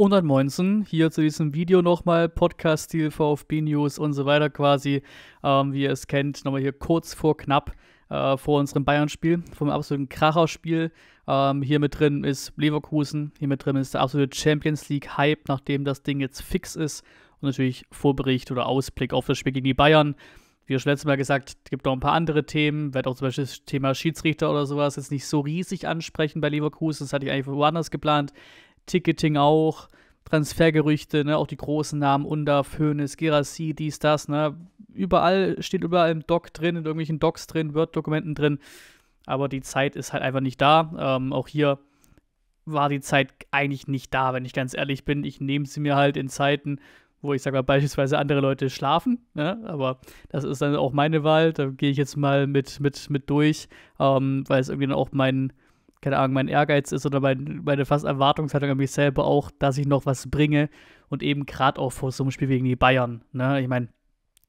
119 hier zu diesem Video nochmal, Podcast-Stil, VfB-News und so weiter quasi, ähm, wie ihr es kennt, nochmal hier kurz vor knapp äh, vor unserem Bayern-Spiel, vom absoluten Kracherspiel. Ähm, hier mit drin ist Leverkusen, hier mit drin ist der absolute Champions League-Hype, nachdem das Ding jetzt fix ist und natürlich Vorbericht oder Ausblick auf das Spiel gegen die Bayern wie schon letztes Mal gesagt, es gibt auch ein paar andere Themen. Werde auch zum Beispiel das Thema Schiedsrichter oder sowas jetzt nicht so riesig ansprechen bei Leverkusen. Das hatte ich eigentlich woanders geplant. Ticketing auch, Transfergerüchte, ne, auch die großen Namen, Undaf, Hönes, Gerasi, dies, das, ne, überall, steht überall im Doc drin, in irgendwelchen Docs drin, Word-Dokumenten drin, aber die Zeit ist halt einfach nicht da, ähm, auch hier war die Zeit eigentlich nicht da, wenn ich ganz ehrlich bin, ich nehme sie mir halt in Zeiten, wo ich sage mal beispielsweise andere Leute schlafen, ne? aber das ist dann auch meine Wahl, da gehe ich jetzt mal mit, mit, mit durch, ähm, weil es irgendwie dann auch meinen keine Ahnung, mein Ehrgeiz ist oder mein, meine fast Erwartungshaltung an mich selber auch, dass ich noch was bringe und eben gerade auch vor so einem Spiel gegen die Bayern. Ne? Ich meine,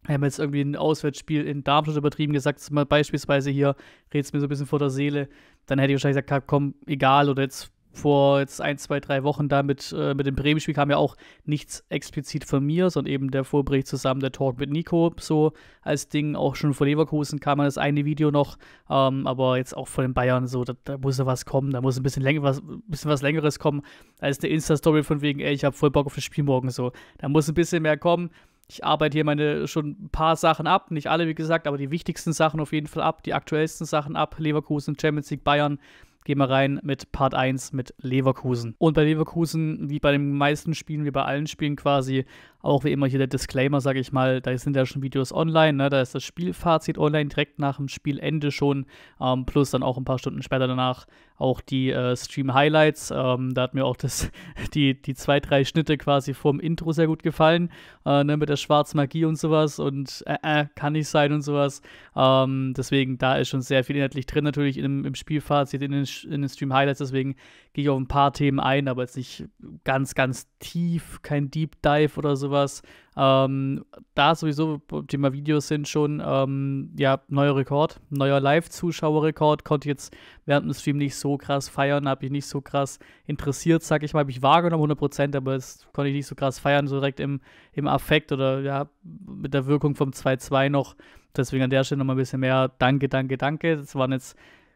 wir haben jetzt irgendwie ein Auswärtsspiel in Darmstadt übertrieben gesagt, mal beispielsweise hier, redet es mir so ein bisschen vor der Seele, dann hätte ich wahrscheinlich gesagt, komm, egal, oder jetzt vor jetzt ein, zwei, drei Wochen da mit, äh, mit dem Bremen-Spiel kam ja auch nichts explizit von mir, sondern eben der Vorbericht zusammen, der Talk mit Nico so als Ding. Auch schon vor Leverkusen kam man das eine Video noch, ähm, aber jetzt auch vor den Bayern so, da, da, muss ja was kommen, da muss ein bisschen, länger, was, bisschen was Längeres kommen als der Insta-Story von wegen, ey, ich habe voll Bock auf das Spiel morgen so. Da muss ein bisschen mehr kommen. Ich arbeite hier meine schon ein paar Sachen ab, nicht alle, wie gesagt, aber die wichtigsten Sachen auf jeden Fall ab, die aktuellsten Sachen ab, Leverkusen, Champions League, Bayern, gehen wir rein mit Part 1 mit Leverkusen. Und bei Leverkusen, wie bei den meisten Spielen, wie bei allen Spielen quasi, auch wie immer hier der Disclaimer, sage ich mal, da sind ja schon Videos online, ne? da ist das Spielfazit online direkt nach dem Spielende schon, ähm, plus dann auch ein paar Stunden später danach auch die äh, Stream-Highlights. Ähm, da hat mir auch das, die, die zwei, drei Schnitte quasi vorm Intro sehr gut gefallen, äh, ne? mit der schwarzen Magie und sowas und äh, äh kann nicht sein und sowas. Ähm, deswegen, da ist schon sehr viel inhaltlich drin natürlich im, im Spielfazit, in den, in den Stream-Highlights, deswegen gehe ich auf ein paar Themen ein, aber jetzt nicht ganz, ganz tief, kein Deep Dive oder sowas. Ähm, da sowieso, Thema Videos sind schon, ähm, ja, neuer Rekord, neuer Live-Zuschauer-Rekord. Konnte jetzt während dem Stream nicht so krass feiern, habe ich nicht so krass interessiert, sag ich mal, habe ich wahrgenommen 100%, aber das konnte ich nicht so krass feiern, so direkt im, im Affekt oder ja, mit der Wirkung vom 2-2 noch. Deswegen an der Stelle nochmal ein bisschen mehr Danke, danke, danke. Das waren jetzt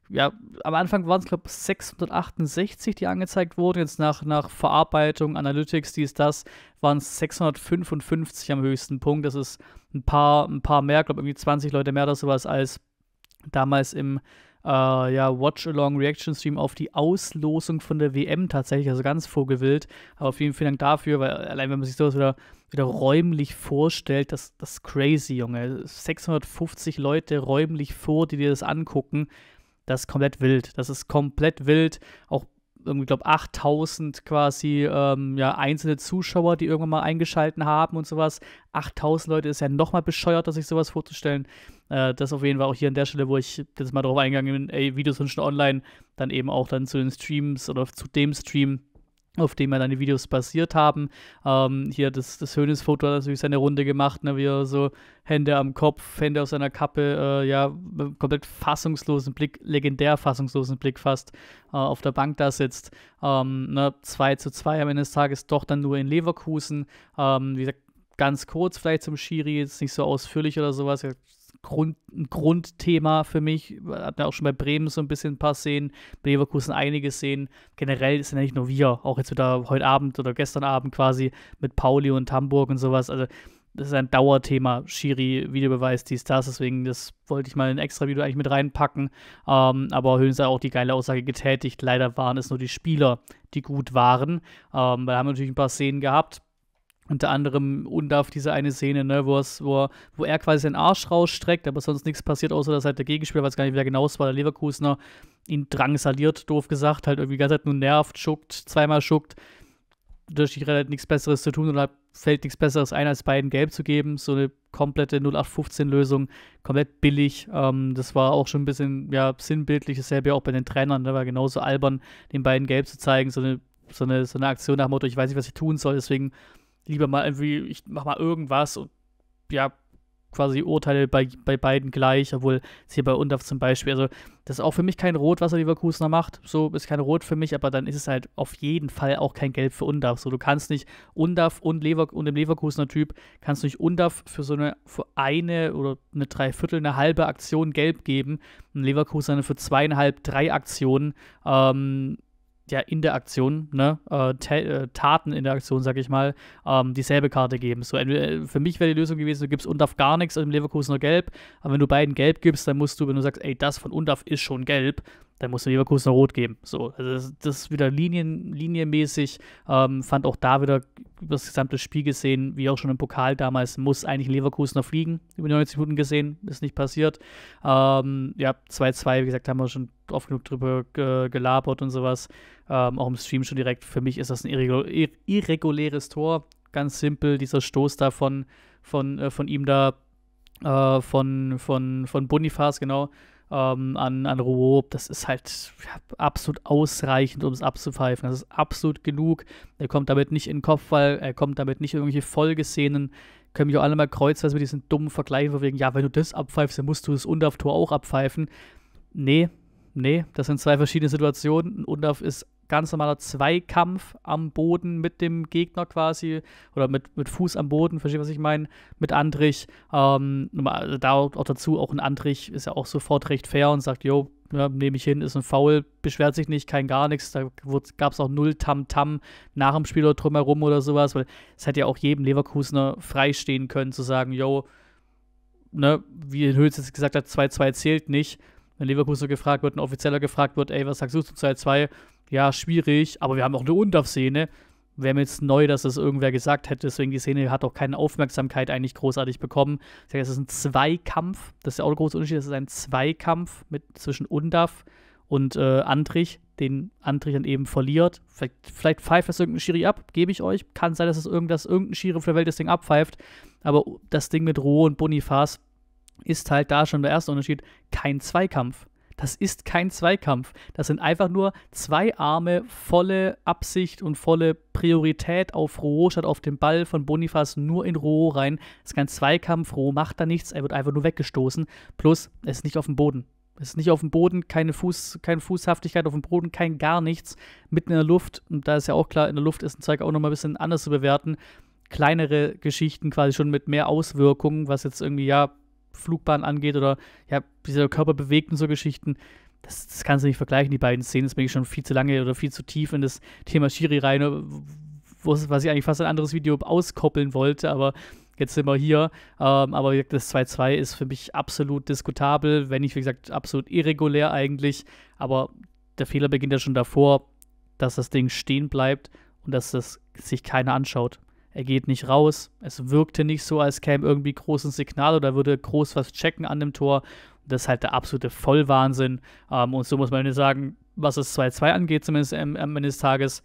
ja, am Anfang waren es, glaube ich, 668, die angezeigt wurden. Jetzt nach, nach Verarbeitung, Analytics, dies, das, waren es 655 am höchsten Punkt. Das ist ein paar, ein paar mehr, glaube irgendwie 20 Leute mehr oder sowas, als damals im äh, ja, Watch-Along-Reaction-Stream auf die Auslosung von der WM tatsächlich. Also ganz vogelwild. Aber vielen, vielen Dank dafür, weil allein, wenn man sich sowas wieder, wieder räumlich vorstellt, das, das ist crazy, Junge. 650 Leute räumlich vor, die dir das angucken das ist komplett wild. Das ist komplett wild. Auch ich glaube 8000 quasi ähm, ja, einzelne Zuschauer, die irgendwann mal eingeschalten haben und sowas. 8000 Leute ist ja nochmal bescheuert, sich sowas vorzustellen. Äh, das auf jeden Fall auch hier an der Stelle, wo ich jetzt mal drauf eingegangen bin, ey, Videos sind schon online, dann eben auch dann zu den Streams oder zu dem Stream auf dem ja deine Videos basiert haben. Ähm, hier das, das Hönes-Foto hat natürlich seine Runde gemacht, ne, wie er so Hände am Kopf, Hände aus seiner Kappe, äh, ja, komplett fassungslosen Blick, legendär fassungslosen Blick fast, äh, auf der Bank da sitzt. Ähm, ne, 2 zu 2 am Ende des Tages doch dann nur in Leverkusen. Ähm, wie gesagt, ganz kurz vielleicht zum Schiri, jetzt nicht so ausführlich oder sowas, Grund, ein Grundthema für mich. Hatten wir auch schon bei Bremen so ein bisschen ein paar Szenen, bei Leverkusen einige Szenen. Generell sind ja nicht nur wir, auch jetzt wieder heute Abend oder gestern Abend quasi mit Pauli und Hamburg und sowas. Also das ist ein Dauerthema, Schiri, Videobeweis, dies, das. Deswegen, das wollte ich mal in ein extra Video eigentlich mit reinpacken. Ähm, aber Höhns hat auch die geile Aussage getätigt. Leider waren es nur die Spieler, die gut waren. Ähm, da haben wir natürlich ein paar Szenen gehabt, unter anderem undarf diese eine Szene, ne, wo, es, wo, wo er quasi seinen Arsch rausstreckt, aber sonst nichts passiert, außer dass halt der Gegenspieler, weiß gar nicht, wer genau es war, der Leverkusener, ihn drangsaliert, doof gesagt, halt irgendwie die ganze Zeit nur nervt, schuckt, zweimal schuckt. Da steht halt nichts Besseres zu tun oder fällt nichts Besseres ein, als beiden gelb zu geben. So eine komplette 0815-Lösung, komplett billig. Ähm, das war auch schon ein bisschen ja, sinnbildlich, dasselbe auch bei den Trainern, da ne, war genauso albern, den beiden gelb zu zeigen, so eine, so eine, so eine Aktion nach dem Motto, ich weiß nicht, was ich tun soll, deswegen lieber mal irgendwie, ich mach mal irgendwas und ja, quasi Urteile bei, bei beiden gleich, obwohl es hier bei Undorf zum Beispiel, also das ist auch für mich kein Rot, was er Leverkusener macht, so ist kein Rot für mich, aber dann ist es halt auf jeden Fall auch kein Gelb für Undorf, so du kannst nicht Undorf und, Lever und dem Leverkusener Typ, kannst du nicht Undorf für so eine, für eine oder eine Dreiviertel, eine halbe Aktion Gelb geben und Leverkusener für zweieinhalb, drei Aktionen, ähm, ja, in der Aktion, ne, äh, äh, Taten in der Aktion, sag ich mal, ähm, dieselbe Karte geben. So, entweder, äh, für mich wäre die Lösung gewesen, du gibst Undaf gar nichts also und im Leverkusen nur gelb, aber wenn du beiden gelb gibst, dann musst du, wenn du sagst, ey, das von Undaf ist schon gelb, dann musst du Leverkusen rot geben. So, also das, ist wieder linien, linienmäßig. Ähm, fand auch da wieder über das gesamte Spiel gesehen, wie auch schon im Pokal damals, muss eigentlich Leverkusen noch fliegen. Über 90 Minuten gesehen, ist nicht passiert. Ähm, ja, 2-2, wie gesagt, haben wir schon oft genug drüber gelabert und sowas. Ähm, auch im Stream schon direkt. Für mich ist das ein irregul irreguläres Tor. Ganz simpel, dieser Stoß da von, von, äh, von ihm da, äh, von, von, von Bonifaz, genau ähm, an, an Ruob. Das ist halt absolut ausreichend, um es abzupfeifen. Das ist absolut genug. Er kommt damit nicht in den Kopf, weil er kommt damit nicht in irgendwelche Folgeszenen. Können mich auch alle mal kreuzweise mit diesen dummen Vergleichen von wegen, ja, wenn du das abpfeifst, dann musst du das Undaf-Tor auch abpfeifen. Nee, nee, das sind zwei verschiedene Situationen. Ein Undaf ist ganz normaler Zweikampf am Boden mit dem Gegner quasi oder mit, mit Fuß am Boden, verstehe was ich meine, mit Andrich. Ähm, also da auch dazu, auch ein Andrich ist ja auch sofort recht fair und sagt, jo, ja, ne, nehme ich hin, ist ein Foul, beschwert sich nicht, kein gar nichts. Da gab es auch null tam -Tam nach dem Spiel oder drumherum oder sowas, weil es hätte ja auch jedem Leverkusener freistehen können, zu sagen, jo, ne, wie Hülz jetzt gesagt hat, 2-2 zählt nicht wenn Leverkusen so gefragt wird, ein Offizieller gefragt wird, ey, was sagst du zu 2 2? Ja, schwierig, aber wir haben auch eine Undav-Szene. Wäre mir jetzt neu, dass das irgendwer gesagt hätte, deswegen die Szene hat auch keine Aufmerksamkeit eigentlich großartig bekommen. Ich sage, es ist ein Zweikampf, das ist ja auch der große Unterschied, das ist ein Zweikampf mit, zwischen Undav und äh, Antrich, den Antrich dann eben verliert. Vielleicht, vielleicht pfeift das irgendein Schiri ab, gebe ich euch. Kann sein, dass es irgendein Schiri auf der Welt das Ding abpfeift. Aber das Ding mit Roh und Bonifaz, ist halt da schon der erste Unterschied kein Zweikampf. Das ist kein Zweikampf. Das sind einfach nur zwei Arme, volle Absicht und volle Priorität auf Roh statt auf den Ball von Bonifaz nur in Roh rein. Das ist kein Zweikampf. Roh macht da nichts. Er wird einfach nur weggestoßen. Plus, er ist nicht auf dem Boden. Es ist nicht auf dem Boden, keine, Fuß, keine Fußhaftigkeit auf dem Boden, kein gar nichts. Mitten in der Luft. Und da ist ja auch klar, in der Luft ist ein Zeug auch nochmal ein bisschen anders zu bewerten. Kleinere Geschichten quasi schon mit mehr Auswirkungen, was jetzt irgendwie ja Flugbahn angeht oder ja, wie Körper bewegt und so Geschichten. Das, das, kannst du nicht vergleichen, die beiden Szenen. Das bin ich schon viel zu lange oder viel zu tief in das Thema Shiri rein, was ich eigentlich fast ein anderes Video auskoppeln wollte, aber jetzt sind wir hier. Ähm, aber das 2-2 ist für mich absolut diskutabel, wenn nicht, wie gesagt, absolut irregulär eigentlich. Aber der Fehler beginnt ja schon davor, dass das Ding stehen bleibt und dass das sich keiner anschaut. Er geht nicht raus. Es wirkte nicht so, als käme irgendwie groß ein Signal oder würde groß was checken an dem Tor. Das ist halt der absolute Vollwahnsinn. Ähm, und so muss man sagen, was es 2-2 angeht, zumindest am, am Ende des Tages,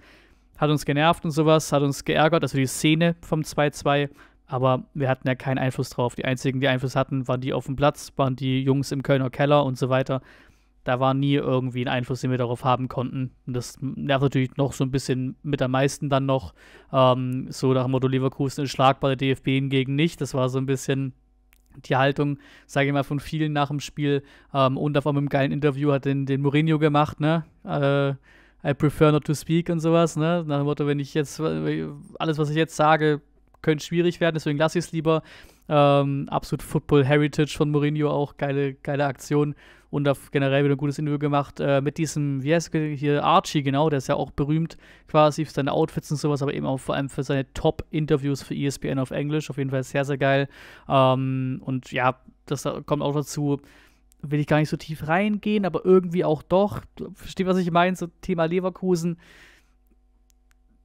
hat uns genervt und sowas, hat uns geärgert. Also die Szene vom 2-2 aber wir hatten ja keinen Einfluss drauf. Die einzigen, die Einfluss hatten, waren die auf dem Platz, waren die Jungs im Kölner Keller und so weiter da war nie irgendwie ein Einfluss, den wir darauf haben konnten. Und das nervt natürlich noch so ein bisschen mit am meisten dann noch. Ähm, so nach dem Motto Leverkusen ist schlagbar, der DFB hingegen nicht. Das war so ein bisschen die Haltung, sage ich mal, von vielen nach dem Spiel. Ähm, und auf einem geilen Interview hat den, den Mourinho gemacht, ne? Äh, I prefer not to speak und sowas, ne? Nach dem Motto, wenn ich jetzt, alles, was ich jetzt sage, könnte schwierig werden, deswegen lasse ich es lieber. Ähm, absolut Football Heritage von Mourinho auch, geile, geile Aktion und da generell wieder ein gutes Interview gemacht äh, mit diesem, wie heißt er hier, Archie, genau, der ist ja auch berühmt quasi für seine Outfits und sowas, aber eben auch vor allem für seine Top-Interviews für ESPN auf Englisch, auf jeden Fall sehr, sehr geil. Ähm, und ja, das kommt auch dazu, will ich gar nicht so tief reingehen, aber irgendwie auch doch, versteht, was ich meine, so Thema Leverkusen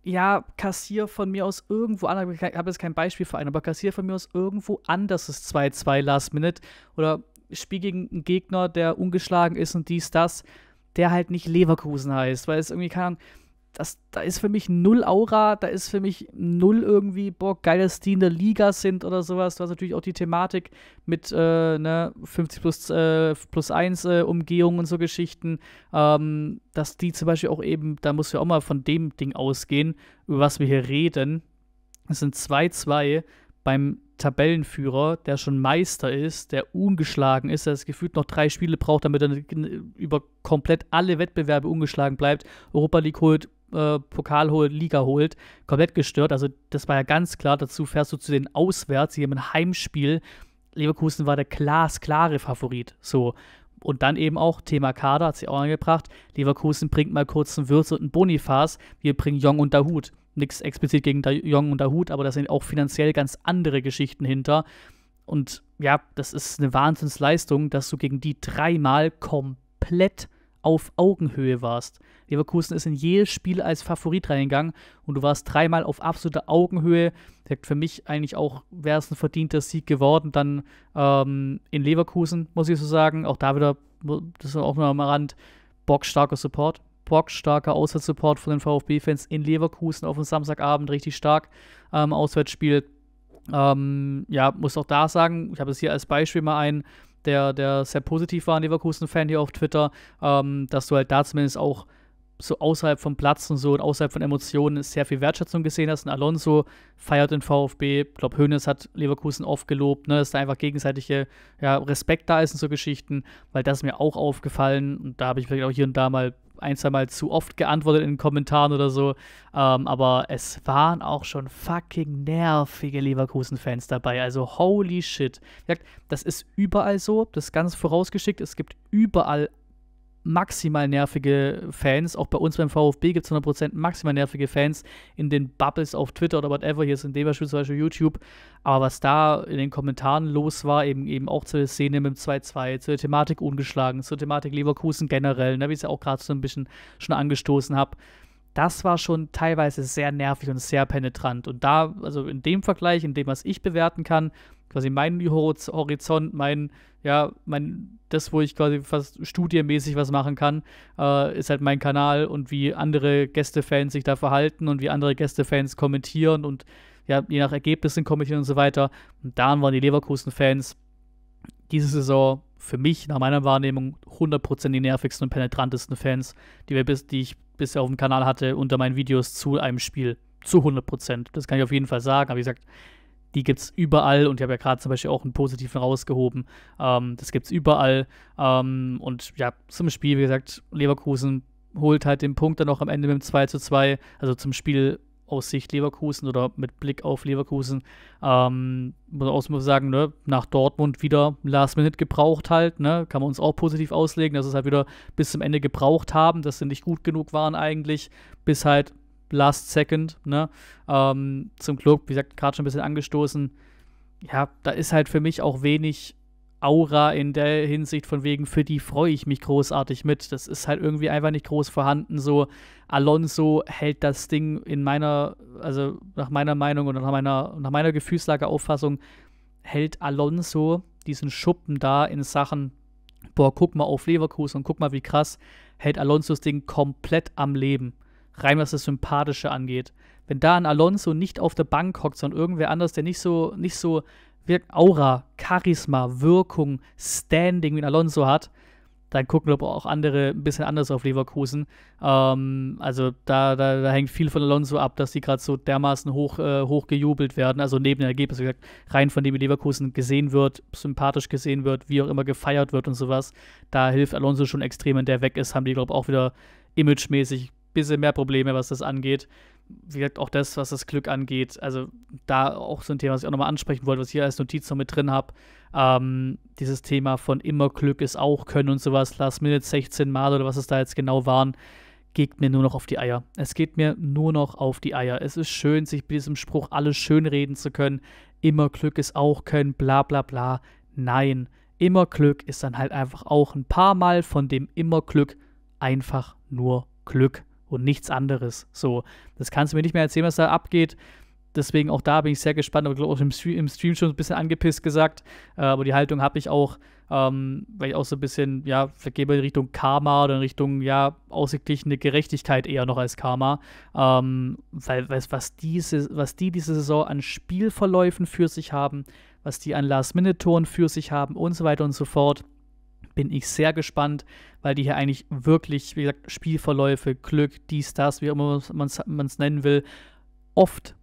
ja, kassier von mir aus irgendwo anders, ich habe jetzt kein Beispiel für einen, aber kassier von mir aus irgendwo anders das 2-2 Last Minute oder spiel gegen einen Gegner, der ungeschlagen ist und dies, das, der halt nicht Leverkusen heißt, weil es irgendwie, keine Ahnung, das, da ist für mich null Aura, da ist für mich null irgendwie, boah, geil, dass die in der Liga sind oder sowas. Du hast natürlich auch die Thematik mit äh, ne, 50 plus, äh, plus 1 äh, Umgehung und so Geschichten, ähm, dass die zum Beispiel auch eben, da muss ja auch mal von dem Ding ausgehen, über was wir hier reden. Es sind 2-2 beim Tabellenführer, der schon Meister ist, der ungeschlagen ist, der es gefühlt noch drei Spiele braucht, damit er über komplett alle Wettbewerbe ungeschlagen bleibt, Europa League holt, äh, Pokal holt, Liga holt, komplett gestört. Also das war ja ganz klar, dazu fährst du zu den Auswärts, hier im Heimspiel. Leverkusen war der glasklare Favorit. So. Und dann eben auch Thema Kader, hat sie auch angebracht. Leverkusen bringt mal kurz einen Würz und einen Bonifaz. Wir bringen Jong und Dahut nichts explizit gegen Da Jong und Da Hut, aber da sind auch finanziell ganz andere Geschichten hinter. Und ja, das ist eine Wahnsinnsleistung, dass du gegen die dreimal komplett auf Augenhöhe warst. Leverkusen ist in jedes Spiel als Favorit reingegangen und du warst dreimal auf absoluter Augenhöhe. Für mich eigentlich auch wäre es ein verdienter Sieg geworden, dann ähm, in Leverkusen, muss ich so sagen. Auch da wieder, das ist auch noch am Rand, bockstarker Support, bockstarker Auswärtssupport von den VfB-Fans in Leverkusen auf dem Samstagabend, richtig stark ähm, Auswärtsspiel. Ähm, ja, muss auch da sagen, ich habe es hier als Beispiel mal einen, der, der sehr positiv war, ein Leverkusen-Fan hier auf Twitter, ähm, dass du halt da zumindest auch so außerhalb vom Platz und so und außerhalb von Emotionen sehr viel Wertschätzung gesehen hast. Und Alonso feiert den VfB. Ich glaube, Hönes hat Leverkusen oft gelobt, ne, dass da einfach gegenseitige ja, Respekt da ist und so Geschichten, weil das ist mir auch aufgefallen. Und da habe ich vielleicht auch hier und da mal ein, zwei Mal zu oft geantwortet in den Kommentaren oder so. Ähm, aber es waren auch schon fucking nervige Leverkusen-Fans dabei. Also holy shit. Das ist überall so. Das ist ganz vorausgeschickt. Es gibt überall maximal nervige Fans. Auch bei uns beim VfB gibt es 100% maximal nervige Fans in den Bubbles auf Twitter oder whatever. Hier ist in dem Beispiel zum Beispiel YouTube. Aber was da in den Kommentaren los war, eben, eben auch zur Szene mit dem 2-2, zur Thematik ungeschlagen, zur Thematik Leverkusen generell, ne, wie ich es ja auch gerade so ein bisschen schon angestoßen habe. Das war schon teilweise sehr nervig und sehr penetrant. Und da, also in dem Vergleich, in dem, was ich bewerten kann, quasi mein Horizont, mein, ja, mein, das, wo ich quasi fast studienmäßig was machen kann, äh, ist halt mein Kanal und wie andere Gästefans sich da verhalten und wie andere Gästefans kommentieren und ja, je nach Ergebnissen kommentieren und so weiter. Und da waren die Leverkusen-Fans diese Saison für mich, nach meiner Wahrnehmung, 100% die nervigsten und penetrantesten Fans, die, wir bis, die ich bisher auf dem Kanal hatte, unter meinen Videos zu einem Spiel. Zu 100%. Das kann ich auf jeden Fall sagen. Aber wie gesagt, die gibt es überall und ich habe ja gerade zum Beispiel auch einen positiven rausgehoben. Ähm, das gibt es überall. Ähm, und ja, zum Spiel, wie gesagt, Leverkusen holt halt den Punkt dann auch am Ende mit dem 2 zu 2, also zum Spiel aus Sicht Leverkusen oder mit Blick auf Leverkusen. Ähm, muss man sagen, ne, nach Dortmund wieder Last Minute gebraucht halt, ne, kann man uns auch positiv auslegen, dass es halt wieder bis zum Ende gebraucht haben, dass sie nicht gut genug waren eigentlich, bis halt last second, ne? Ähm, zum Club, wie gesagt, gerade schon ein bisschen angestoßen. Ja, da ist halt für mich auch wenig Aura in der Hinsicht von wegen, für die freue ich mich großartig mit. Das ist halt irgendwie einfach nicht groß vorhanden. So, Alonso hält das Ding in meiner, also nach meiner Meinung und nach meiner, nach meiner Gefühlslage-Auffassung, hält Alonso diesen Schuppen da in Sachen, boah, guck mal auf Leverkusen und guck mal, wie krass, hält Alonso das Ding komplett am Leben rein was das Sympathische angeht. Wenn da ein Alonso nicht auf der Bank hockt, sondern irgendwer anders, der nicht so, nicht so wirkt, Aura, Charisma, Wirkung, Standing wie ein Alonso hat, dann gucken glaube auch andere ein bisschen anders auf Leverkusen. Ähm, also da, da, da, hängt viel von Alonso ab, dass die gerade so dermaßen hoch, äh, hoch gejubelt werden. Also neben den Ergebnissen, wie gesagt, rein von dem Leverkusen gesehen wird, sympathisch gesehen wird, wie auch immer gefeiert wird und sowas. Da hilft Alonso schon extrem, wenn der weg ist, haben die glaube auch wieder imagemäßig bisschen mehr Probleme, was das angeht. Wie gesagt, auch das, was das Glück angeht. Also da auch so ein Thema, was ich auch nochmal ansprechen wollte, was ich hier als Notiz noch mit drin habe. Ähm, dieses Thema von immer Glück ist auch Können und sowas. Last Minute 16 Mal oder was es da jetzt genau waren geht mir nur noch auf die Eier. Es geht mir nur noch auf die Eier. Es ist schön, sich mit diesem Spruch alles schön reden zu können. Immer Glück ist auch können, bla bla bla. Nein, immer Glück ist dann halt einfach auch ein paar Mal von dem immer Glück einfach nur Glück und nichts anderes. So, das kannst du mir nicht mehr erzählen, was da abgeht. Deswegen auch da bin ich sehr gespannt, aber glaube ich, im, Stream schon ein bisschen angepisst gesagt. Äh, aber die Haltung habe ich auch, ähm, weil ich auch so ein bisschen, ja, vergebe in Richtung Karma oder in Richtung, ja, ausgeglichene Gerechtigkeit eher noch als Karma. Ähm, weil, weil was, diese, was die diese Saison an Spielverläufen für sich haben, was die an Last-Minute-Toren für sich haben und so weiter und so fort bin ich sehr gespannt, weil die hier eigentlich wirklich, wie gesagt, Spielverläufe, Glück, dies, das, wie immer man es nennen will, oft,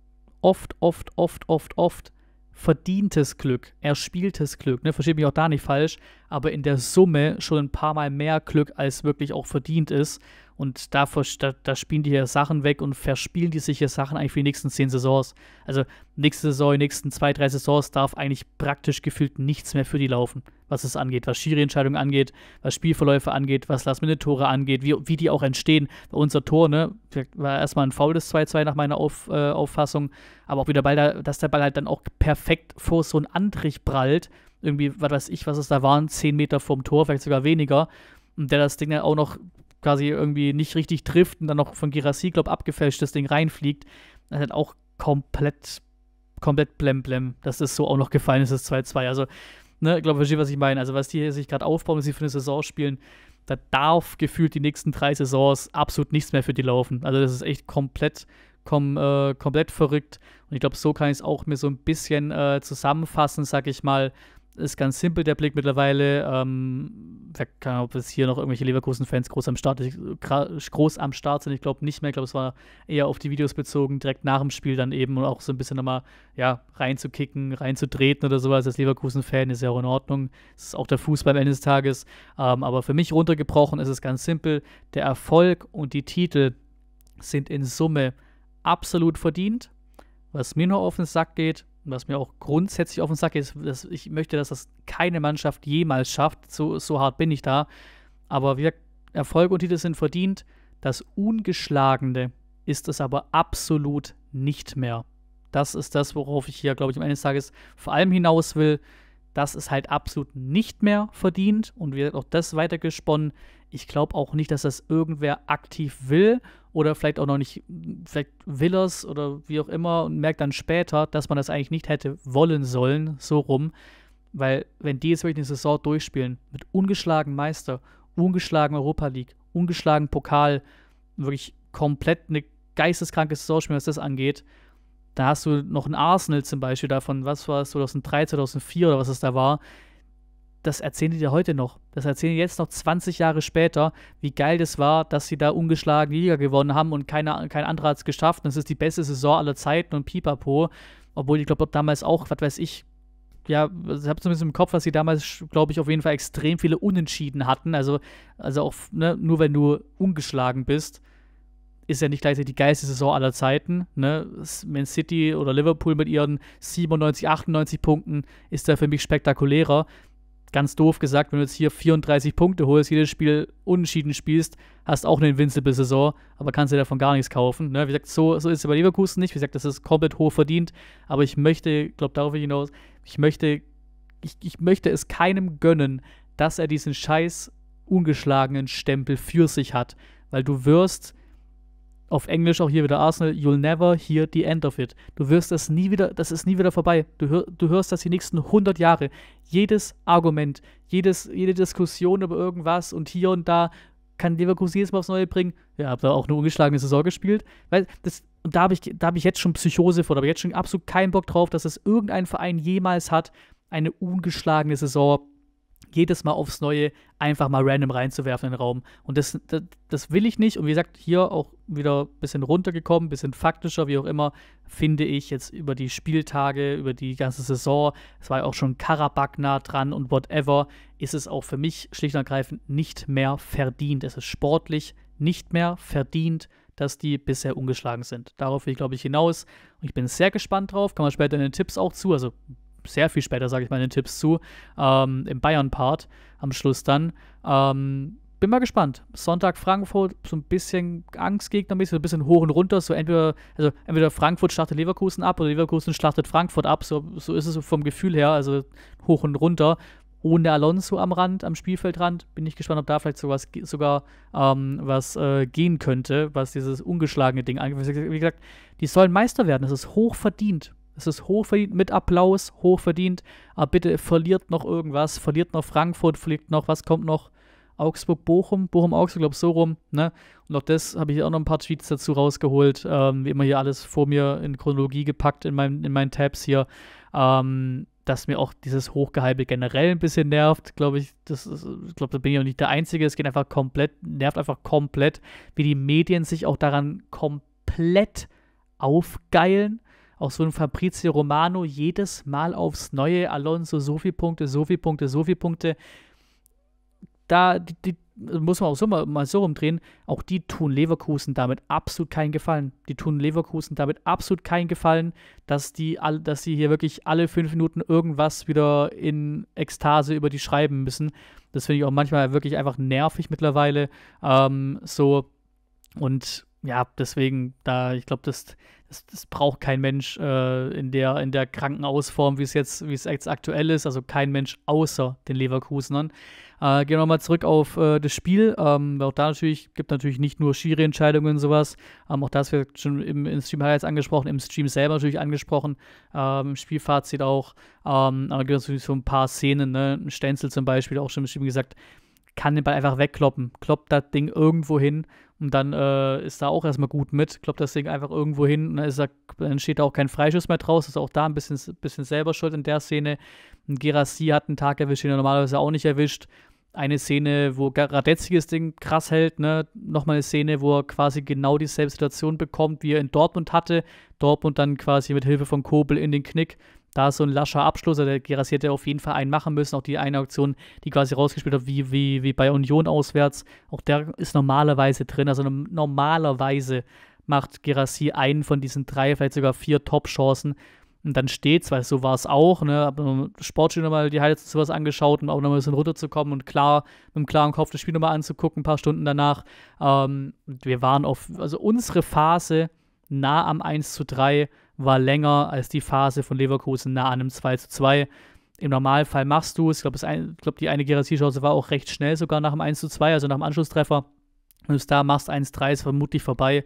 oft, oft, oft, oft, oft verdientes Glück, erspieltes Glück, ne, versteht mich auch da nicht falsch, aber in der Summe schon ein paar Mal mehr Glück, als wirklich auch verdient ist. Und davor, da, da, spielen die hier Sachen weg und verspielen die sich hier Sachen eigentlich für die nächsten zehn Saisons. Also nächste Saison, die nächsten zwei, drei Saisons darf eigentlich praktisch gefühlt nichts mehr für die laufen, was es angeht, was Schiri-Entscheidungen angeht, was Spielverläufe angeht, was Last-Minute-Tore angeht, wie, wie die auch entstehen. Bei Unser Tor, ne, war erstmal ein faules 2-2 nach meiner Auf, äh, Auffassung, aber auch wieder Ball, da, dass der Ball halt dann auch perfekt vor so einen Antrich prallt. Irgendwie, was weiß ich, was es da waren, zehn Meter vorm Tor, vielleicht sogar weniger und der das Ding dann auch noch quasi irgendwie nicht richtig trifft und dann noch von Girassi, abgefälscht das Ding reinfliegt. Das ist halt auch komplett, komplett blemblem, dass das so auch noch gefallen ist, das 2-2. Also, ne, ich glaube, verstehe, was ich meine. Also, was die hier sich gerade aufbauen, was sie für eine Saison spielen, da darf gefühlt die nächsten drei Saisons absolut nichts mehr für die laufen. Also, das ist echt komplett, kom, äh, komplett verrückt. Und ich glaube, so kann ich es auch mir so ein bisschen äh, zusammenfassen, sag ich mal, ist ganz simpel der Blick mittlerweile. Ähm, ich nicht, ob es hier noch irgendwelche Leverkusen-Fans groß am Start, groß am Start sind. Ich glaube nicht mehr. Ich glaube, es war eher auf die Videos bezogen, direkt nach dem Spiel dann eben und auch so ein bisschen nochmal ja, reinzukicken, reinzutreten oder sowas. Als Leverkusen-Fan ist ja auch in Ordnung. Das ist auch der Fußball am Ende des Tages. Ähm, aber für mich runtergebrochen ist es ganz simpel. Der Erfolg und die Titel sind in Summe absolut verdient. Was mir nur auf den Sack geht, was mir auch grundsätzlich auf den Sack ist, dass ich möchte, dass das keine Mannschaft jemals schafft. So, so hart bin ich da. Aber wir Erfolg und Titel sind verdient. Das Ungeschlagene ist es aber absolut nicht mehr. Das ist das, worauf ich hier, glaube ich, am Ende des Tages vor allem hinaus will. Das ist halt absolut nicht mehr verdient und wir auch das weitergesponnen ich glaube auch nicht, dass das irgendwer aktiv will oder vielleicht auch noch nicht, vielleicht will er es oder wie auch immer und merkt dann später, dass man das eigentlich nicht hätte wollen sollen, so rum. Weil wenn die jetzt wirklich eine Saison durchspielen, mit ungeschlagen Meister, ungeschlagen Europa League, ungeschlagen Pokal, wirklich komplett eine geisteskranke Saison spielen, was das angeht, da hast du noch ein Arsenal zum Beispiel davon, was war es, 2003, 2004 oder was es da war, das erzählen die dir heute noch. Das erzählen die jetzt noch 20 Jahre später, wie geil das war, dass sie da ungeschlagen die Liga gewonnen haben und keine, kein anderer hat es geschafft. Und es ist die beste Saison aller Zeiten und pipapo. Obwohl ich glaube, damals auch, was weiß ich, ja, also ich habe zumindest im Kopf, dass sie damals, glaube ich, auf jeden Fall extrem viele Unentschieden hatten. Also, also auch, ne, nur wenn du ungeschlagen bist, ist ja nicht gleichzeitig die geilste Saison aller Zeiten. Ne? Man City oder Liverpool mit ihren 97, 98 Punkten ist da für mich spektakulärer ganz doof gesagt, wenn du jetzt hier 34 Punkte holst, jedes Spiel unentschieden spielst, hast auch eine Invincible-Saison, aber kannst dir davon gar nichts kaufen. Ne? Wie gesagt, so, so ist es bei Leverkusen nicht. Wie gesagt, das ist komplett hoch verdient, aber ich möchte, glaube darauf hinaus, ich möchte, ich, ich möchte es keinem gönnen, dass er diesen scheiß ungeschlagenen Stempel für sich hat, weil du wirst auf Englisch auch hier wieder Arsenal, you'll never hear the end of it. Du wirst das nie wieder, das ist nie wieder vorbei. Du, hör, du hörst das die nächsten 100 Jahre. Jedes Argument, jedes, jede Diskussion über irgendwas und hier und da kann Leverkusen jedes Mal aufs Neue bringen. Ja, habt da auch eine ungeschlagene Saison gespielt. Weil das, und da habe ich, hab ich jetzt schon Psychose vor, da habe ich jetzt schon absolut keinen Bock drauf, dass es irgendein Verein jemals hat, eine ungeschlagene Saison jedes Mal aufs Neue einfach mal random reinzuwerfen in den Raum. Und das, das, das will ich nicht. Und wie gesagt, hier auch wieder ein bisschen runtergekommen, ein bisschen faktischer, wie auch immer, finde ich jetzt über die Spieltage, über die ganze Saison, es war ja auch schon Karabakh nah dran und whatever, ist es auch für mich schlicht und ergreifend nicht mehr verdient. Es ist sportlich nicht mehr verdient, dass die bisher ungeschlagen sind. Darauf will ich, glaube ich, hinaus. Und ich bin sehr gespannt drauf. Kann man später in den Tipps auch zu. Also sehr viel später, sage ich mal, in den Tipps zu, ähm, im Bayern-Part am Schluss dann. Ähm, bin mal gespannt. Sonntag Frankfurt, so ein bisschen Angstgegnermäßig, so ein bisschen hoch und runter. So entweder, also entweder Frankfurt schlachtet Leverkusen ab oder Leverkusen schlachtet Frankfurt ab. So, so ist es vom Gefühl her, also hoch und runter. Ohne Alonso am Rand, am Spielfeldrand, bin ich gespannt, ob da vielleicht sowas, sogar ähm, was äh, gehen könnte, was dieses ungeschlagene Ding angeht. Wie gesagt, die sollen Meister werden. Das ist hoch verdient es ist hochverdient mit Applaus, hochverdient. Aber ah, bitte verliert noch irgendwas, verliert noch Frankfurt, verliert noch, was kommt noch? Augsburg-Bochum, Bochum-Augsburg, glaube ich, so rum. Ne? Und auch das habe ich auch noch ein paar Tweets dazu rausgeholt. Ähm, wie immer hier alles vor mir in Chronologie gepackt in, mein, in meinen Tabs hier. Ähm, dass mir auch dieses Hochgehype generell ein bisschen nervt, glaube ich. Das ist, ich glaube, da bin ich auch nicht der Einzige. Es geht einfach komplett, nervt einfach komplett, wie die Medien sich auch daran komplett aufgeilen auch so ein Fabrizio Romano jedes Mal aufs Neue, Alonso, so viele Punkte, so viele Punkte, so viele Punkte. Da die, die, muss man auch so mal, mal so rumdrehen, auch die tun Leverkusen damit absolut keinen Gefallen. Die tun Leverkusen damit absolut keinen Gefallen, dass die, all, dass sie hier wirklich alle fünf Minuten irgendwas wieder in Ekstase über die schreiben müssen. Das finde ich auch manchmal wirklich einfach nervig mittlerweile. Ähm, so und ja, deswegen, da, ich glaube, das, das, das braucht kein Mensch äh, in, der, in der kranken Ausform, wie es jetzt, wie es jetzt aktuell ist. Also kein Mensch außer den Leverkusenern. Äh, gehen wir mal zurück auf äh, das Spiel. Ähm, auch da natürlich gibt natürlich nicht nur Schiri-Entscheidungen und sowas. Ähm, auch das wird schon im, im Stream Highlights angesprochen, im Stream selber natürlich angesprochen, ähm, im Spielfazit auch. Ähm, aber gibt es natürlich so ein paar Szenen, ne? Stenzel zum Beispiel, auch schon im Stream gesagt, kann den Ball einfach wegkloppen. Kloppt das Ding irgendwo hin und dann äh, ist da auch erstmal gut mit. Kloppt das Ding einfach irgendwo hin und dann, ist da, dann steht da auch kein Freischuss mehr draus. Ist auch da ein bisschen, bisschen selber schuld in der Szene. Und Gerassi hat einen Tag erwischt, den er normalerweise auch nicht erwischt. Eine Szene, wo Radetzky das Ding krass hält, ne? Nochmal eine Szene, wo er quasi genau dieselbe Situation bekommt, wie er in Dortmund hatte. Dortmund dann quasi mit Hilfe von Kobel in den Knick da ist so ein lascher Abschluss, also der Geras hätte auf jeden Fall einen machen müssen. Auch die eine Aktion, die quasi rausgespielt hat, wie, wie, wie bei Union auswärts, auch der ist normalerweise drin. Also normalerweise macht Gerassi einen von diesen drei, vielleicht sogar vier Top-Chancen. Und dann steht's, weil so war es auch, ne? Hab Sportstudio nochmal die Highlights und sowas angeschaut, um auch nochmal ein bisschen runterzukommen und klar, mit einem klaren Kopf das Spiel nochmal anzugucken, ein paar Stunden danach. Ähm, wir waren auf, also unsere Phase nah am 1 zu 3 war länger als die Phase von Leverkusen nah an einem 2 zu 2. Im Normalfall machst du es. Ich glaube, glaub, die eine Gerassi-Chance war auch recht schnell, sogar nach dem 1 zu 2, also nach dem Anschlusstreffer. Wenn du es da machst, 1-3 ist vermutlich vorbei.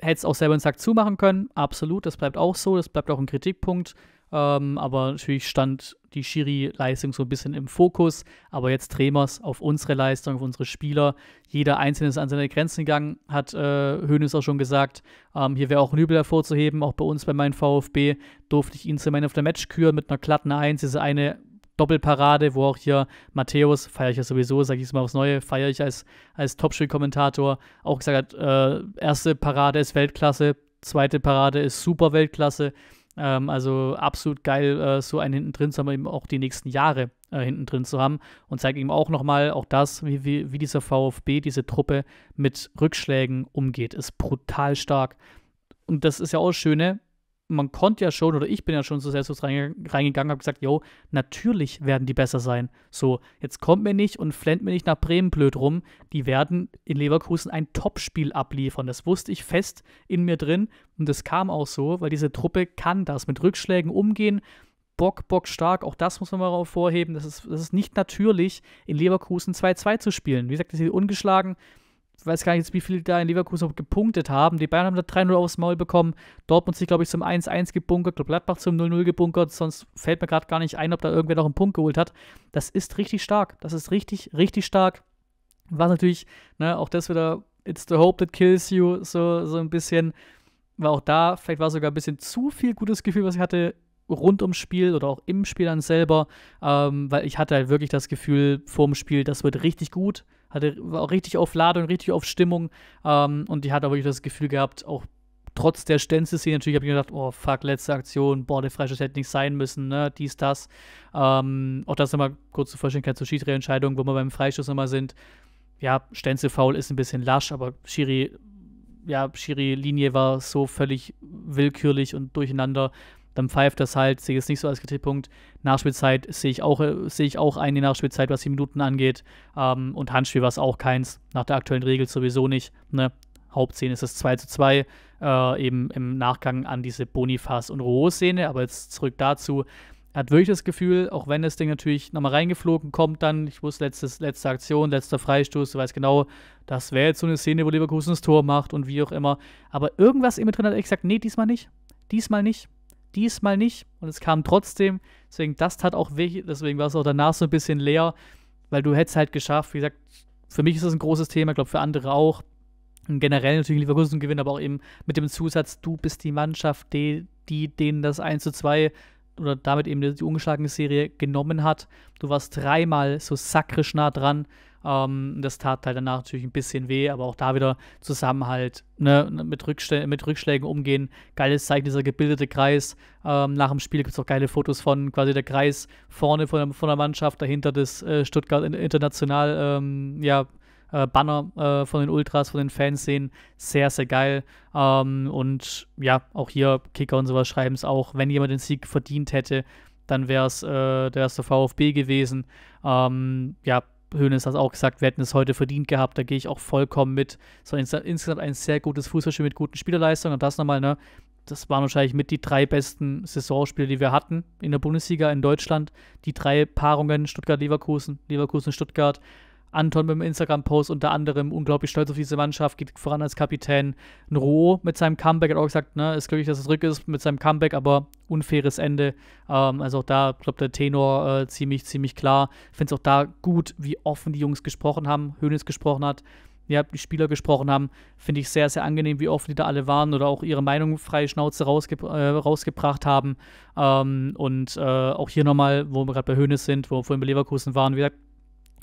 Hättest auch selber einen Sack zumachen können, absolut, das bleibt auch so, das bleibt auch ein Kritikpunkt. Ähm, aber natürlich stand die Schiri-Leistung so ein bisschen im Fokus. Aber jetzt drehen wir es auf unsere Leistung, auf unsere Spieler. Jeder Einzelne ist an seine Grenzen gegangen, hat Höhnes äh, auch schon gesagt. Ähm, hier wäre auch ein Übel hervorzuheben. Auch bei uns, bei meinem VfB, durfte ich ihn zum Man of the Match küren mit einer glatten Eins. Diese eine Doppelparade, wo auch hier Matthäus, feiere ich ja sowieso, sage ich es mal aufs Neue, feiere ich als, als Topspiel-Kommentator, auch gesagt hat, äh, erste Parade ist Weltklasse, zweite Parade ist super Weltklasse. Ähm, also absolut geil, äh, so einen hinten drin zu haben, eben auch die nächsten Jahre äh, hinten drin zu haben. Und zeigt eben auch nochmal, auch das, wie, wie, wie dieser VfB, diese Truppe mit Rückschlägen umgeht. Ist brutal stark. Und das ist ja auch das Schöne, man konnte ja schon, oder ich bin ja schon so selbstlos reingegangen, habe gesagt, jo, natürlich werden die besser sein. So, jetzt kommt mir nicht und flennt mir nicht nach Bremen blöd rum. Die werden in Leverkusen ein Topspiel abliefern. Das wusste ich fest in mir drin und das kam auch so, weil diese Truppe kann das mit Rückschlägen umgehen. Bock, Bock stark, auch das muss man mal vorheben. Das ist, das ist nicht natürlich, in Leverkusen 2-2 zu spielen. Wie gesagt, sie sind ungeschlagen weiß gar nicht, wie viele da in Leverkusen gepunktet haben. Die Bayern haben da 3-0 aufs Maul bekommen. Dortmund sich, glaube ich, zum 1-1 gebunkert. Gladbach zum 0-0 gebunkert. Sonst fällt mir gerade gar nicht ein, ob da irgendwer noch einen Punkt geholt hat. Das ist richtig stark. Das ist richtig, richtig stark. War natürlich, ne, auch das wieder, it's the hope that kills you, so, so ein bisschen. War auch da, vielleicht war sogar ein bisschen zu viel gutes Gefühl, was ich hatte rund ums Spiel oder auch im Spiel dann selber, ähm, weil ich hatte halt wirklich das Gefühl vorm Spiel, das wird richtig gut hatte, war auch richtig auf Ladung, richtig auf Stimmung. Ähm, und die hat aber wirklich das Gefühl gehabt, auch trotz der Stenze-Szene natürlich habe ich mir gedacht, oh fuck, letzte Aktion, boah, der Freischuss hätte nicht sein müssen, ne, dies, das. Ähm, auch das nochmal kurz zur Vollständigkeit zur Schiedsrichterentscheidung, wo wir beim Freischuss nochmal sind. Ja, Stenze-Foul ist ein bisschen lasch, aber Schiri, ja, Schiri-Linie war so völlig willkürlich und durcheinander, dann pfeift das halt, sehe ich es nicht so als Kritikpunkt. Nachspielzeit sehe ich auch, äh, sehe ich auch eine Nachspielzeit, was die Minuten angeht. Ähm, und Handspiel war es auch keins, nach der aktuellen Regel sowieso nicht. Ne? Hauptszene ist es 2 zu 2, äh, eben im Nachgang an diese Bonifaz- und Roho-Szene, aber jetzt zurück dazu. Er hat wirklich das Gefühl, auch wenn das Ding natürlich nochmal reingeflogen kommt, dann, ich wusste, letztes, letzte Aktion, letzter Freistoß, du weißt genau, das wäre jetzt so eine Szene, wo Leverkusen das Tor macht und wie auch immer. Aber irgendwas immer drin hat er gesagt, nee, diesmal nicht. Diesmal nicht. Diesmal nicht und es kam trotzdem. Deswegen, das tat auch weh. Deswegen war es auch danach so ein bisschen leer, weil du hättest halt geschafft. Wie gesagt, für mich ist das ein großes Thema, ich glaube für andere auch. Und generell natürlich Leverkusen gewinnen, aber auch eben mit dem Zusatz, du bist die Mannschaft, die, die denen das 1 zu 2 oder damit eben die ungeschlagene Serie genommen hat. Du warst dreimal so sakrisch nah dran. Ähm, das tat halt danach natürlich ein bisschen weh, aber auch da wieder Zusammenhalt, ne, mit, Rückschl mit Rückschlägen umgehen. Geiles Zeichen, dieser gebildete Kreis. Ähm, nach dem Spiel gibt es auch geile Fotos von quasi der Kreis vorne von, der, von der Mannschaft, dahinter das äh, Stuttgart International, ähm, ja, äh, Banner äh, von den Ultras, von den Fans sehen. Sehr, sehr geil. Ähm, und ja, auch hier Kicker und sowas schreiben es auch. Wenn jemand den Sieg verdient hätte, dann wäre es äh, der erste VfB gewesen. Ähm, ja, Hönes hat auch gesagt, wir hätten es heute verdient gehabt, da gehe ich auch vollkommen mit. Es insgesamt ein sehr gutes Fußballspiel mit guten Spielerleistungen und das nochmal, ne? Das waren wahrscheinlich mit die drei besten Saisonspiele, die wir hatten in der Bundesliga in Deutschland. Die drei Paarungen Stuttgart-Leverkusen, Leverkusen-Stuttgart. leverkusen leverkusen stuttgart Anton mit dem Instagram-Post unter anderem unglaublich stolz auf diese Mannschaft, geht voran als Kapitän. Roh mit seinem Comeback hat auch gesagt, ne, ist glücklich, dass es zurück ist mit seinem Comeback, aber unfaires Ende. Ähm, also auch da, ich glaube, der Tenor äh, ziemlich, ziemlich klar. Ich finde es auch da gut, wie offen die Jungs gesprochen haben, Hönes gesprochen hat ja, die Spieler gesprochen haben, finde ich sehr, sehr angenehm, wie offen die da alle waren oder auch ihre Meinung freie Schnauze rausge äh, rausgebracht haben. Ähm, und äh, auch hier nochmal, wo wir gerade bei Hönes sind, wo wir vorhin bei Leverkusen waren, wie gesagt,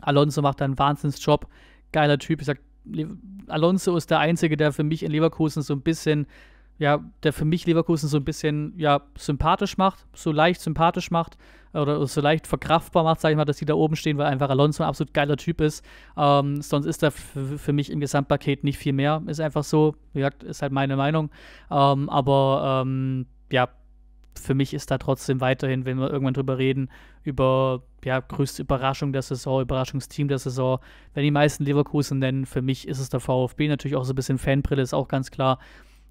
Alonso macht einen Wahnsinnsjob. Geiler Typ. Ich sag, Alonso ist der Einzige, der für mich in Leverkusen so ein bisschen, ja, der für mich Leverkusen so ein bisschen, ja, sympathisch macht, so leicht sympathisch macht oder so leicht verkraftbar macht, sage ich mal, dass die da oben stehen, weil einfach Alonso ein absolut geiler Typ ist. Ähm, sonst ist da für mich im Gesamtpaket nicht viel mehr. Ist einfach so, wie gesagt, ist halt meine Meinung. Ähm, aber ähm, ja, für mich ist da trotzdem weiterhin, wenn wir irgendwann drüber reden, über ja, größte Überraschung der Saison, Überraschungsteam der Saison. Wenn die meisten Leverkusen nennen, für mich ist es der VfB. Natürlich auch so ein bisschen Fanbrille, ist auch ganz klar.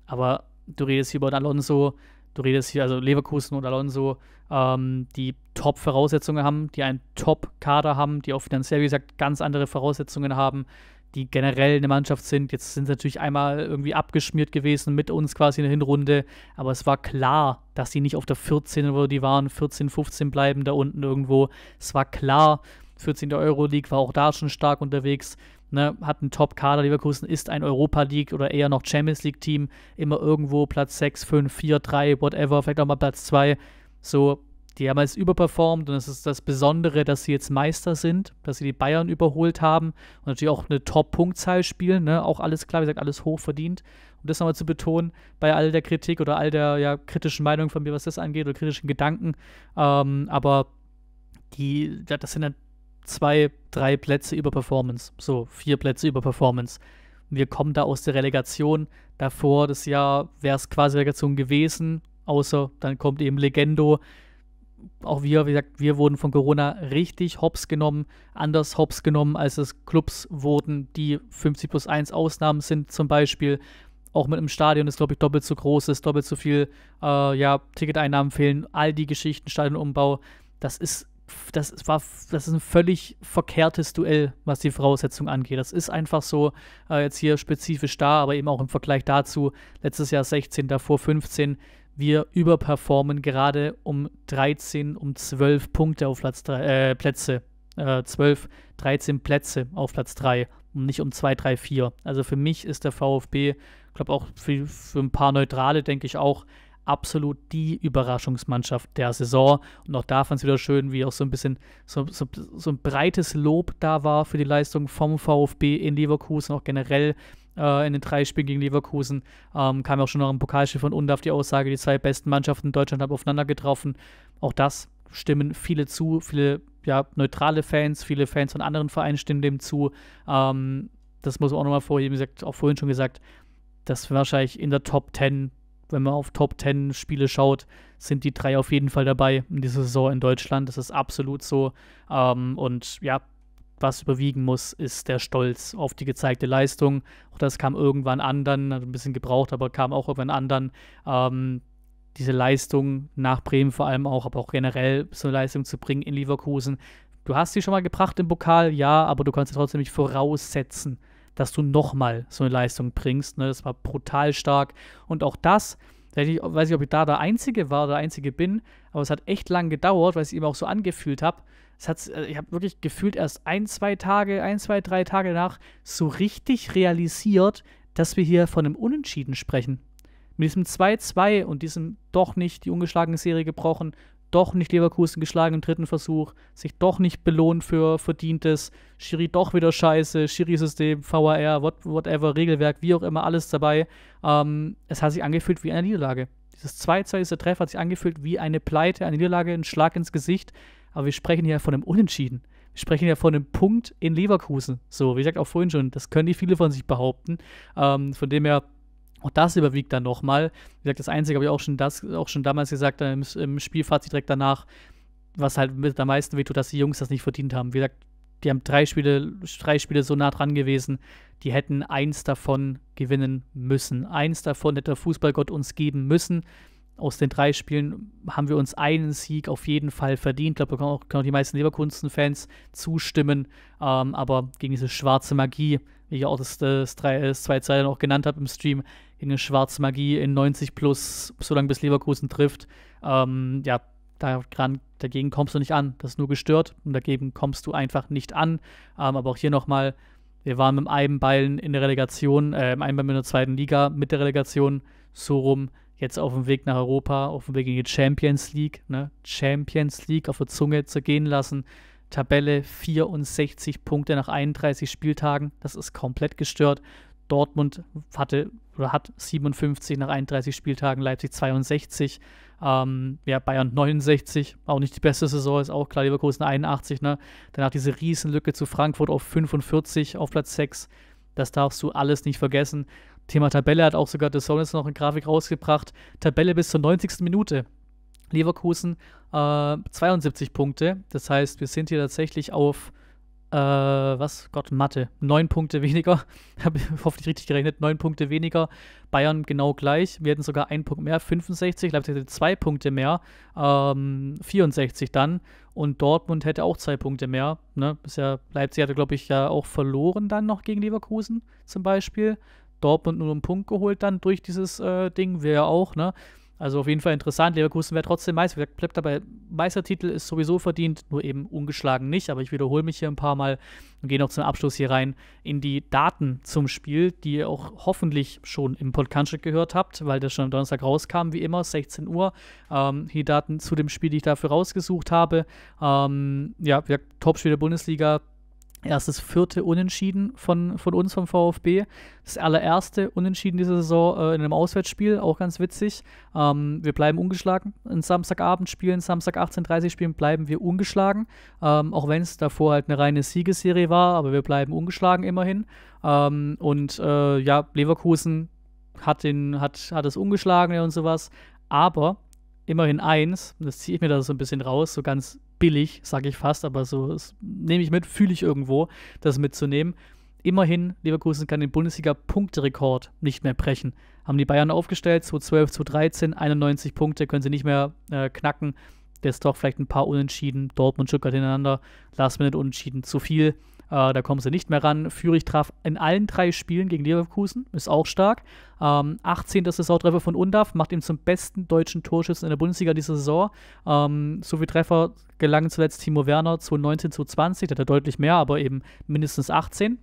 Aber du redest hier über Alonso, du redest hier, also Leverkusen und Alonso, ähm, die Top-Voraussetzungen haben, die einen Top-Kader haben, die auch finanziell, wie gesagt, ganz andere Voraussetzungen haben die generell eine Mannschaft sind. Jetzt sind sie natürlich einmal irgendwie abgeschmiert gewesen mit uns quasi in der Hinrunde, aber es war klar, dass sie nicht auf der 14, oder die waren, 14, 15 bleiben da unten irgendwo. Es war klar, 14 Euroleague war auch da schon stark unterwegs. Ne, hat einen Top-Kader. Leverkusen ist ein Europa League oder eher noch Champions League-Team. Immer irgendwo Platz 6, 5, 4, 3, whatever, vielleicht auch mal Platz 2. So, die haben jetzt überperformt und es ist das Besondere, dass sie jetzt Meister sind, dass sie die Bayern überholt haben und natürlich auch eine Top-Punktzahl spielen. Ne? Auch alles klar, wie gesagt, alles hoch verdient. Um das nochmal zu betonen, bei all der Kritik oder all der ja, kritischen Meinung von mir, was das angeht, oder kritischen Gedanken. Ähm, aber die, das sind dann zwei, drei Plätze über Performance. So, vier Plätze über Performance. Wir kommen da aus der Relegation. Davor das Jahr wäre es quasi Relegation gewesen, außer dann kommt eben Legendo auch wir, wie gesagt, wir wurden von Corona richtig hops genommen, anders hops genommen, als es Clubs wurden, die 50 plus 1 Ausnahmen sind, zum Beispiel. Auch mit einem Stadion, ist, glaube ich doppelt so groß ist, doppelt so viel äh, ja, Ticketeinnahmen fehlen, all die Geschichten, Stadionumbau. Das ist, das war, das ist ein völlig verkehrtes Duell, was die Voraussetzungen angeht. Das ist einfach so, äh, jetzt hier spezifisch da, aber eben auch im Vergleich dazu, letztes Jahr 16, davor 15 wir überperformen gerade um 13, um 12 Punkte auf Platz 3, äh, Plätze. Äh, 12, 13 Plätze auf Platz 3 und nicht um 2, 3, 4. Also für mich ist der VfB, ich glaube auch für, für ein paar Neutrale, denke ich auch, absolut die Überraschungsmannschaft der Saison. Und auch da fand es wieder schön, wie auch so ein bisschen so, so, so, ein breites Lob da war für die Leistung vom VfB in Leverkusen, auch generell äh, in den drei Spielen gegen Leverkusen. Ähm, kam auch schon noch im Pokalspiel von Undav die Aussage, die zwei besten Mannschaften in Deutschland haben aufeinander getroffen. Auch das stimmen viele zu, viele ja, neutrale Fans, viele Fans von anderen Vereinen stimmen dem zu. Ähm, das muss man auch nochmal vorheben, gesagt, auch vorhin schon gesagt, dass wahrscheinlich in der Top 10, wenn man auf Top 10 Spiele schaut, sind die drei auf jeden Fall dabei in dieser Saison in Deutschland. Das ist absolut so. Ähm, und ja, was überwiegen muss, ist der Stolz auf die gezeigte Leistung. Auch das kam irgendwann anderen, hat ein bisschen gebraucht, aber kam auch irgendwann anderen. Ähm, diese Leistung nach Bremen vor allem auch, aber auch generell so eine Leistung zu bringen in Leverkusen. Du hast sie schon mal gebracht im Pokal, ja, aber du kannst ja trotzdem nicht voraussetzen, dass du nochmal so eine Leistung bringst. Ne? Das war brutal stark. Und auch das, ich weiß nicht, ob ich da der Einzige war oder der Einzige bin, aber es hat echt lang gedauert, weil ich es eben auch so angefühlt habe, es hat, äh, ich habe wirklich gefühlt erst ein, zwei Tage, ein, zwei, drei Tage nach so richtig realisiert, dass wir hier von einem Unentschieden sprechen. Mit diesem 2-2 und diesem doch nicht die ungeschlagene Serie gebrochen, doch nicht Leverkusen geschlagen im dritten Versuch, sich doch nicht belohnt für verdientes, Schiri doch wieder scheiße, Schiri-System, VAR, what, whatever, Regelwerk, wie auch immer, alles dabei. Ähm, es hat sich angefühlt wie eine Niederlage. Dieses 2-2, dieser Treffer hat sich angefühlt wie eine Pleite, eine Niederlage, ein Schlag ins Gesicht. Aber wir sprechen ja von einem Unentschieden. Wir sprechen ja von einem Punkt in Leverkusen. So, wie gesagt, auch vorhin schon, das können die viele von sich behaupten. Ähm, von dem her, auch das überwiegt dann nochmal. Wie gesagt, das Einzige habe ich auch schon, das, auch schon damals gesagt, äh, im, im Spielfazit direkt danach, was halt mit am meisten wehtut, dass die Jungs das nicht verdient haben. Wie gesagt, die haben drei Spiele, drei Spiele so nah dran gewesen, die hätten eins davon gewinnen müssen. Eins davon hätte der Fußballgott uns geben müssen aus den drei Spielen haben wir uns einen Sieg auf jeden Fall verdient. Ich glaube, da können auch, können auch die meisten Leverkusen-Fans zustimmen. Ähm, aber gegen diese schwarze Magie, wie ich auch das, das, das 2-2 dann auch genannt habe im Stream, gegen eine schwarze Magie in 90 plus, solange bis Leverkusen trifft, ähm, ja, daran, dagegen kommst du nicht an. Das ist nur gestört und dagegen kommst du einfach nicht an. Ähm, aber auch hier nochmal, wir waren mit einem Beilen in der Relegation, äh, im Eibenbeilen in der zweiten Liga mit der Relegation, so rum jetzt auf dem Weg nach Europa, auf dem Weg in die Champions League, ne? Champions League auf der Zunge zergehen lassen. Tabelle 64 Punkte nach 31 Spieltagen, das ist komplett gestört. Dortmund hatte oder hat 57 nach 31 Spieltagen, Leipzig 62, ähm, ja, Bayern 69, auch nicht die beste Saison, ist auch klar, Leverkusen 81, ne? Danach diese Riesenlücke zu Frankfurt auf 45, auf Platz 6, das darfst du alles nicht vergessen. Thema Tabelle hat auch sogar The Zone noch eine Grafik rausgebracht. Tabelle bis zur 90. Minute. Leverkusen äh, 72 Punkte. Das heißt, wir sind hier tatsächlich auf, äh, was? Gott, Mathe. Neun Punkte weniger. Ich habe hoffentlich richtig gerechnet. Neun Punkte weniger. Bayern genau gleich. Wir hätten sogar einen Punkt mehr. 65. Leipzig hätte zwei Punkte mehr. Ähm, 64 dann. Und Dortmund hätte auch zwei Punkte mehr. Ne? Ist Leipzig hatte, glaube ich, ja auch verloren dann noch gegen Leverkusen zum Beispiel. Dortmund nur einen Punkt geholt dann durch dieses äh, Ding, wir ja auch, ne? Also auf jeden Fall interessant. Leverkusen wäre trotzdem Meister. Wie gesagt, Bleibt dabei, Meistertitel ist sowieso verdient, nur eben ungeschlagen nicht. Aber ich wiederhole mich hier ein paar Mal und gehe noch zum Abschluss hier rein in die Daten zum Spiel, die ihr auch hoffentlich schon im Podcast gehört habt, weil das schon am Donnerstag rauskam, wie immer, 16 Uhr. Ähm, die Daten zu dem Spiel, die ich dafür rausgesucht habe. Ähm, ja, Topspiel der Bundesliga, erstes vierte Unentschieden von, von uns vom VfB. Das allererste Unentschieden dieser Saison äh, in einem Auswärtsspiel, auch ganz witzig. Ähm, wir bleiben ungeschlagen. In Samstagabend spielen, Samstag 18.30 spielen, bleiben wir ungeschlagen. Ähm, auch wenn es davor halt eine reine Siegesserie war, aber wir bleiben ungeschlagen immerhin. Ähm, und äh, ja, Leverkusen hat, den, hat, hat das Ungeschlagene und sowas. Aber immerhin eins, das ziehe ich mir da so ein bisschen raus, so ganz billig, sage ich fast, aber so nehme ich mit, fühle ich irgendwo, das mitzunehmen. Immerhin, Leverkusen kann den Bundesliga-Punkterekord nicht mehr brechen. Haben die Bayern aufgestellt, 2012, 2013, 91 Punkte, können sie nicht mehr äh, knacken. Jetzt doch vielleicht ein paar Unentschieden, Dortmund, Stuttgart hintereinander, Last-Minute-Unentschieden zu viel. Äh, da kommen sie nicht mehr ran. Führig traf in allen drei Spielen gegen Leverkusen, ist auch stark. Ähm, 18. Saisontreffer von Undav, macht ihn zum besten deutschen Torschützen in der Bundesliga dieser Saison. Ähm, so viele Treffer gelangen zuletzt Timo Werner zu 19 zu 20, da hat er deutlich mehr, aber eben mindestens 18.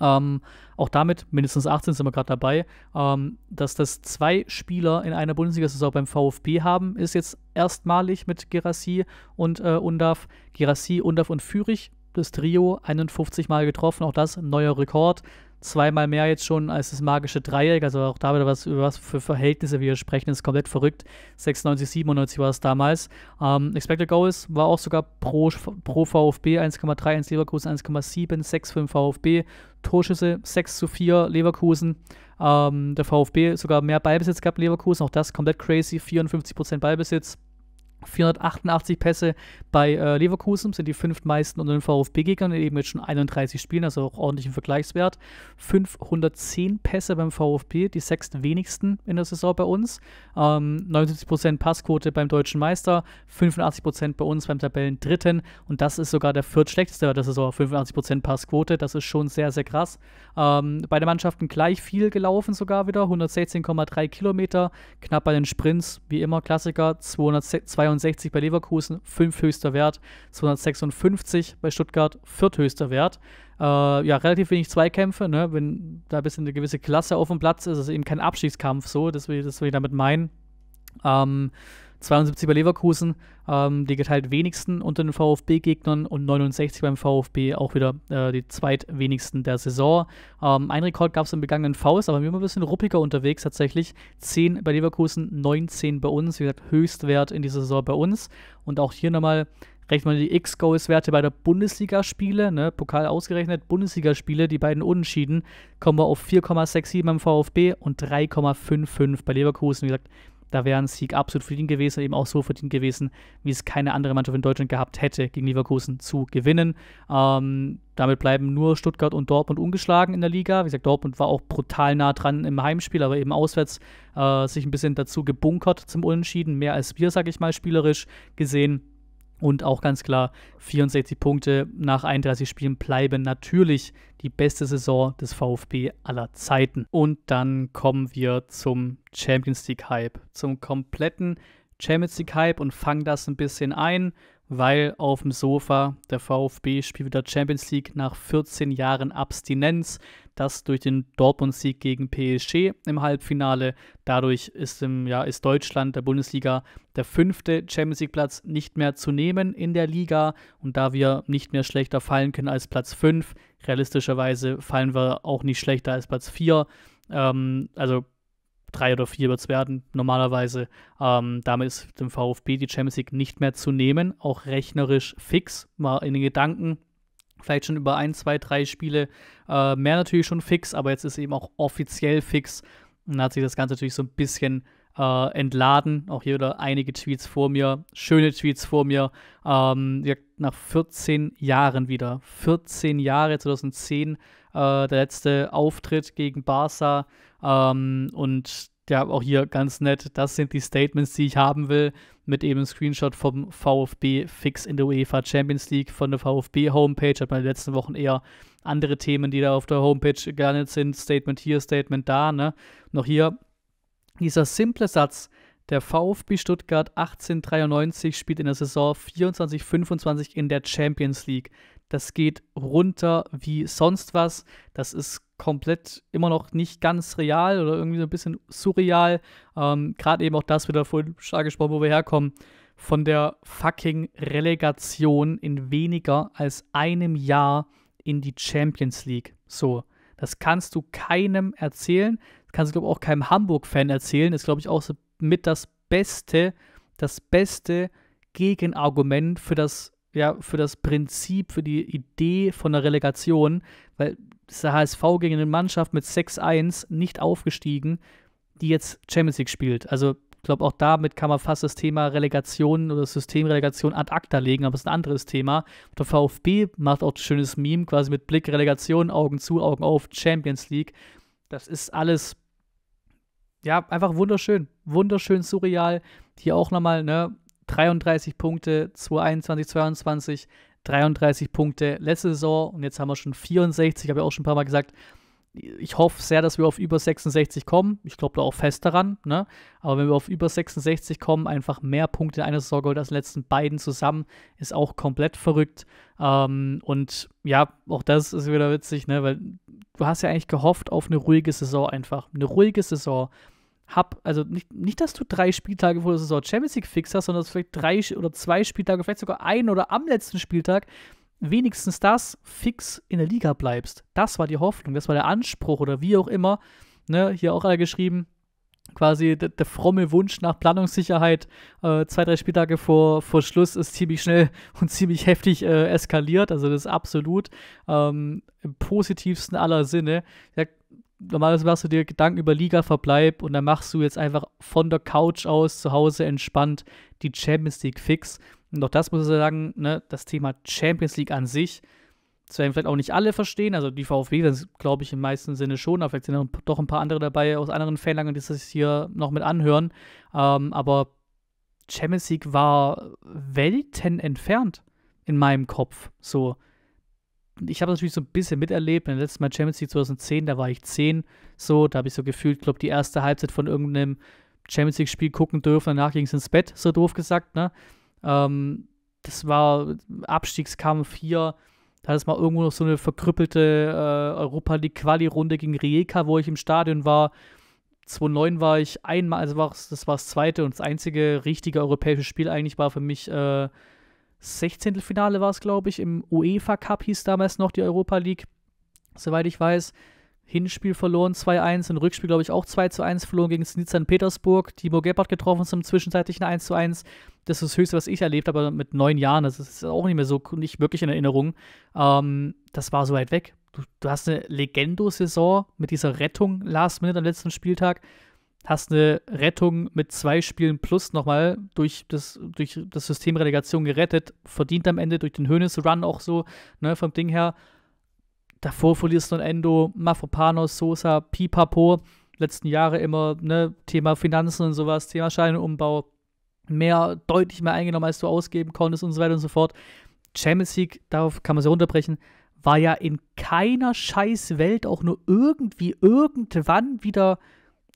Ähm, auch damit, mindestens 18 sind wir gerade dabei, ähm, dass das zwei Spieler in einer Bundesliga-Saison beim VfB haben, ist jetzt erstmalig mit Gerassi und äh, Undav. Gerassi, Undav und Fürich das Trio 51 Mal getroffen, auch das ein neuer Rekord. Zweimal mehr jetzt schon als das magische Dreieck, also auch da wieder was, über was für Verhältnisse wir sprechen, ist komplett verrückt. 96, 97 war es damals. Ähm, Expected Goals war auch sogar pro, pro VfB 1,31 Leverkusen, 1,765 VfB. Torschüsse 6 zu 4 Leverkusen. Ähm, der VfB sogar mehr Ballbesitz gab Leverkusen, auch das komplett crazy, 54% Ballbesitz. 488 Pässe bei äh, Leverkusen sind die fünftmeisten unter den VfB-Gegnern, eben mit schon 31 Spielen, also auch ordentlichen Vergleichswert. 510 Pässe beim VfB, die wenigsten in der Saison bei uns. Ähm, 79% Passquote beim deutschen Meister, 85% bei uns beim Tabellendritten und das ist sogar der viertschlechteste der Saison, 85% Passquote, das ist schon sehr, sehr krass. Ähm, beide Mannschaften gleich viel gelaufen sogar wieder, 116,3 Kilometer, knapp bei den Sprints, wie immer Klassiker, 222 263 bei Leverkusen, fünfthöchster Wert, 256 bei Stuttgart, vierthöchster Wert. Äh, ja, relativ wenig Zweikämpfe, ne? wenn da ein bisschen eine gewisse Klasse auf dem Platz ist, ist es eben kein Abstiegskampf so, das will, das will ich damit meinen. Ähm, 72 bei Leverkusen, ähm, die geteilt wenigsten unter den VfB-Gegnern und 69 beim VfB auch wieder äh, die zweitwenigsten der Saison. Ähm, ein Rekord gab es im begangenen Faust, aber wir waren ein bisschen ruppiger unterwegs tatsächlich. 10 bei Leverkusen, 19 bei uns, wie gesagt, Höchstwert in dieser Saison bei uns. Und auch hier nochmal rechnet man die X-Goals-Werte bei der Bundesligaspiele, ne, Pokal ausgerechnet, Bundesligaspiele, die beiden Unentschieden, kommen wir auf 4,67 beim VfB und 3,55 bei Leverkusen. Wie gesagt, da wäre ein Sieg absolut verdient gewesen, eben auch so verdient gewesen, wie es keine andere Mannschaft in Deutschland gehabt hätte, gegen Leverkusen zu gewinnen. Ähm, damit bleiben nur Stuttgart und Dortmund ungeschlagen in der Liga. Wie gesagt, Dortmund war auch brutal nah dran im Heimspiel, aber eben auswärts äh, sich ein bisschen dazu gebunkert zum Unentschieden, mehr als wir, sag ich mal, spielerisch gesehen. Und auch ganz klar, 64 Punkte nach 31 Spielen bleiben natürlich die beste Saison des VfB aller Zeiten. Und dann kommen wir zum Champions League Hype, zum kompletten Champions League Hype und fangen das ein bisschen ein, weil auf dem Sofa der VfB spielt wieder Champions League nach 14 Jahren Abstinenz das durch den Dortmund-Sieg gegen PSG im Halbfinale. Dadurch ist, im, ja, ist Deutschland der Bundesliga der fünfte Champions League-Platz nicht mehr zu nehmen in der Liga. Und da wir nicht mehr schlechter fallen können als Platz 5, realistischerweise fallen wir auch nicht schlechter als Platz 4. Ähm, also drei oder vier wird es werden, normalerweise. Ähm, damit ist dem VfB die Champions League nicht mehr zu nehmen, auch rechnerisch fix, mal in den Gedanken vielleicht schon über ein, zwei, drei Spiele äh, mehr natürlich schon fix, aber jetzt ist eben auch offiziell fix. Und dann hat sich das Ganze natürlich so ein bisschen äh, entladen. Auch hier wieder einige Tweets vor mir, schöne Tweets vor mir. Ähm, nach 14 Jahren wieder. 14 Jahre, 2010, äh, der letzte Auftritt gegen Barca. Ähm, und ja, auch hier ganz nett, das sind die Statements, die ich haben will mit eben einem Screenshot vom VfB Fix in der UEFA Champions League von der VfB Homepage. Hat man in den letzten Wochen eher andere Themen, die da auf der Homepage gelandet sind. Statement hier, Statement da, ne? Noch hier dieser simple Satz. Der VfB Stuttgart 1893 spielt in der Saison 24-25 in der Champions League. Das geht runter wie sonst was. Das ist komplett immer noch nicht ganz real oder irgendwie so ein bisschen surreal. Ähm, Gerade eben auch das wieder vorhin stark gesprochen, wo wir herkommen. Von der fucking Relegation in weniger als einem Jahr in die Champions League. So, das kannst du keinem erzählen. Das kannst du, glaube ich, auch keinem Hamburg-Fan erzählen. ist, glaube ich, auch so mit das beste, das beste Gegenargument für das ja, für das Prinzip, für die Idee von der Relegation, weil ist der HSV gegen eine Mannschaft mit 6-1 nicht aufgestiegen, die jetzt Champions League spielt. Also ich glaube, auch damit kann man fast das Thema Relegation oder das System Relegation ad acta legen, aber es ist ein anderes Thema. Der VfB macht auch ein schönes Meme, quasi mit Blick Relegation, Augen zu, Augen auf, Champions League. Das ist alles, ja, einfach wunderschön. Wunderschön surreal. Hier auch nochmal, ne, 33 Punkte, 2, 21, 22, 33 Punkte letzte Saison und jetzt haben wir schon 64, Ich habe ja auch schon ein paar Mal gesagt. Ich hoffe sehr, dass wir auf über 66 kommen. Ich glaube da auch fest daran. Ne? Aber wenn wir auf über 66 kommen, einfach mehr Punkte in einer Saison geholt als den letzten beiden zusammen, ist auch komplett verrückt. Ähm, und ja, auch das ist wieder witzig, ne? weil du hast ja eigentlich gehofft auf eine ruhige Saison einfach. Eine ruhige Saison hab, also nicht, nicht, dass du drei Spieltage vor der Saison Champions League fix hast, sondern dass vielleicht drei oder zwei Spieltage, vielleicht sogar ein oder am letzten Spieltag wenigstens das fix in der Liga bleibst. Das war die Hoffnung, das war der Anspruch oder wie auch immer. Ne, hier auch alle geschrieben, quasi der, der fromme Wunsch nach Planungssicherheit äh, zwei, drei Spieltage vor, vor Schluss ist ziemlich schnell und ziemlich heftig äh, eskaliert. Also das ist absolut ähm, im positivsten aller Sinne. Ja, normalerweise machst du dir Gedanken über Liga-Verbleib und dann machst du jetzt einfach von der Couch aus zu Hause entspannt die Champions League fix. Und auch das muss ich sagen, ne, das Thema Champions League an sich, das werden vielleicht auch nicht alle verstehen, also die VfB, das glaube ich im meisten Sinne schon, aber vielleicht sind doch ein paar andere dabei aus anderen Fanlagern, die das hier noch mit anhören. Ähm, aber Champions League war Welten entfernt in meinem Kopf. So, ich habe natürlich so ein bisschen miterlebt. Mein letzten Mal Champions League 2010, da war ich 10. So, da habe ich so gefühlt, glaube die erste Halbzeit von irgendeinem Champions League-Spiel gucken dürfen. Danach ging es ins Bett, so doof gesagt. Ne? Ähm, das war Abstiegskampf hier. Da hat es mal irgendwo noch so eine verkrüppelte äh, Europa League-Quali-Runde gegen Rijeka, wo ich im Stadion war. 2009 war ich einmal, also war, das war das zweite und das einzige richtige europäische Spiel eigentlich war für mich. Äh, Sechzehntelfinale war es, glaube ich, im UEFA Cup hieß damals noch die Europa League. Soweit ich weiß, Hinspiel verloren 2-1, im Rückspiel, glaube ich, auch 2-1 verloren gegen Zenit St. Petersburg. Timo Gebhardt getroffen zum zwischenzeitlichen 1-1. Das ist das Höchste, was ich erlebt habe aber mit neun Jahren. Das ist auch nicht mehr so, nicht wirklich in Erinnerung. Ähm, das war so weit weg. Du, du hast eine Legendo-Saison mit dieser Rettung last minute am letzten Spieltag hast eine Rettung mit zwei Spielen plus nochmal durch das, durch das System Relegation gerettet, verdient am Ende durch den Hönes-Run auch so, ne, vom Ding her. Davor verlierst du ein Endo, Mafropanos, Sosa, Pipapo, letzten Jahre immer, ne, Thema Finanzen und sowas, Thema Scheinenumbau, mehr, deutlich mehr eingenommen, als du ausgeben konntest und so weiter und so fort. Champions League, darauf kann man sich runterbrechen, war ja in keiner Welt auch nur irgendwie irgendwann wieder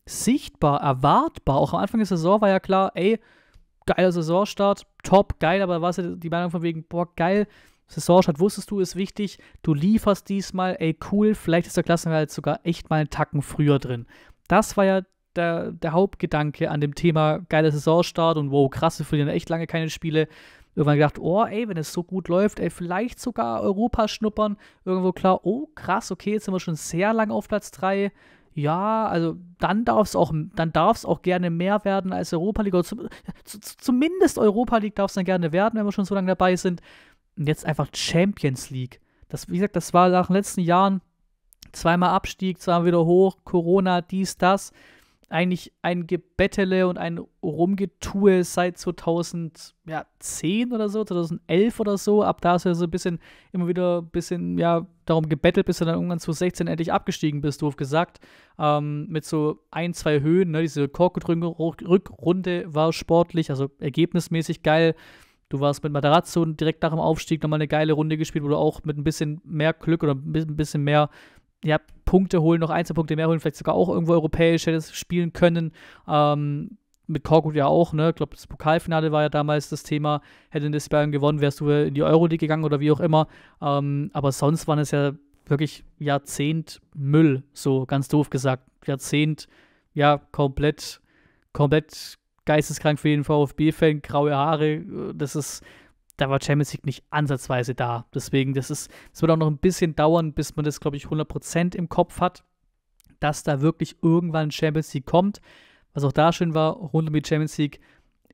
sichtbar, erwartbar. Auch am Anfang der Saison war ja klar, ey, geiler Saisonstart, top, geil, aber war es ja die Meinung von wegen, boah, geil, Saisonstart wusstest du, ist wichtig, du lieferst diesmal, ey, cool, vielleicht ist der Klassenerhalt sogar echt mal einen Tacken früher drin. Das war ja der, der Hauptgedanke an dem Thema geiler Saisonstart und wow, krass, wir verlieren echt lange keine Spiele. Irgendwann gedacht, oh, ey, wenn es so gut läuft, ey, vielleicht sogar Europa schnuppern. Irgendwo klar, oh, krass, okay, jetzt sind wir schon sehr lang auf Platz 3 ja, also dann darf es auch, auch gerne mehr werden als Europa League. Oder zu, zu, zumindest Europa League darf es dann gerne werden, wenn wir schon so lange dabei sind. Und jetzt einfach Champions League. Das, wie gesagt, das war nach den letzten Jahren zweimal Abstieg, zweimal wieder hoch, Corona, dies, das eigentlich ein Gebettele und ein Rumgetue seit 2010 oder so, 2011 oder so. Ab da ist er so ein bisschen immer wieder ein bisschen ja, darum gebettelt, bis du dann irgendwann 2016 endlich abgestiegen bist, doof gesagt. Ähm, mit so ein, zwei Höhen. Ne? Diese Korkut-Rückrunde war sportlich, also ergebnismäßig geil. Du warst mit Matarazzo direkt nach dem Aufstieg nochmal eine geile Runde gespielt, wo du auch mit ein bisschen mehr Glück oder ein bisschen mehr ja, Punkte holen, noch Einzelpunkte mehr holen, vielleicht sogar auch irgendwo europäisch hätte spielen können. Ähm, mit Korkut ja auch, ne? Ich glaube, das Pokalfinale war ja damals das Thema. Hätte das Bayern gewonnen, wärst du in die Euroleague gegangen oder wie auch immer. Ähm, aber sonst waren es ja wirklich Jahrzehnt Müll, so ganz doof gesagt. Jahrzehnt, ja, komplett, komplett geisteskrank für jeden VfB-Fan, graue Haare, das ist da war Champions League nicht ansatzweise da. Deswegen, das ist, es wird auch noch ein bisschen dauern, bis man das, glaube ich, 100% im Kopf hat, dass da wirklich irgendwann Champions League kommt. Was auch da schön war, rund um die Champions League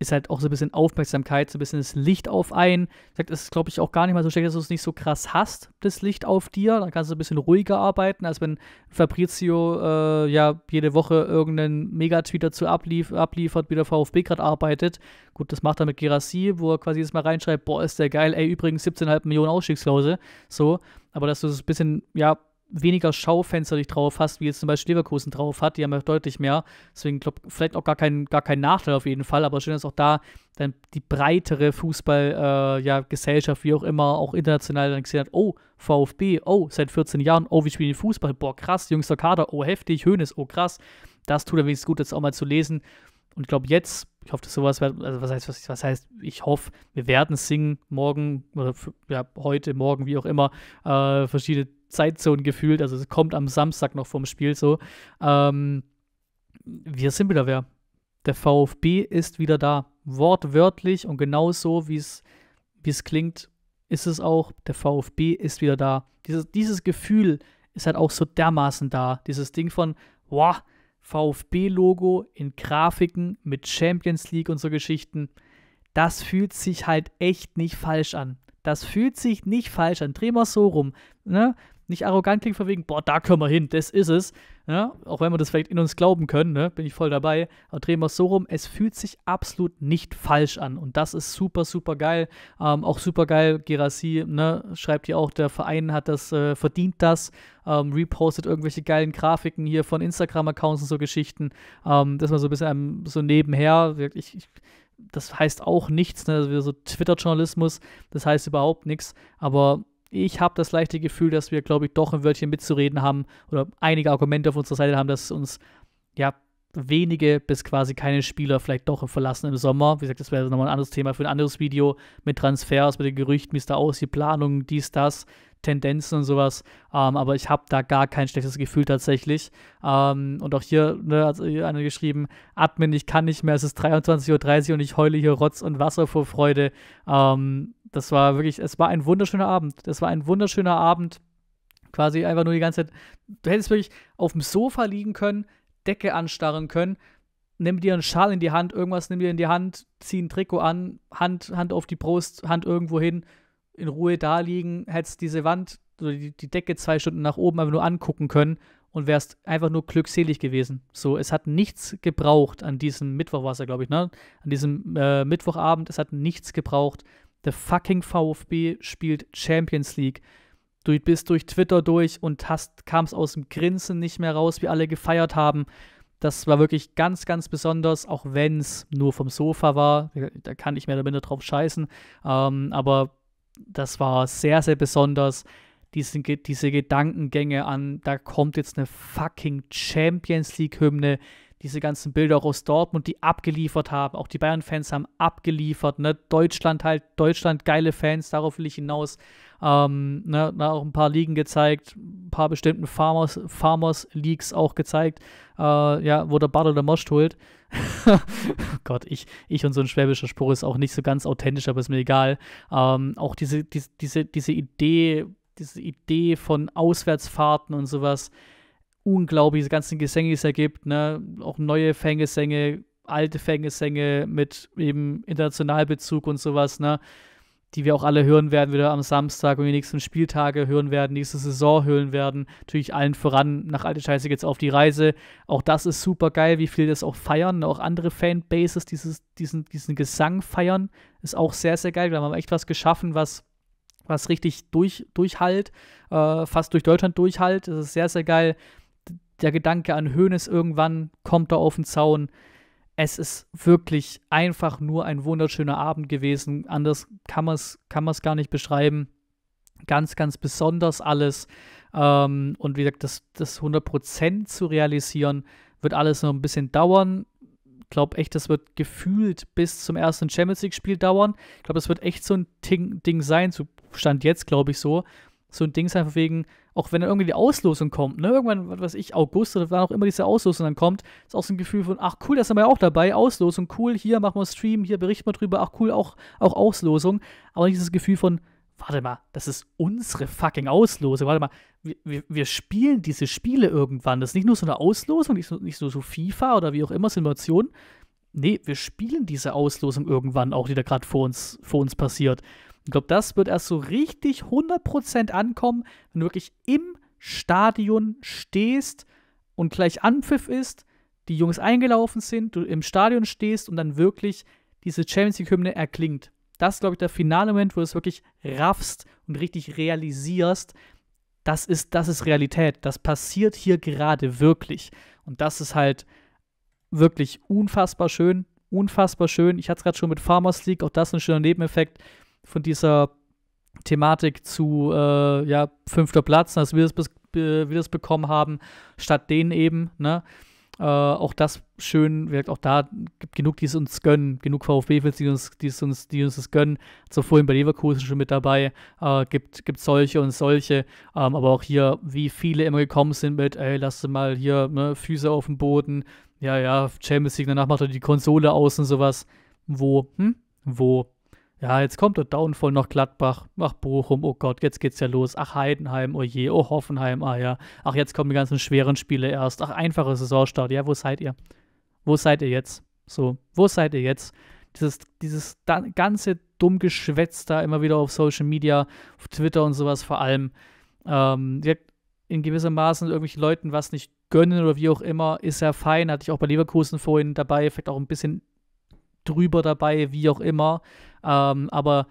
ist halt auch so ein bisschen Aufmerksamkeit, so ein bisschen das Licht auf einen. Sagt, es ist, glaube ich, auch gar nicht mal so schlecht, dass du es nicht so krass hast, das Licht auf dir. Dann kannst du ein bisschen ruhiger arbeiten, als wenn Fabrizio äh, ja jede Woche irgendeinen Megatweet dazu ablief abliefert, wie der VfB gerade arbeitet. Gut, das macht er mit Girassi, wo er quasi jetzt Mal reinschreibt, boah, ist der geil, ey, übrigens 17,5 Millionen Ausstiegsklausel. So, aber dass du es ein bisschen, ja, weniger Schaufenster dich drauf hast, wie jetzt zum Beispiel Leverkusen drauf hat. Die haben ja deutlich mehr. Deswegen glaube vielleicht auch gar keinen gar kein Nachteil auf jeden Fall. Aber schön, dass auch da dann die breitere Fußballgesellschaft, äh, ja, wie auch immer, auch international dann gesehen hat, oh, VfB, oh, seit 14 Jahren, oh, wir spielen Fußball, boah, krass, jüngster Kader, oh, heftig, Hönes, oh, krass. Das tut dann wenigstens gut, das auch mal zu lesen. Und ich glaube, jetzt, ich hoffe, dass sowas, also was heißt, was, was heißt, ich hoffe, wir werden singen morgen oder ja, heute, morgen, wie auch immer, äh, verschiedene Zeitzone gefühlt. Also es kommt am Samstag noch vom Spiel so. Ähm, wir sind wieder wer. Der VfB ist wieder da. Wortwörtlich und genauso, wie es klingt, ist es auch, der VfB ist wieder da. Dieses, dieses Gefühl ist halt auch so dermaßen da. Dieses Ding von, wow, VfB-Logo in Grafiken mit Champions League und so Geschichten. Das fühlt sich halt echt nicht falsch an. Das fühlt sich nicht falsch an. Dreh mal so rum. Ne? nicht arrogant klingt von wegen, boah, da können wir hin, das ist es. Ja, auch wenn wir das vielleicht in uns glauben können, ne, bin ich voll dabei. Aber drehen wir es so rum, es fühlt sich absolut nicht falsch an. Und das ist super, super geil. Ähm, auch super geil, Gerassi, ne, schreibt hier auch, der Verein hat das, äh, verdient das, ähm, repostet irgendwelche geilen Grafiken hier von Instagram-Accounts und so Geschichten. Ähm, das mal so ein bisschen einem, so nebenher. Ich, ich, das heißt auch nichts, ne? Also so Twitter-Journalismus, das heißt überhaupt nichts. Aber ich habe das leichte Gefühl, dass wir, glaube ich, doch ein Wörtchen mitzureden haben oder einige Argumente auf unserer Seite haben, dass uns ja wenige bis quasi keine Spieler vielleicht doch verlassen im Sommer. Wie gesagt, das wäre nochmal ein anderes Thema für ein anderes Video mit Transfers, mit den Gerüchten, wie es da aussieht, Planungen, dies, das, Tendenzen und sowas. Ähm, aber ich habe da gar kein schlechtes Gefühl tatsächlich. Ähm, und auch hier ne, hat einer geschrieben, Admin, ich kann nicht mehr, es ist 23.30 Uhr und ich heule hier Rotz und Wasser vor Freude. Ähm, das war wirklich, es war ein wunderschöner Abend. Das war ein wunderschöner Abend. Quasi einfach nur die ganze Zeit. Du hättest wirklich auf dem Sofa liegen können, Decke anstarren können, nimm dir einen Schal in die Hand, irgendwas nimm dir in die Hand, zieh ein Trikot an, Hand, Hand auf die Brust, Hand irgendwo hin, in Ruhe da liegen, hättest diese Wand, oder die, die Decke zwei Stunden nach oben einfach nur angucken können und wärst einfach nur glückselig gewesen. So, es hat nichts gebraucht an diesem Mittwoch, war es ja, glaube ich, ne? An diesem äh, Mittwochabend, es hat nichts gebraucht. The fucking VfB spielt Champions League. Du bist durch Twitter durch und kamst aus dem Grinsen nicht mehr raus, wie alle gefeiert haben. Das war wirklich ganz, ganz besonders, auch wenn es nur vom Sofa war. Da kann ich mehr oder minder drauf scheißen. Ähm, aber das war sehr, sehr besonders. Diese, diese Gedankengänge an, da kommt jetzt eine fucking Champions League-Hymne diese ganzen Bilder auch aus Dortmund, die abgeliefert haben. Auch die Bayern-Fans haben abgeliefert. Ne? Deutschland halt, Deutschland, geile Fans, darauf will ich hinaus. Ähm, ne? Auch ein paar Ligen gezeigt, ein paar bestimmten Farmers, Farmers Leagues auch gezeigt, äh, ja, wo der Bartel der Most holt. Gott, ich, ich und so ein schwäbischer Spruch ist auch nicht so ganz authentisch, aber ist mir egal. Ähm, auch diese, diese, diese, diese Idee, diese Idee von Auswärtsfahrten und sowas unglaublich, diese ganzen Gesänge, die es ergibt, ne? Auch neue Fängesänge, alte Fängesänge mit eben Internationalbezug und sowas, ne? Die wir auch alle hören werden, wieder am Samstag und die nächsten Spieltage hören werden, nächste Saison hören werden. Natürlich allen voran, nach alte Scheiße geht's auf die Reise. Auch das ist super geil, wie viel das auch feiern. Auch andere Fanbases dieses, diesen, diesen Gesang feiern, ist auch sehr, sehr geil. Wir haben echt was geschaffen, was was richtig durch, durchhalt, äh, fast durch Deutschland durchhalt. Das ist sehr, sehr geil der Gedanke an Hönes irgendwann kommt da auf den Zaun. Es ist wirklich einfach nur ein wunderschöner Abend gewesen. Anders kann man es kann gar nicht beschreiben. Ganz, ganz besonders alles. Ähm, und wie gesagt, das, das 100% zu realisieren, wird alles noch ein bisschen dauern. Ich glaube echt, das wird gefühlt bis zum ersten Champions League-Spiel dauern. Ich glaube, das wird echt so ein Ting Ding sein, so stand jetzt, glaube ich, so, so ein Ding sein, von wegen, auch wenn dann irgendwie die Auslosung kommt, ne? Irgendwann, was weiß ich, August oder wann auch immer diese Auslosung dann kommt, ist auch so ein Gefühl von, ach cool, da sind wir ja auch dabei, Auslosung, cool, hier machen wir einen Stream, hier berichten wir drüber, ach cool, auch, auch Auslosung. Aber nicht dieses Gefühl von, warte mal, das ist unsere fucking Auslosung, warte mal, wir, wir, wir spielen diese Spiele irgendwann. Das ist nicht nur so eine Auslosung, nicht so, nicht so, so FIFA oder wie auch immer Simulation. Nee, wir spielen diese Auslosung irgendwann auch, die da gerade vor uns, vor uns passiert. Ich glaube, das wird erst so richtig 100% ankommen, wenn du wirklich im Stadion stehst und gleich Anpfiff ist, die Jungs eingelaufen sind, du im Stadion stehst und dann wirklich diese Champions League-Hymne erklingt. Das ist, glaube ich, der finale Moment, wo du es wirklich raffst und richtig realisierst. Das ist, das ist Realität. Das passiert hier gerade wirklich. Und das ist halt wirklich unfassbar schön. Unfassbar schön. Ich hatte es gerade schon mit Farmers League, auch das ist ein schöner Nebeneffekt von dieser Thematik zu äh, ja, fünfter Platz, dass also wir das, bis, wir das bekommen haben, statt denen eben, ne? Äh, auch das schön, auch da gibt genug, die es uns gönnen, genug VfB-Fans, die uns, die uns, die uns das gönnen. So vorhin bei Leverkusen schon mit dabei, äh, gibt, gibt solche und solche, ähm, aber auch hier, wie viele immer gekommen sind mit, ey, lass mal hier ne, Füße auf dem Boden, ja, ja, Champions League, danach macht er die Konsole aus und sowas. Wo, hm? Wo? Ja, jetzt kommt der Downfall noch Gladbach, ach Bochum, oh Gott, jetzt geht's ja los. Ach Heidenheim, oh je, oh Hoffenheim, ah ja. Ach, jetzt kommen die ganzen schweren Spiele erst. Ach, einfacher Saisonstart, ja, wo seid ihr? Wo seid ihr jetzt? So, wo seid ihr jetzt? Dieses, dieses ganze dumm Geschwätz da immer wieder auf Social Media, auf Twitter und sowas vor allem. Ähm, in gewisser Maßen irgendwelchen Leuten was nicht gönnen oder wie auch immer, ist ja fein. Hatte ich auch bei Leverkusen vorhin dabei, vielleicht auch ein bisschen drüber dabei, wie auch immer. Ähm, aber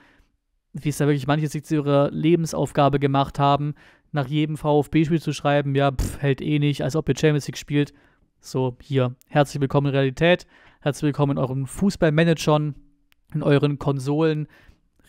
wie es da wirklich manche sich zu ihrer Lebensaufgabe gemacht haben, nach jedem VfB-Spiel zu schreiben, ja, pff, hält eh nicht, als ob ihr Champions League spielt. So, hier, herzlich willkommen in Realität, herzlich willkommen in euren Fußballmanagern, in euren Konsolen.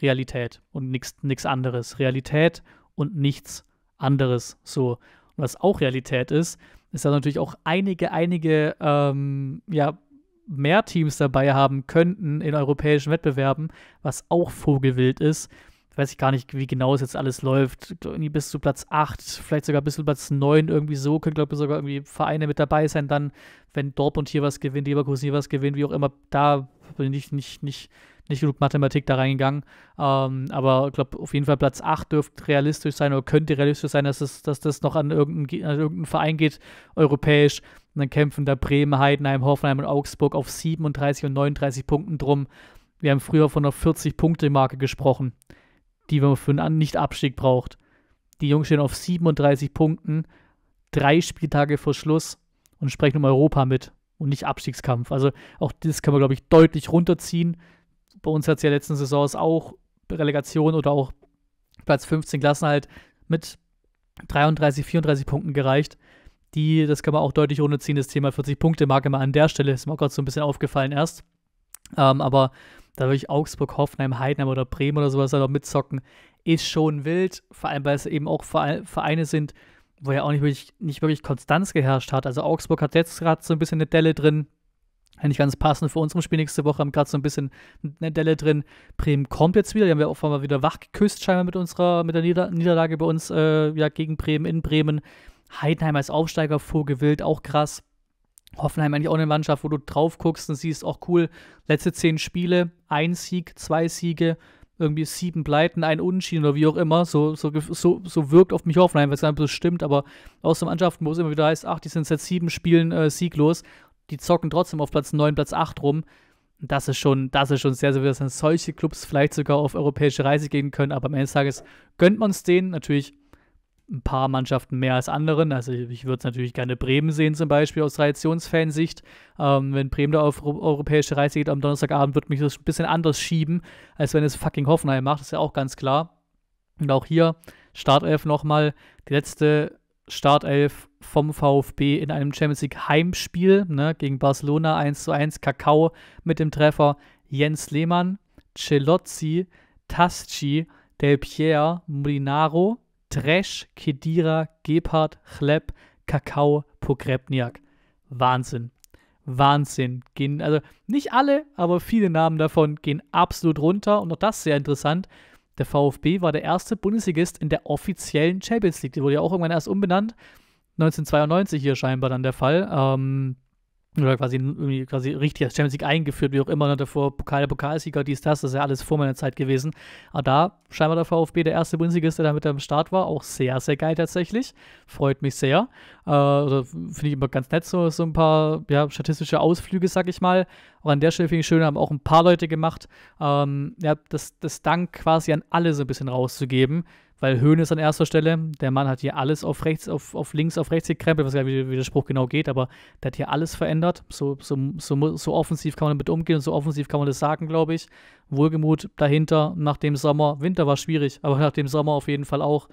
Realität und nichts anderes. Realität und nichts anderes. So. Und was auch Realität ist, ist, da natürlich auch einige, einige ähm, ja, mehr Teams dabei haben könnten in europäischen Wettbewerben, was auch Vogelwild ist. Weiß ich gar nicht, wie genau es jetzt alles läuft. Irgendwie bis zu Platz 8, vielleicht sogar bis zu Platz 9, irgendwie so. Können, glaube ich, sogar irgendwie Vereine mit dabei sein. Dann, wenn Dortmund hier was gewinnt, Leverkusen hier was gewinnt, wie auch immer, da bin ich nicht, nicht, nicht genug Mathematik da reingegangen. Ähm, aber ich glaube, auf jeden Fall Platz 8 dürfte realistisch sein oder könnte realistisch sein, dass, es, dass das noch an irgendeinen, an irgendeinen Verein geht, europäisch. Und dann kämpfen da Bremen, Heidenheim, Hoffenheim und Augsburg auf 37 und 39 Punkten drum. Wir haben früher von einer 40-Punkte-Marke gesprochen, die man für einen Nicht-Abstieg braucht. Die Jungs stehen auf 37 Punkten, drei Spieltage vor Schluss und sprechen um Europa mit und nicht Abstiegskampf. Also auch das kann man, glaube ich, deutlich runterziehen. Bei uns hat es ja letzten Saisons auch Relegation oder auch Platz 15 Klassen halt mit 33, 34 Punkten gereicht die, das kann man auch deutlich runterziehen, das Thema 40-Punkte-Marke mal an der Stelle, ist mir auch gerade so ein bisschen aufgefallen erst. Ähm, aber ich Augsburg, Hoffenheim, Heidenheim oder Bremen oder sowas halt auch mitzocken, ist schon wild, vor allem weil es eben auch Vereine sind, wo ja auch nicht wirklich, nicht wirklich Konstanz geherrscht hat. Also Augsburg hat jetzt gerade so ein bisschen eine Delle drin, ich ganz passend für unserem Spiel nächste Woche, haben gerade so ein bisschen eine Delle drin. Bremen kommt jetzt wieder, die haben wir auch mal wieder wach geküsst, scheinbar mit unserer, mit der Nieder Niederlage bei uns, äh, ja, gegen Bremen, in Bremen. Heidenheim als Aufsteiger vorgewillt, auch krass. Hoffenheim eigentlich auch eine Mannschaft, wo du drauf guckst und siehst, auch cool, letzte zehn Spiele, ein Sieg, zwei Siege, irgendwie sieben Pleiten, ein Unentschieden oder wie auch immer. So, so, so, so wirkt auf mich Hoffenheim, was das stimmt, aber aus so Mannschaften, wo es immer wieder heißt, ach, die sind seit sieben Spielen äh, sieglos, die zocken trotzdem auf Platz neun, Platz acht rum. Das ist schon, das ist schon sehr, sehr, dass solche Clubs vielleicht sogar auf europäische Reise gehen können, aber am Ende des Tages gönnt man es denen. Natürlich ein paar Mannschaften mehr als anderen. Also ich würde es natürlich gerne Bremen sehen zum Beispiel aus Traditionsfansicht. Ähm, wenn Bremen da auf europäische Reise geht am Donnerstagabend, wird mich das ein bisschen anders schieben, als wenn es fucking Hoffenheim macht, das ist ja auch ganz klar. Und auch hier Startelf nochmal, die letzte Startelf vom VfB in einem Champions League Heimspiel ne, gegen Barcelona 1 zu 1, Kakao mit dem Treffer Jens Lehmann, Celozzi, Tasci, Del Pierre, Molinaro, Dresch, Kedira, Gebhardt, Chleb, Kakao, Pogrebniak. Wahnsinn. Wahnsinn. Gehen, also nicht alle, aber viele Namen davon gehen absolut runter. Und auch das sehr interessant. Der VfB war der erste Bundesligist in der offiziellen Champions League. Die wurde ja auch irgendwann erst umbenannt. 1992 hier scheinbar dann der Fall. Ähm, oder quasi, irgendwie quasi richtig als Champions League eingeführt, wie auch immer, ne? davor Pokal, Pokalsieger, dies, das, das ist ja alles vor meiner Zeit gewesen. Aber da scheinbar der VfB der erste Bundesligist, der da mit am Start war, auch sehr, sehr geil tatsächlich. Freut mich sehr. Äh, also finde ich immer ganz nett, so, so ein paar ja, statistische Ausflüge, sag ich mal. Auch an der Stelle finde ich schön, haben auch ein paar Leute gemacht, ähm, ja, das, das Dank quasi an alle so ein bisschen rauszugeben weil Höhn ist an erster Stelle. Der Mann hat hier alles auf rechts, auf, auf links, auf rechts gekrempelt, Ich weiß gar nicht, wie, wie der Spruch genau geht, aber der hat hier alles verändert. So, so, so, so offensiv kann man damit umgehen und so offensiv kann man das sagen, glaube ich. Wohlgemut dahinter, nach dem Sommer, Winter war schwierig, aber nach dem Sommer auf jeden Fall auch.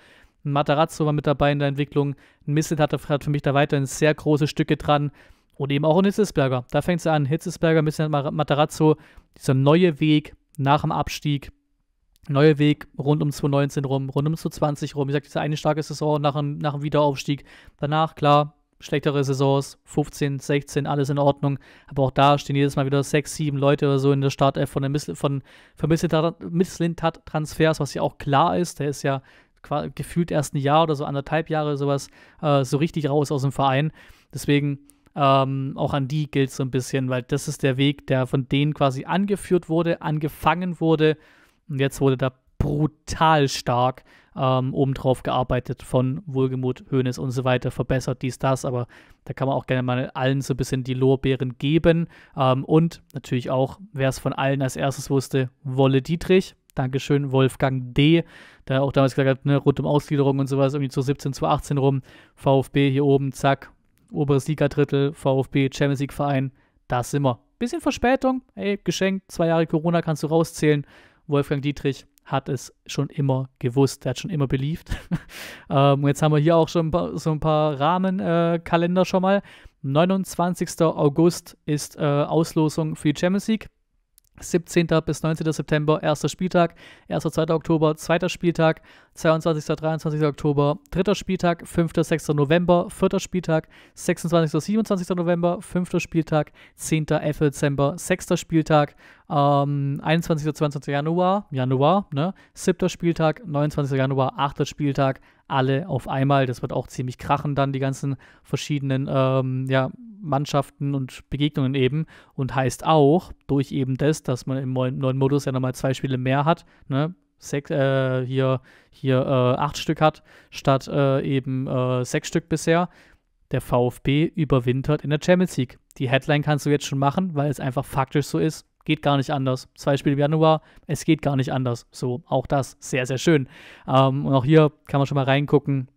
Ein Matarazzo war mit dabei in der Entwicklung. Ein Misset hat, hat für mich da weiterhin sehr große Stücke dran. Und eben auch ein Hitzesberger. Da fängt es an. Hitzesberger, Misset, Matarazzo. Dieser neue Weg nach dem Abstieg neuer Weg rund um 2019 rum, rund um 2020 rum. Wie gesagt, diese eine starke Saison nach dem, nach dem Wiederaufstieg. Danach, klar, schlechtere Saisons, 15, 16, alles in Ordnung. Aber auch da stehen jedes Mal wieder sechs, sieben Leute oder so in der Startelf von, von, von Misslintat-Transfers, was ja auch klar ist. Der ist ja gefühlt erst ein Jahr oder so anderthalb Jahre sowas äh, so richtig raus aus dem Verein. Deswegen ähm, auch an die gilt so ein bisschen, weil das ist der Weg, der von denen quasi angeführt wurde, angefangen wurde und jetzt wurde da brutal stark ähm, obendrauf gearbeitet von Wohlgemut, Hönes und so weiter, verbessert dies, das, aber da kann man auch gerne mal allen so ein bisschen die Lorbeeren geben. Ähm, und natürlich auch, wer es von allen als erstes wusste, Wolle Dietrich. Dankeschön, Wolfgang D., der auch damals gesagt hat, ne, rund um Ausgliederung und sowas, irgendwie zu 17, zu 18 rum, VfB hier oben, zack, oberes Ligadrittel, VfB, Champions League Verein, da sind wir. Bisschen Verspätung, ey, geschenkt, zwei Jahre Corona kannst du rauszählen Wolfgang Dietrich hat es schon immer gewusst, der hat schon immer beliebt. ähm, jetzt haben wir hier auch schon ein paar, so ein paar Rahmenkalender äh, schon mal. 29. August ist äh, Auslosung für die Champions League. 17. bis 19. September, erster Spieltag, 1. 2. Oktober, zweiter Spieltag, 22. 23. Oktober, dritter Spieltag, 5. 6. November, vierter Spieltag, 26. 27. November, fünfter Spieltag, 10. 11. Dezember, sechster Spieltag ähm, 21. 22. Januar, Januar, ne? Siebter Spieltag, 29. Januar, 8. Spieltag, alle auf einmal. Das wird auch ziemlich krachen dann, die ganzen verschiedenen ähm, ja, Mannschaften und Begegnungen eben. Und heißt auch, durch eben das, dass man im neuen Modus ja nochmal zwei Spiele mehr hat, ne? Sech, äh, hier, hier äh, acht Stück hat, statt äh, eben äh, sechs Stück bisher. Der VfB überwintert in der Champions League. Die Headline kannst du jetzt schon machen, weil es einfach faktisch so ist. Geht gar nicht anders. Zwei Spiele im Januar, es geht gar nicht anders. So, auch das sehr, sehr schön. Ähm, und auch hier kann man schon mal reingucken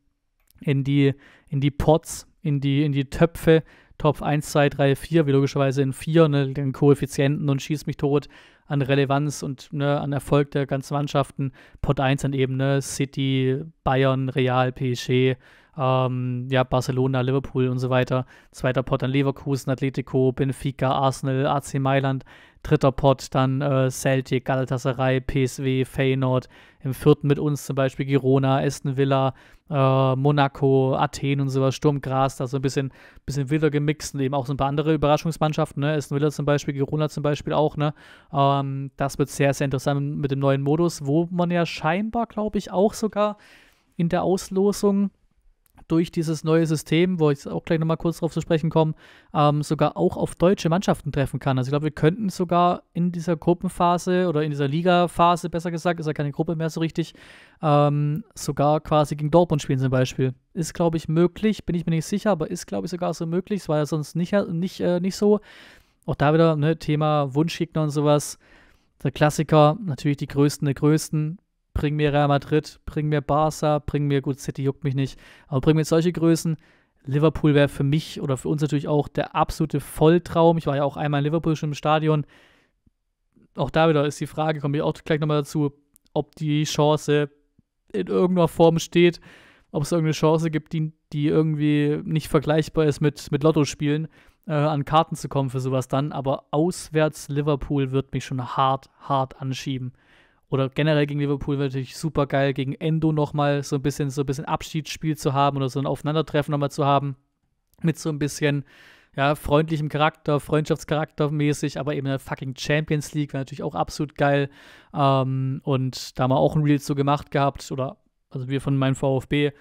in die, in die Pots, in die, in die Töpfe. Top 1, 2, 3, 4, wie logischerweise in 4, ne, den Koeffizienten und schieß mich tot an Relevanz und ne, an Erfolg der ganzen Mannschaften. Pot 1 dann eben, ne, City, Bayern, Real, PSG, ähm, ja, Barcelona, Liverpool und so weiter. Zweiter Pot dann Leverkusen, Atletico, Benfica, Arsenal, AC Mailand. Dritter Pot dann äh, Celtic, Galatasaray, PSW, Feyenoord. Im vierten mit uns zum Beispiel Girona, Aston Villa, äh, Monaco, Athen und sowas, Sturmgras, da so ein bisschen, bisschen wilder gemixt und eben auch so ein paar andere Überraschungsmannschaften, ne? Aston Villa zum Beispiel, Girona zum Beispiel auch, ne? Ähm, das wird sehr, sehr interessant mit dem neuen Modus, wo man ja scheinbar, glaube ich, auch sogar in der Auslosung durch dieses neue System, wo ich auch gleich nochmal kurz darauf zu sprechen komme, ähm, sogar auch auf deutsche Mannschaften treffen kann. Also ich glaube, wir könnten sogar in dieser Gruppenphase oder in dieser Ligaphase, besser gesagt, ist ja keine Gruppe mehr so richtig, ähm, sogar quasi gegen Dortmund spielen zum Beispiel. Ist, glaube ich, möglich, bin ich mir nicht sicher, aber ist, glaube ich, sogar so möglich. Es war ja sonst nicht, nicht, äh, nicht so. Auch da wieder, ne, Thema Wunschgegner und sowas. Der Klassiker, natürlich die größten der größten bring mir Real Madrid, bring mir Barca, bring mir, gut, City juckt mich nicht, aber bring mir solche Größen. Liverpool wäre für mich oder für uns natürlich auch der absolute Volltraum. Ich war ja auch einmal in Liverpool schon im Stadion. Auch da wieder ist die Frage, komme ich auch gleich nochmal dazu, ob die Chance in irgendeiner Form steht, ob es irgendeine Chance gibt, die, die irgendwie nicht vergleichbar ist mit, mit Lottospielen, äh, an Karten zu kommen für sowas dann. Aber auswärts Liverpool wird mich schon hart, hart anschieben oder generell gegen Liverpool wäre natürlich super geil, gegen Endo nochmal so ein bisschen, so ein bisschen Abschiedsspiel zu haben oder so ein Aufeinandertreffen nochmal zu haben. Mit so ein bisschen ja, freundlichem Charakter, Freundschaftscharakter mäßig, aber eben in der fucking Champions League wäre natürlich auch absolut geil. Ähm, und da haben wir auch ein Reel zu gemacht gehabt, oder also wir von meinem VfB,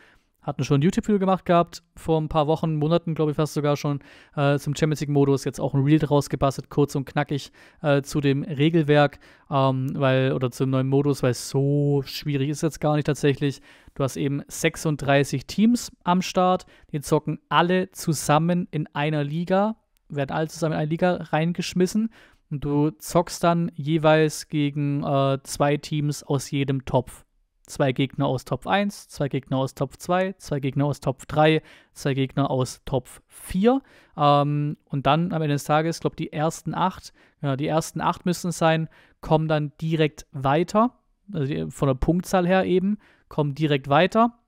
hatten schon ein YouTube-Video gemacht gehabt, vor ein paar Wochen, Monaten, glaube ich, fast sogar schon, äh, zum Champions League-Modus, jetzt auch ein Reel draus gebastelt, kurz und knackig äh, zu dem Regelwerk, ähm, weil, oder zum neuen Modus, weil es so schwierig ist jetzt gar nicht tatsächlich. Du hast eben 36 Teams am Start, die zocken alle zusammen in einer Liga, werden alle zusammen in eine Liga reingeschmissen. Und du zockst dann jeweils gegen äh, zwei Teams aus jedem Topf zwei Gegner aus Top 1, zwei Gegner aus Top 2, zwei Gegner aus Top 3, zwei Gegner aus Top 4. Ähm, und dann am Ende des Tages, ich glaube die ersten acht, ja, genau, die ersten acht müssen es sein, kommen dann direkt weiter. Also von der Punktzahl her eben, kommen direkt weiter.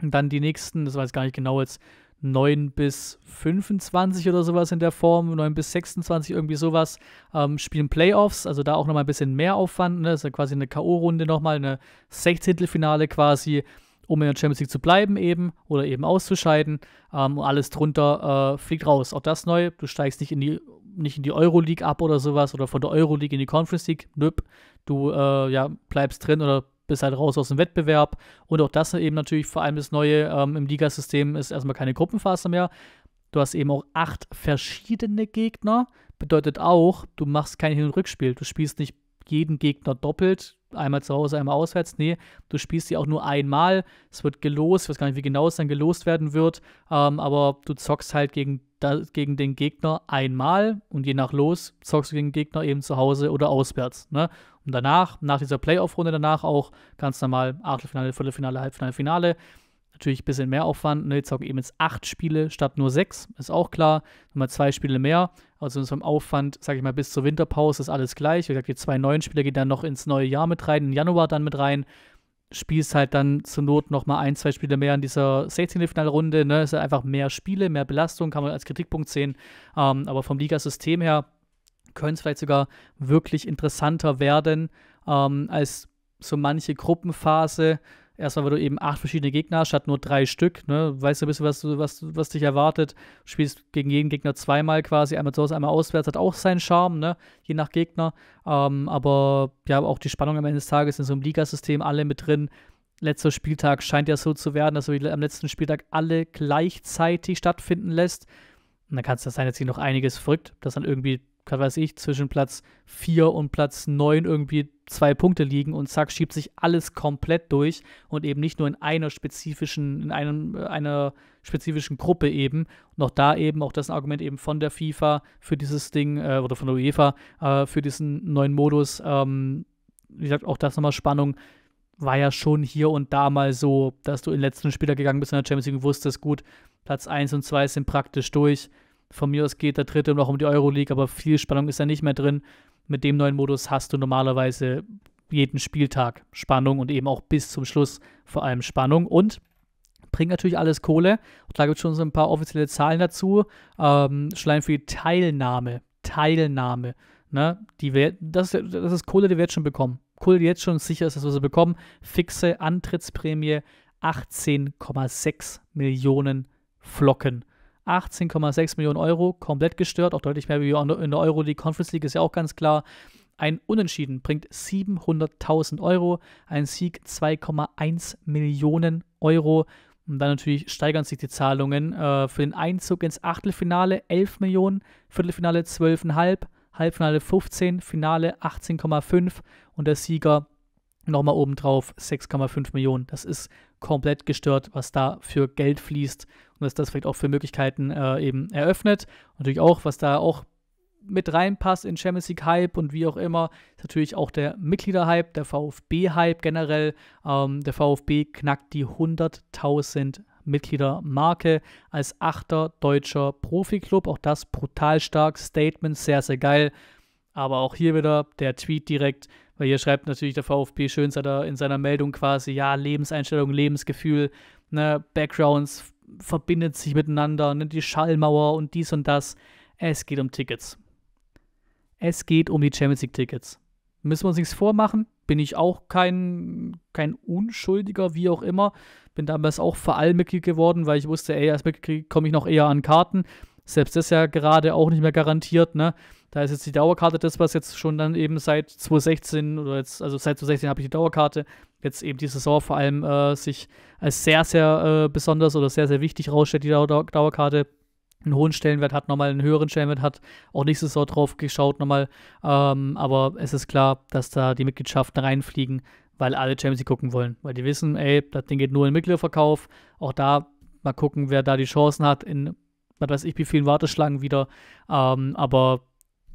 Und dann die nächsten, das weiß ich gar nicht genau jetzt, 9 bis 25 oder sowas in der Form, 9 bis 26, irgendwie sowas, ähm, spielen Playoffs, also da auch nochmal ein bisschen mehr Aufwand, ne? Das also ist ja quasi eine K.O.-Runde nochmal, eine Sechzehntelfinale quasi, um in der Champions League zu bleiben eben oder eben auszuscheiden. Ähm, alles drunter äh, fliegt raus. Auch das neu, du steigst nicht in die nicht in die Euroleague ab oder sowas oder von der Euroleague in die Conference League. Nöp, du äh, ja, bleibst drin oder bist halt raus aus dem Wettbewerb. Und auch das eben natürlich vor allem das Neue ähm, im Ligasystem ist erstmal keine Gruppenphase mehr. Du hast eben auch acht verschiedene Gegner. Bedeutet auch, du machst kein Hin- und Rückspiel. Du spielst nicht jeden Gegner doppelt, einmal zu Hause, einmal auswärts. Nee, du spielst die auch nur einmal. Es wird gelost. Ich weiß gar nicht, wie genau es dann gelost werden wird. Ähm, aber du zockst halt gegen das gegen den Gegner einmal und je nach Los zockst du gegen den Gegner eben zu Hause oder auswärts. Ne? Und danach, nach dieser Playoff-Runde danach auch ganz normal Achtelfinale, Viertelfinale, Halbfinale, Finale. Natürlich ein bisschen mehr Aufwand. Ne? Jetzt zocken eben jetzt acht Spiele statt nur sechs, ist auch klar. Nochmal zwei Spiele mehr. Also in unserem Aufwand, sage ich mal, bis zur Winterpause ist alles gleich. Wie gesagt, die zwei neuen Spieler gehen dann noch ins neue Jahr mit rein, im Januar dann mit rein spielst halt dann zur Not noch mal ein, zwei Spiele mehr in dieser 16. Finalrunde. Ne? Es ist halt einfach mehr Spiele, mehr Belastung, kann man als Kritikpunkt sehen. Ähm, aber vom Ligasystem her können es vielleicht sogar wirklich interessanter werden ähm, als so manche Gruppenphase, Erstmal, weil du eben acht verschiedene Gegner hast, statt nur drei Stück. Ne? Weißt du ein bisschen, was, was, was dich erwartet. Du spielst gegen jeden Gegner zweimal quasi, einmal zu Hause, einmal auswärts. Hat auch seinen Charme, ne? je nach Gegner. Ähm, aber ja, auch die Spannung am Ende des Tages in so einem Ligasystem, alle mit drin. Letzter Spieltag scheint ja so zu werden, dass du am letzten Spieltag alle gleichzeitig stattfinden lässt. Und dann kann es das sein, dass sich noch einiges verrückt, dass dann irgendwie was weiß ich, zwischen Platz 4 und Platz 9 irgendwie zwei Punkte liegen und zack, schiebt sich alles komplett durch und eben nicht nur in einer spezifischen, in einem, äh, einer spezifischen Gruppe eben. Und auch da eben, auch das Argument eben von der FIFA für dieses Ding äh, oder von der UEFA äh, für diesen neuen Modus. Ähm, wie gesagt, auch das nochmal Spannung war ja schon hier und da mal so, dass du in den letzten Spieler gegangen bist in der Champions League und wusstest, gut, Platz 1 und 2 sind praktisch durch von mir aus geht der dritte noch um die Euroleague, aber viel Spannung ist da nicht mehr drin. Mit dem neuen Modus hast du normalerweise jeden Spieltag Spannung und eben auch bis zum Schluss vor allem Spannung. Und bringt natürlich alles Kohle. da gibt es schon so ein paar offizielle Zahlen dazu. Ähm, schon für die Teilnahme. Teilnahme. Ne? Die wär, das, das ist Kohle, die wir jetzt schon bekommen. Kohle, die jetzt schon sicher ist, dass wir sie bekommen. Fixe Antrittsprämie 18,6 Millionen Flocken. 18,6 Millionen Euro, komplett gestört, auch deutlich mehr wie in der Euro Euroleague. Conference League ist ja auch ganz klar. Ein Unentschieden bringt 700.000 Euro, ein Sieg 2,1 Millionen Euro. Und dann natürlich steigern sich die Zahlungen. Äh, für den Einzug ins Achtelfinale 11 Millionen, Viertelfinale 12,5, Halbfinale 15, Finale 18,5 und der Sieger nochmal obendrauf 6,5 Millionen. Das ist komplett gestört, was da für Geld fließt und dass das vielleicht auch für Möglichkeiten äh, eben eröffnet. natürlich auch, was da auch mit reinpasst in Champions League Hype und wie auch immer, ist natürlich auch der Mitgliederhype, der VfB-Hype generell. Ähm, der VfB knackt die 100.000 Mitglieder-Marke als achter deutscher Profiklub. Auch das brutal stark. Statement, sehr, sehr geil. Aber auch hier wieder der Tweet direkt, weil hier schreibt natürlich der VfB schön in seiner Meldung quasi, ja, Lebenseinstellung, Lebensgefühl, ne, Backgrounds, verbindet sich miteinander, ne? die Schallmauer und dies und das. Es geht um Tickets. Es geht um die Champions League Tickets. Müssen wir uns nichts vormachen. Bin ich auch kein, kein Unschuldiger, wie auch immer. Bin damals auch vor allem Mitglied geworden, weil ich wusste, ey, als Mitglied komme ich noch eher an Karten. Selbst das ja gerade auch nicht mehr garantiert, ne? Da ist jetzt die Dauerkarte das, was jetzt schon dann eben seit 2016 oder jetzt, also seit 2016 habe ich die Dauerkarte, jetzt eben die Saison vor allem äh, sich als sehr, sehr äh, besonders oder sehr, sehr wichtig rausstellt, die Dau Dauerkarte einen hohen Stellenwert hat, nochmal einen höheren Stellenwert hat, auch nächste Saison drauf geschaut nochmal. Ähm, aber es ist klar, dass da die Mitgliedschaften reinfliegen, weil alle Champions League gucken wollen. Weil die wissen, ey, das Ding geht nur in den Mitgliederverkauf. Auch da mal gucken, wer da die Chancen hat, in was weiß ich, wie vielen Warteschlangen wieder. Ähm, aber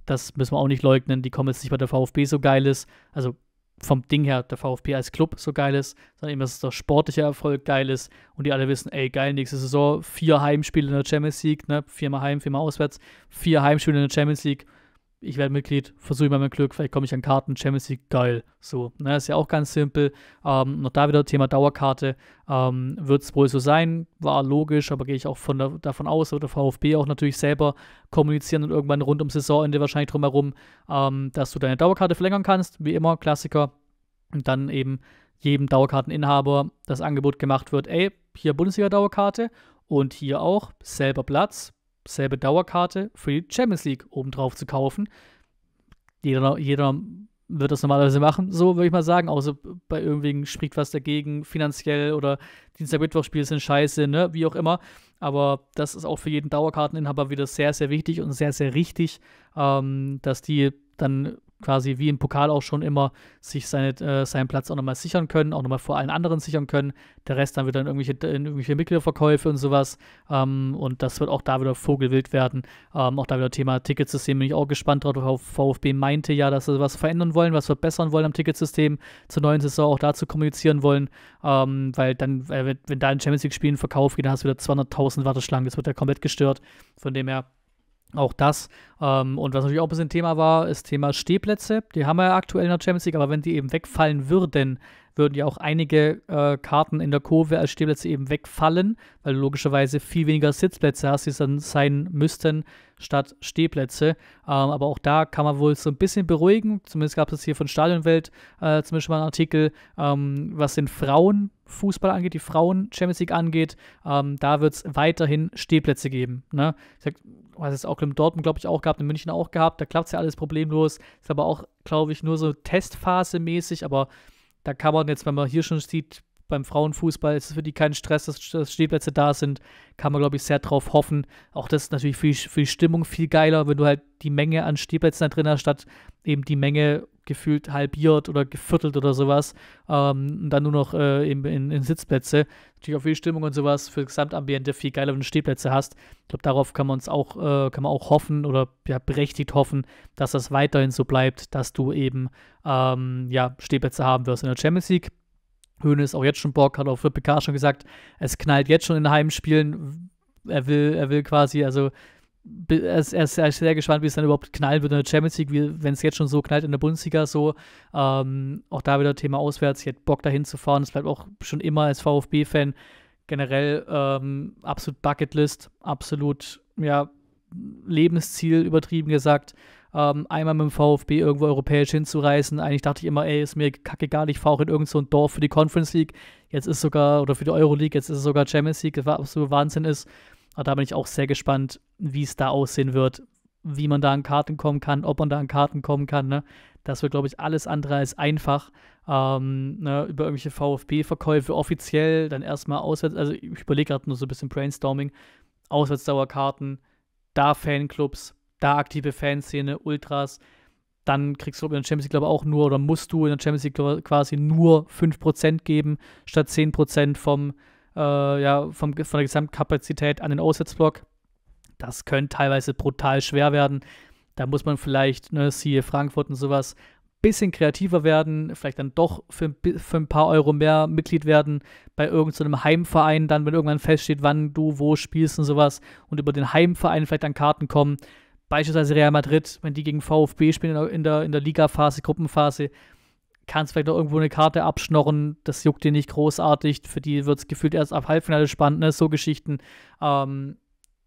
das müssen wir auch nicht leugnen. Die kommen jetzt nicht, weil der VfB so geil ist. Also vom Ding her, der VfB als Club so geil ist, sondern eben, dass der sportliche Erfolg geil ist und die alle wissen, ey, geil, nächste Saison vier Heimspiele in der Champions League, ne? viermal heim, viermal auswärts, vier Heimspiele in der Champions League ich werde Mitglied, versuche ich mal mein Glück, vielleicht komme ich an Karten, Champions League, geil. So, ne, ist ja auch ganz simpel. Ähm, noch da wieder Thema Dauerkarte. Ähm, Wird es wohl so sein, war logisch, aber gehe ich auch von der, davon aus, oder VfB auch natürlich selber kommunizieren und irgendwann rund um Saisonende wahrscheinlich drumherum, ähm, dass du deine Dauerkarte verlängern kannst, wie immer, Klassiker. Und dann eben jedem Dauerkarteninhaber das Angebot gemacht wird, ey, hier Bundesliga-Dauerkarte und hier auch selber Platz, selbe Dauerkarte für die Champions League obendrauf zu kaufen. Jeder, jeder wird das normalerweise machen, so würde ich mal sagen, außer bei irgendwem spricht was dagegen, finanziell oder Dienstag-Mittwoch-Spiele sind scheiße, ne, wie auch immer. Aber das ist auch für jeden Dauerkarteninhaber wieder sehr, sehr wichtig und sehr, sehr richtig, ähm, dass die dann quasi wie im Pokal auch schon immer sich seine, äh, seinen Platz auch nochmal sichern können, auch nochmal vor allen anderen sichern können. Der Rest dann wieder in irgendwelche, in irgendwelche Mitgliederverkäufe und sowas. Ähm, und das wird auch da wieder vogelwild werden. Ähm, auch da wieder Thema Ticketsystem bin ich auch gespannt drauf. VfB meinte ja, dass sie was verändern wollen, was verbessern wollen am Ticketsystem zur neuen Saison, auch dazu kommunizieren wollen, ähm, weil dann, äh, wenn, da ein Champions league spiel in Verkauf geht, dann hast du wieder 200.000 Warteschlangen. Das wird ja komplett gestört. Von dem her auch das. Ähm, und was natürlich auch ein bisschen Thema war, ist Thema Stehplätze. Die haben wir ja aktuell in der Champions League, aber wenn die eben wegfallen würden, würden ja auch einige äh, Karten in der Kurve als Stehplätze eben wegfallen, weil du logischerweise viel weniger Sitzplätze hast, die es dann sein müssten, statt Stehplätze. Ähm, aber auch da kann man wohl so ein bisschen beruhigen. Zumindest gab es hier von Stadionwelt äh, Beispiel mal einen Artikel, ähm, was den Frauenfußball angeht, die Frauen Champions League angeht. Ähm, da wird es weiterhin Stehplätze geben. Ne? Ich sag, was es auch in Dortmund, glaube ich, auch gehabt, in München auch gehabt. Da klappt es ja alles problemlos. Ist aber auch, glaube ich, nur so Testphase mäßig, aber da kann man jetzt, wenn man hier schon sieht, beim Frauenfußball ist es für die kein Stress, dass, Stehplätze da sind. Kann man, glaube ich, sehr drauf hoffen. Auch das ist natürlich für die Stimmung viel geiler, wenn du halt die Menge an Stehplätzen da drin hast, statt eben die Menge gefühlt halbiert oder geviertelt oder sowas. Ähm, und dann nur noch äh, in, in, in, Sitzplätze. Natürlich auch viel Stimmung und sowas, für das Gesamtambiente viel geiler, wenn du Stehplätze hast. Ich glaube, darauf kann man uns auch, äh, kann man auch hoffen oder ja, berechtigt hoffen, dass das weiterhin so bleibt, dass du eben ähm, ja, Stehplätze haben wirst in der Champions League. Höhne ist auch jetzt schon Bock, hat auch für PK schon gesagt, es knallt jetzt schon in Heimspielen. Er will, er will quasi, also er ist, er ist sehr gespannt, wie es dann überhaupt knallen wird in der Champions League, wenn es jetzt schon so knallt in der Bundesliga so. Ähm, auch da wieder Thema auswärts. Ich hätte Bock dahin zu fahren. Das bleibt auch schon immer als VfB-Fan generell ähm, absolut Bucketlist, absolut ja, Lebensziel übertrieben gesagt. Ähm, einmal mit dem VfB irgendwo europäisch hinzureisen. Eigentlich dachte ich immer, ey, ist mir kacke gar nicht, fahre auch in irgendein so Dorf für die Conference League. Jetzt ist sogar, oder für die Euroleague, jetzt ist es sogar Champions League, was absolut Wahnsinn ist. Aber da bin ich auch sehr gespannt, wie es da aussehen wird, wie man da an Karten kommen kann, ob man da an Karten kommen kann. Ne? Das wird, glaube ich, alles andere als einfach. Ähm, ne, über irgendwelche VfB-Verkäufe offiziell, dann erstmal auswärts, also ich überlege gerade nur so ein bisschen Brainstorming, Auswärtsdauerkarten, da Fanclubs, da aktive Fanszene, Ultras, dann kriegst du in der Champions League, glaube ich, auch nur oder musst du in der Champions League quasi nur 5% geben, statt 10% vom, äh, ja, vom, von der Gesamtkapazität an den Aussetzblock. Das könnte teilweise brutal schwer werden. Da muss man vielleicht, ne, siehe Frankfurt und sowas, bisschen kreativer werden, vielleicht dann doch für, für ein paar Euro mehr Mitglied werden bei irgendeinem so Heimverein, dann, wenn irgendwann feststeht, wann du wo spielst und sowas und über den Heimverein vielleicht dann Karten kommen. Beispielsweise Real Madrid, wenn die gegen VfB spielen in der, in der Liga-Phase, Gruppenphase, kannst vielleicht noch irgendwo eine Karte abschnorren, das juckt dir nicht großartig, für die wird es gefühlt erst ab Halbfinale spannend, ne? so Geschichten. Ähm,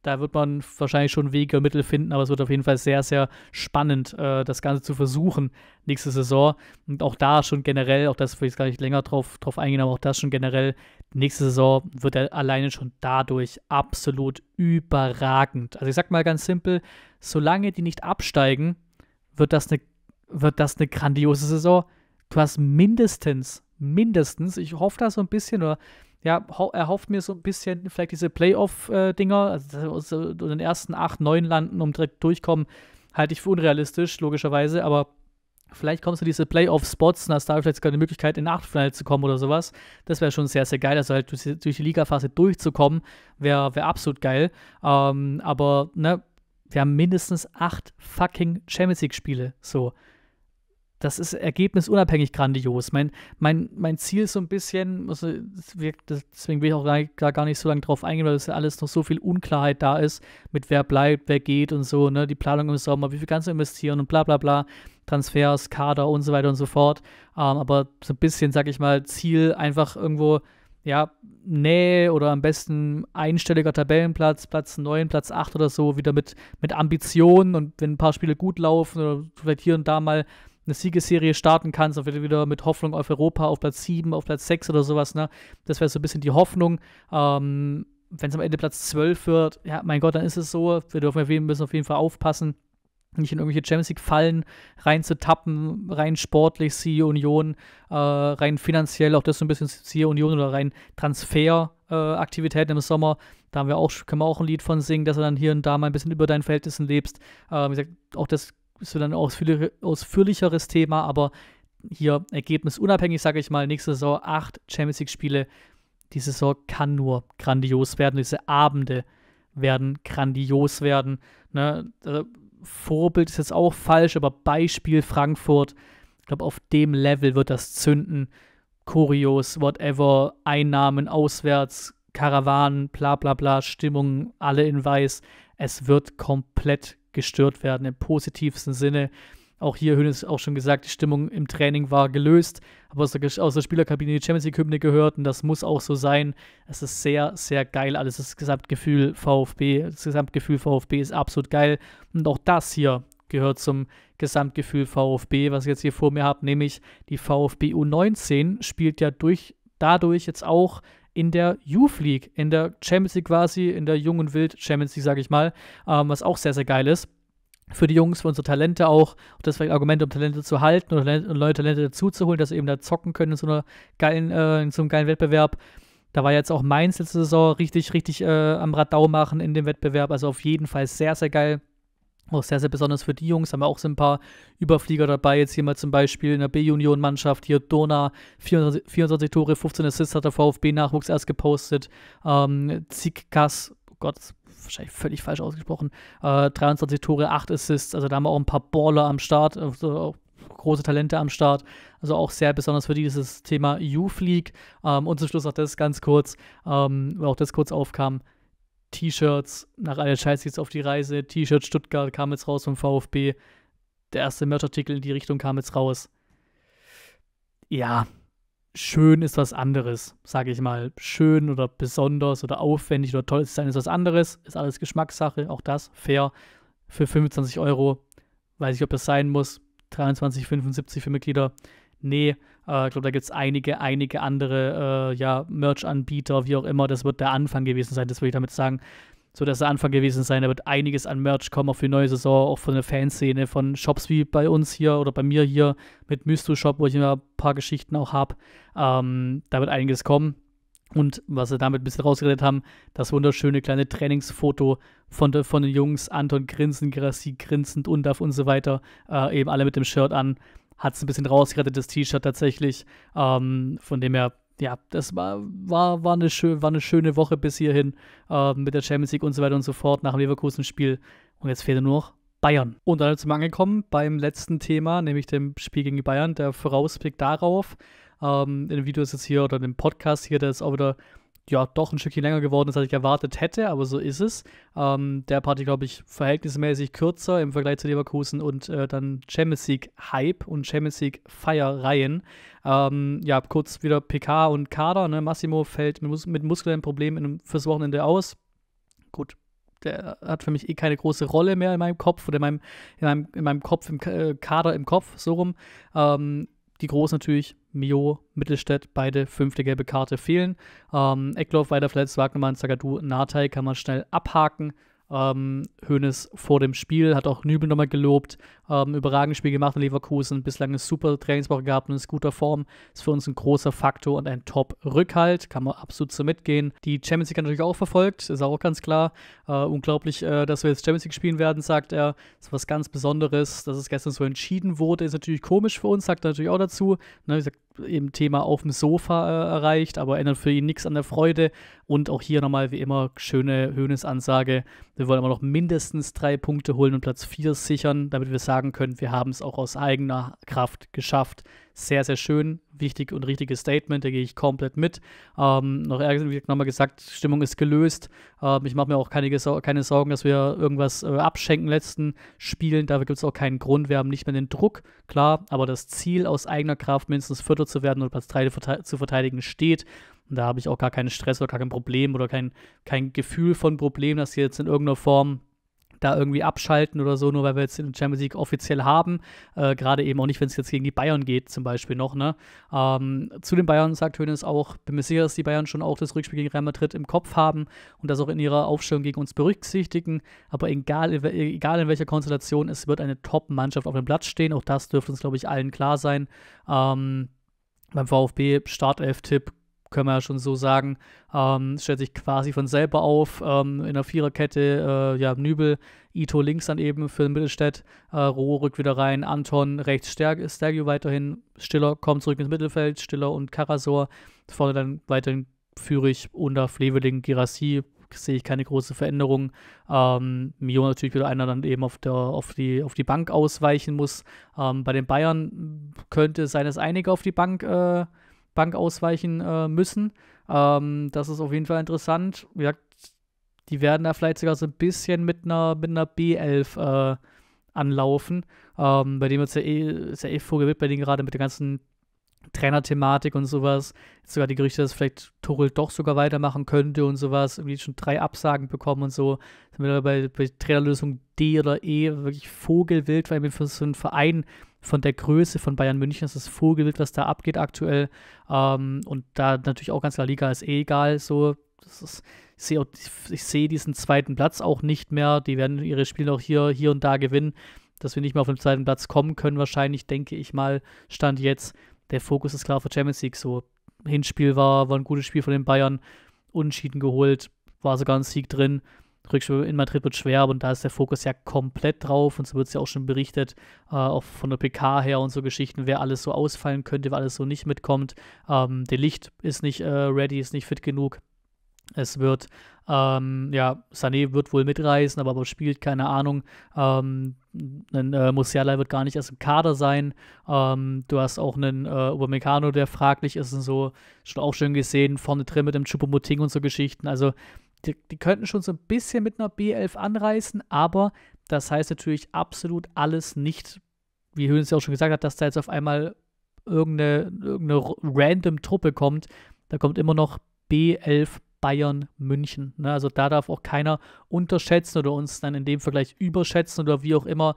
da wird man wahrscheinlich schon Wege und Mittel finden, aber es wird auf jeden Fall sehr, sehr spannend, äh, das Ganze zu versuchen nächste Saison. Und auch da schon generell, auch das will ich gar nicht länger drauf, drauf eingehen, aber auch das schon generell, nächste Saison wird er alleine schon dadurch absolut überragend. Also ich sag mal ganz simpel, solange die nicht absteigen, wird das eine, wird das eine grandiose Saison du hast mindestens, mindestens, ich hoffe da so ein bisschen, oder ja, erhofft mir so ein bisschen vielleicht diese Playoff-Dinger, also in äh, den ersten acht, neun landen, um direkt durchkommen, halte ich für unrealistisch, logischerweise, aber vielleicht kommst du diese Playoff-Spots und hast da vielleicht sogar eine Möglichkeit, in Achtelfinale zu kommen oder sowas. Das wäre schon sehr, sehr geil. Also halt durch die Liga-Phase durchzukommen, wäre wär absolut geil. Ähm, aber, ne, wir haben mindestens acht fucking Champions League-Spiele. So das ist ergebnisunabhängig grandios. Mein, mein, mein Ziel ist so ein bisschen, also deswegen will ich auch gar, gar, gar nicht so lange drauf eingehen, weil es ja alles noch so viel Unklarheit da ist, mit wer bleibt, wer geht und so, ne? Die Planung im Sommer, wie viel kannst du investieren und bla bla bla, Transfers, Kader und so weiter und so fort. Ähm, aber so ein bisschen, sag ich mal, Ziel einfach irgendwo, ja, Nähe oder am besten einstelliger Tabellenplatz, Platz 9, Platz 8 oder so, wieder mit, mit Ambitionen und wenn ein paar Spiele gut laufen oder vielleicht hier und da mal eine Siegesserie starten kannst und wieder mit Hoffnung auf Europa, auf Platz 7, auf Platz 6 oder sowas, ne? Das wäre so ein bisschen die Hoffnung. Ähm, Wenn es am Ende Platz 12 wird, ja, mein Gott, dann ist es so. Wir dürfen auf jeden, müssen auf jeden Fall aufpassen, nicht in irgendwelche Champions League-Fallen reinzutappen, rein sportlich, siehe Union, äh, rein finanziell, auch das so ein bisschen siehe Union oder rein Transferaktivitäten äh, im Sommer. Da haben wir auch, können wir auch ein Lied von singen, dass du dann hier und da mal ein bisschen über deinen Verhältnissen lebst. Äh, wie gesagt, auch das ist dann auch ausführlicheres Thema, aber hier ergebnisunabhängig, sage ich mal, nächste Saison acht Champions League-Spiele. Die Saison kann nur grandios werden. Diese Abende werden grandios werden. Ne? Also, Vorbild ist jetzt auch falsch, aber Beispiel Frankfurt. Ich glaube, auf dem Level wird das zünden. Kurios, whatever, Einnahmen auswärts, Karawanen, bla bla bla, Stimmung, alle in weiß. Es wird komplett gestört werden im positivsten Sinne. Auch hier, Hönes auch schon gesagt, die Stimmung im Training war gelöst. Aber aus der, aus der Spielerkabine die Champions League-Hymne gehört und das muss auch so sein. Es ist sehr, sehr geil alles. Das Gesamtgefühl VfB, das Gesamtgefühl VfB ist absolut geil. Und auch das hier gehört zum Gesamtgefühl VfB, was ich jetzt hier vor mir habe, nämlich die VfB U19 spielt ja durch, dadurch jetzt auch in der Youth League, in der Champions League quasi, in der Jung und Wild Champions League, sage ich mal, ähm, was auch sehr, sehr geil ist. Für die Jungs, für unsere Talente auch. das ist ein Argument, um Talente zu halten und neue Talente dazuzuholen, dass sie eben da zocken können in so, einer geilen, äh, in so einem geilen Wettbewerb. Da war jetzt auch Mainz letzte Saison richtig, richtig äh, am Radau machen in dem Wettbewerb. Also auf jeden Fall sehr, sehr geil. Auch sehr, sehr besonders für die Jungs haben wir auch so ein paar Überflieger dabei. Jetzt hier mal zum Beispiel in der B-Union-Mannschaft hier Dona, 24, 24, Tore, 15 Assists hat der VfB-Nachwuchs erst gepostet. Ähm, Zikkas, oh Gott, wahrscheinlich völlig falsch ausgesprochen, äh, 23 Tore, 8 Assists. Also da haben wir auch ein paar Baller am Start, also große Talente am Start. Also auch sehr besonders für dieses Thema Youth League. Ähm, und zum Schluss auch das ganz kurz, ähm, weil auch das kurz aufkam. T-Shirts, nach aller Scheiß geht's auf die Reise. T-Shirt Stuttgart kam jetzt raus vom VfB. Der erste Merchartikel in die Richtung kam jetzt raus. Ja, schön ist was anderes, sage ich mal. Schön oder besonders oder aufwendig oder toll zu sein ist was anderes. Ist alles Geschmackssache, auch das fair. Für 25 Euro, weiß ich, ob das sein muss. 23,75 für Mitglieder. Nee, äh, ich glaube, da gibt es einige, einige andere äh, ja, Merch-Anbieter, wie auch immer. Das wird der Anfang gewesen sein, das will ich damit sagen. So, dass der Anfang gewesen sein. Da wird einiges an Merch kommen, auch für die neue Saison, auch von der Fanszene, von Shops wie bei uns hier oder bei mir hier mit Mysto Shop, wo ich immer ein paar Geschichten auch habe. Ähm, da wird einiges kommen. Und was sie damit ein bisschen rausgeredet haben, das wunderschöne kleine Trainingsfoto von, de, von den Jungs, Anton grinsend, Grassi grinsend, Undaf und so weiter, äh, eben alle mit dem Shirt an hat es ein bisschen rausgerettet, das T-Shirt tatsächlich. Ähm, von dem her, ja, das war, war, war, eine, schön, war eine schöne Woche bis hierhin äh, mit der Champions League und so weiter und so fort nach dem Leverkusen-Spiel. Und jetzt fehlt nur noch Bayern. Und dann sind wir angekommen beim letzten Thema, nämlich dem Spiel gegen Bayern, der Vorausblick darauf. Ähm, in dem Video ist jetzt hier oder in dem Podcast hier, der ist auch wieder ja doch ein Stückchen länger geworden ist, als ich erwartet hätte, aber so ist es. Ähm, der Party, glaube ich, verhältnismäßig kürzer im Vergleich zu Leverkusen und äh, dann Champions League Hype und Champions League Feierreihen. Ähm, ja, kurz wieder PK und Kader. Ne? Massimo fällt mit, Mus mit muskulären Problemen fürs Wochenende aus. Gut, der hat für mich eh keine große Rolle mehr in meinem Kopf oder in meinem, in meinem, in meinem Kopf, im äh, Kader im Kopf, so rum. Ähm, die Groß natürlich Mio, Mittelstädt, beide fünfte gelbe Karte fehlen. Ähm, Eckloff weiter verletzt, Wagnermann, Zagadou, Natai kann man schnell abhaken. Ähm, Hoeneß vor dem Spiel hat auch Nübel nochmal gelobt. Ähm, überragendes Spiel gemacht in Leverkusen. Bislang eine super Trainingswoche gehabt und ist guter Form. Ist für uns ein großer Faktor und ein Top-Rückhalt. Kann man absolut so mitgehen. Die Champions League hat natürlich auch verfolgt. Ist auch ganz klar. Äh, unglaublich, äh, dass wir jetzt Champions League spielen werden, sagt er. Ist was ganz Besonderes. Dass es gestern so entschieden wurde, ist natürlich komisch für uns, sagt er natürlich auch dazu. Ne, wie gesagt, im Thema auf dem Sofa äh, erreicht, aber ändert für ihn nichts an der Freude. Und auch hier nochmal wie immer schöne Höhnesansage. Wir wollen aber noch mindestens drei Punkte holen und Platz vier sichern, damit wir sagen können, wir haben es auch aus eigener Kraft geschafft. Sehr, sehr schön wichtig und richtiges Statement, da gehe ich komplett mit. Ähm, noch nochmal gesagt, Stimmung ist gelöst. Ähm, ich mache mir auch keine, keine, Sorgen, dass wir irgendwas äh, abschenken letzten Spielen. Dafür gibt es auch keinen Grund. Wir haben nicht mehr den Druck, klar, aber das Ziel, aus eigener Kraft mindestens Vierter zu werden oder Platz 3 zu verteidigen, steht. Und da habe ich auch gar keinen Stress oder gar kein Problem oder kein, kein Gefühl von Problem, dass hier jetzt in irgendeiner Form da irgendwie abschalten oder so, nur weil wir jetzt in Champions League offiziell haben. Äh, Gerade eben auch nicht, wenn es jetzt gegen die Bayern geht, zum Beispiel noch. Ne? Ähm, zu den Bayern sagt Hönes auch, bin mir sicher, dass die Bayern schon auch das Rückspiel gegen Real Madrid im Kopf haben und das auch in ihrer Aufstellung gegen uns berücksichtigen. Aber egal, egal in welcher Konstellation, es wird eine Top-Mannschaft auf dem Platz stehen. Auch das dürfte uns, glaube ich, allen klar sein. Ähm, beim VfB Startelf-Tipp können wir ja schon so sagen. Ähm, stellt sich quasi von selber auf ähm, in der Viererkette. Äh, ja, Nübel, Ito links dann eben für den Mittelstädt. Äh, Roh rückt wieder rein. Anton rechts Ster Stergio weiterhin. Stiller kommt zurück ins Mittelfeld. Stiller und Karasor. Vorne dann weiterhin Führig, unter Fleveling, Girassi. Sehe ich keine große Veränderung. Ähm, Mio natürlich wieder einer dann eben auf, der, auf, die, auf die Bank ausweichen muss. Ähm, bei den Bayern könnte es sein, dass einige auf die Bank äh, Bank ausweichen äh, müssen. Ähm, das ist auf jeden Fall interessant. Ja, die werden da vielleicht sogar so ein bisschen mit einer, mit einer B11 äh, anlaufen. Ähm, bei dem ist ja eh, ist ja eh vorgewirkt, bei denen gerade mit der ganzen Trainerthematik und sowas. Jetzt sogar die Gerüchte, dass vielleicht Toril doch sogar weitermachen könnte und sowas. Irgendwie schon drei Absagen bekommen und so. Sind wir bei, bei Trainerlösung D oder E wirklich vogelwild, weil wir für so einen Verein von der Größe von Bayern München. Das ist Vogelwild, was da abgeht aktuell. Ähm, und da natürlich auch ganz klar Liga ist eh egal. So, ist, ich sehe seh diesen zweiten Platz auch nicht mehr. Die werden ihre Spiele auch hier, hier und da gewinnen. Dass wir nicht mehr auf den zweiten Platz kommen können, wahrscheinlich, denke ich mal, stand jetzt. Der Fokus ist klar für Champions League. So, Hinspiel war, war ein gutes Spiel von den Bayern. Unentschieden geholt, war sogar ein Sieg drin. Rückspiel in Madrid wird schwer, aber da ist der Fokus ja komplett drauf und so wird es ja auch schon berichtet, äh, auch von der PK her und so Geschichten, wer alles so ausfallen könnte, wer alles so nicht mitkommt. Ähm, der Licht ist nicht äh, ready, ist nicht fit genug. Es wird, ähm, ja, Sané wird wohl mitreisen, aber, aber spielt, keine Ahnung. Ähm, ein äh, Musiala wird gar nicht erst im Kader sein. Ähm, du hast auch einen äh, Upamecano, der fraglich ist und so. Schon auch schön gesehen, vorne drin mit dem Chupomoting und so Geschichten. Also die, die könnten schon so ein bisschen mit einer B11 anreißen, aber das heißt natürlich absolut alles nicht, wie Höhens ja auch schon gesagt hat, dass da jetzt auf einmal irgendeine, irgendeine random Truppe kommt. Da kommt immer noch B11 Bayern München. Ne? Also da darf auch keiner unterschätzen oder uns dann in dem Vergleich überschätzen oder wie auch immer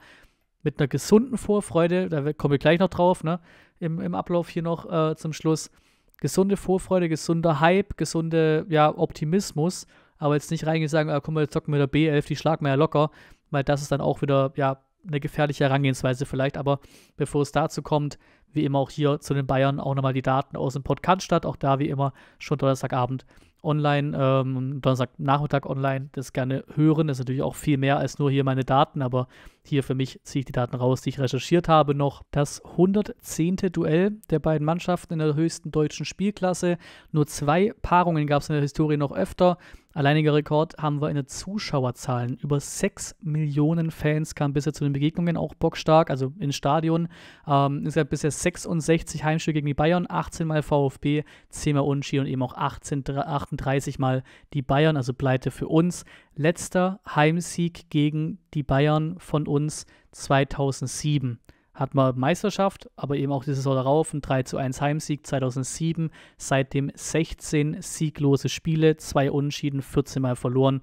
mit einer gesunden Vorfreude, da kommen wir gleich noch drauf, ne? Im, im Ablauf hier noch äh, zum Schluss. Gesunde Vorfreude, gesunder Hype, gesunder ja, Optimismus aber jetzt nicht reingehen und sagen, ah, komm mal, jetzt zocken wir der B11, die schlagen wir ja locker, weil das ist dann auch wieder, ja, eine gefährliche Herangehensweise vielleicht, aber bevor es dazu kommt, wie immer auch hier zu den Bayern auch nochmal die Daten aus dem Podcast statt, auch da wie immer schon Donnerstagabend online, ähm, Donnerstagnachmittag online, das gerne hören, das ist natürlich auch viel mehr als nur hier meine Daten, aber hier für mich ziehe ich die Daten raus, die ich recherchiert habe noch. Das 110. Duell der beiden Mannschaften in der höchsten deutschen Spielklasse, nur zwei Paarungen gab es in der Historie noch öfter, Alleiniger Rekord haben wir in den Zuschauerzahlen. Über 6 Millionen Fans kamen bisher zu den Begegnungen, auch bockstark, also ins Stadion. Ähm, es gab bisher 66 Heimspiele gegen die Bayern, 18 mal VfB, 10 mal Unentschieden und eben auch 18, 38 mal die Bayern, also Pleite für uns. Letzter Heimsieg gegen die Bayern von uns 2007 hat man Meisterschaft, aber eben auch die Saison darauf, ein 3 zu 1 Heimsieg 2007, seitdem 16 sieglose Spiele, zwei Unentschieden, 14 Mal verloren.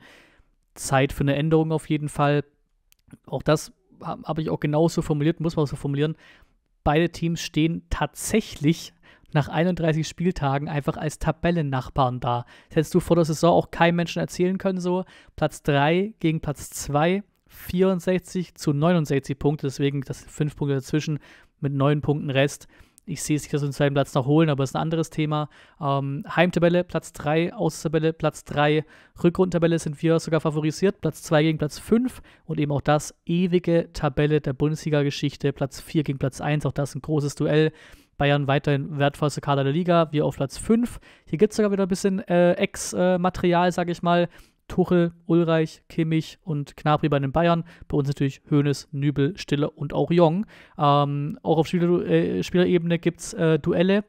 Zeit für eine Änderung auf jeden Fall. Auch das habe ich auch genauso formuliert, muss man auch so formulieren. Beide Teams stehen tatsächlich nach 31 Spieltagen einfach als Tabellennachbarn da. Das hättest du vor der Saison auch keinem Menschen erzählen können, so. Platz 3 gegen Platz 2 64 zu 69 Punkte, deswegen das sind fünf Punkte dazwischen mit neun Punkten Rest. Ich sehe es sich das den zweiten Platz noch holen, aber das ist ein anderes Thema. Ähm, Heimtabelle, Platz 3, Außentabelle, Platz 3, Rückrundentabelle sind wir sogar favorisiert, Platz 2 gegen Platz 5 und eben auch das ewige Tabelle der Bundesliga-Geschichte, Platz 4 gegen Platz 1, auch das ein großes Duell. Bayern weiterhin wertvollste Kader der Liga, wir auf Platz 5. Hier gibt es sogar wieder ein bisschen äh, Ex-Material, äh, sage ich mal. Tuchel, Ulreich, Kimmich und Knabri bei den Bayern. Bei uns natürlich Hoeneß, Nübel, Stiller und auch Jong. Ähm, auch auf Spieler, äh, Spielerebene gibt es äh, Duelle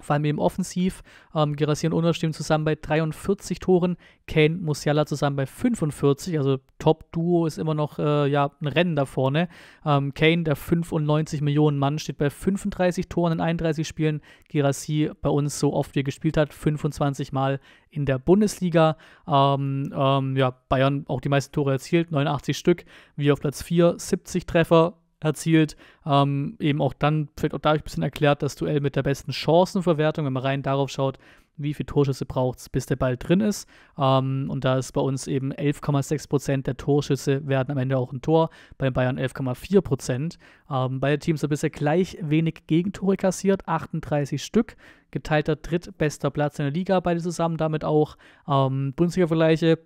vor allem eben offensiv. Ähm, Gerassi und Unner stehen zusammen bei 43 Toren, Kane, Musiala zusammen bei 45. Also Top-Duo ist immer noch äh, ja, ein Rennen da vorne. Ähm, Kane, der 95 Millionen Mann, steht bei 35 Toren in 31 Spielen. Gerassi bei uns so oft wie er gespielt hat, 25 Mal in der Bundesliga. Ähm, ähm, ja, Bayern auch die meisten Tore erzielt, 89 Stück. Wir auf Platz 4, 70 Treffer erzielt. Ähm, eben auch dann vielleicht auch dadurch ein bisschen erklärt, das Duell mit der besten Chancenverwertung, wenn man rein darauf schaut, wie viele Torschüsse braucht es, bis der Ball drin ist. Ähm, und da ist bei uns eben 11,6% Prozent der Torschüsse werden am Ende auch ein Tor, bei Bayern 11,4%. Prozent. Ähm, beide Teams haben bisher gleich wenig Gegentore kassiert, 38 Stück. Geteilter drittbester Platz in der Liga, beide zusammen damit auch. Ähm, Bundesliga-Vergleiche,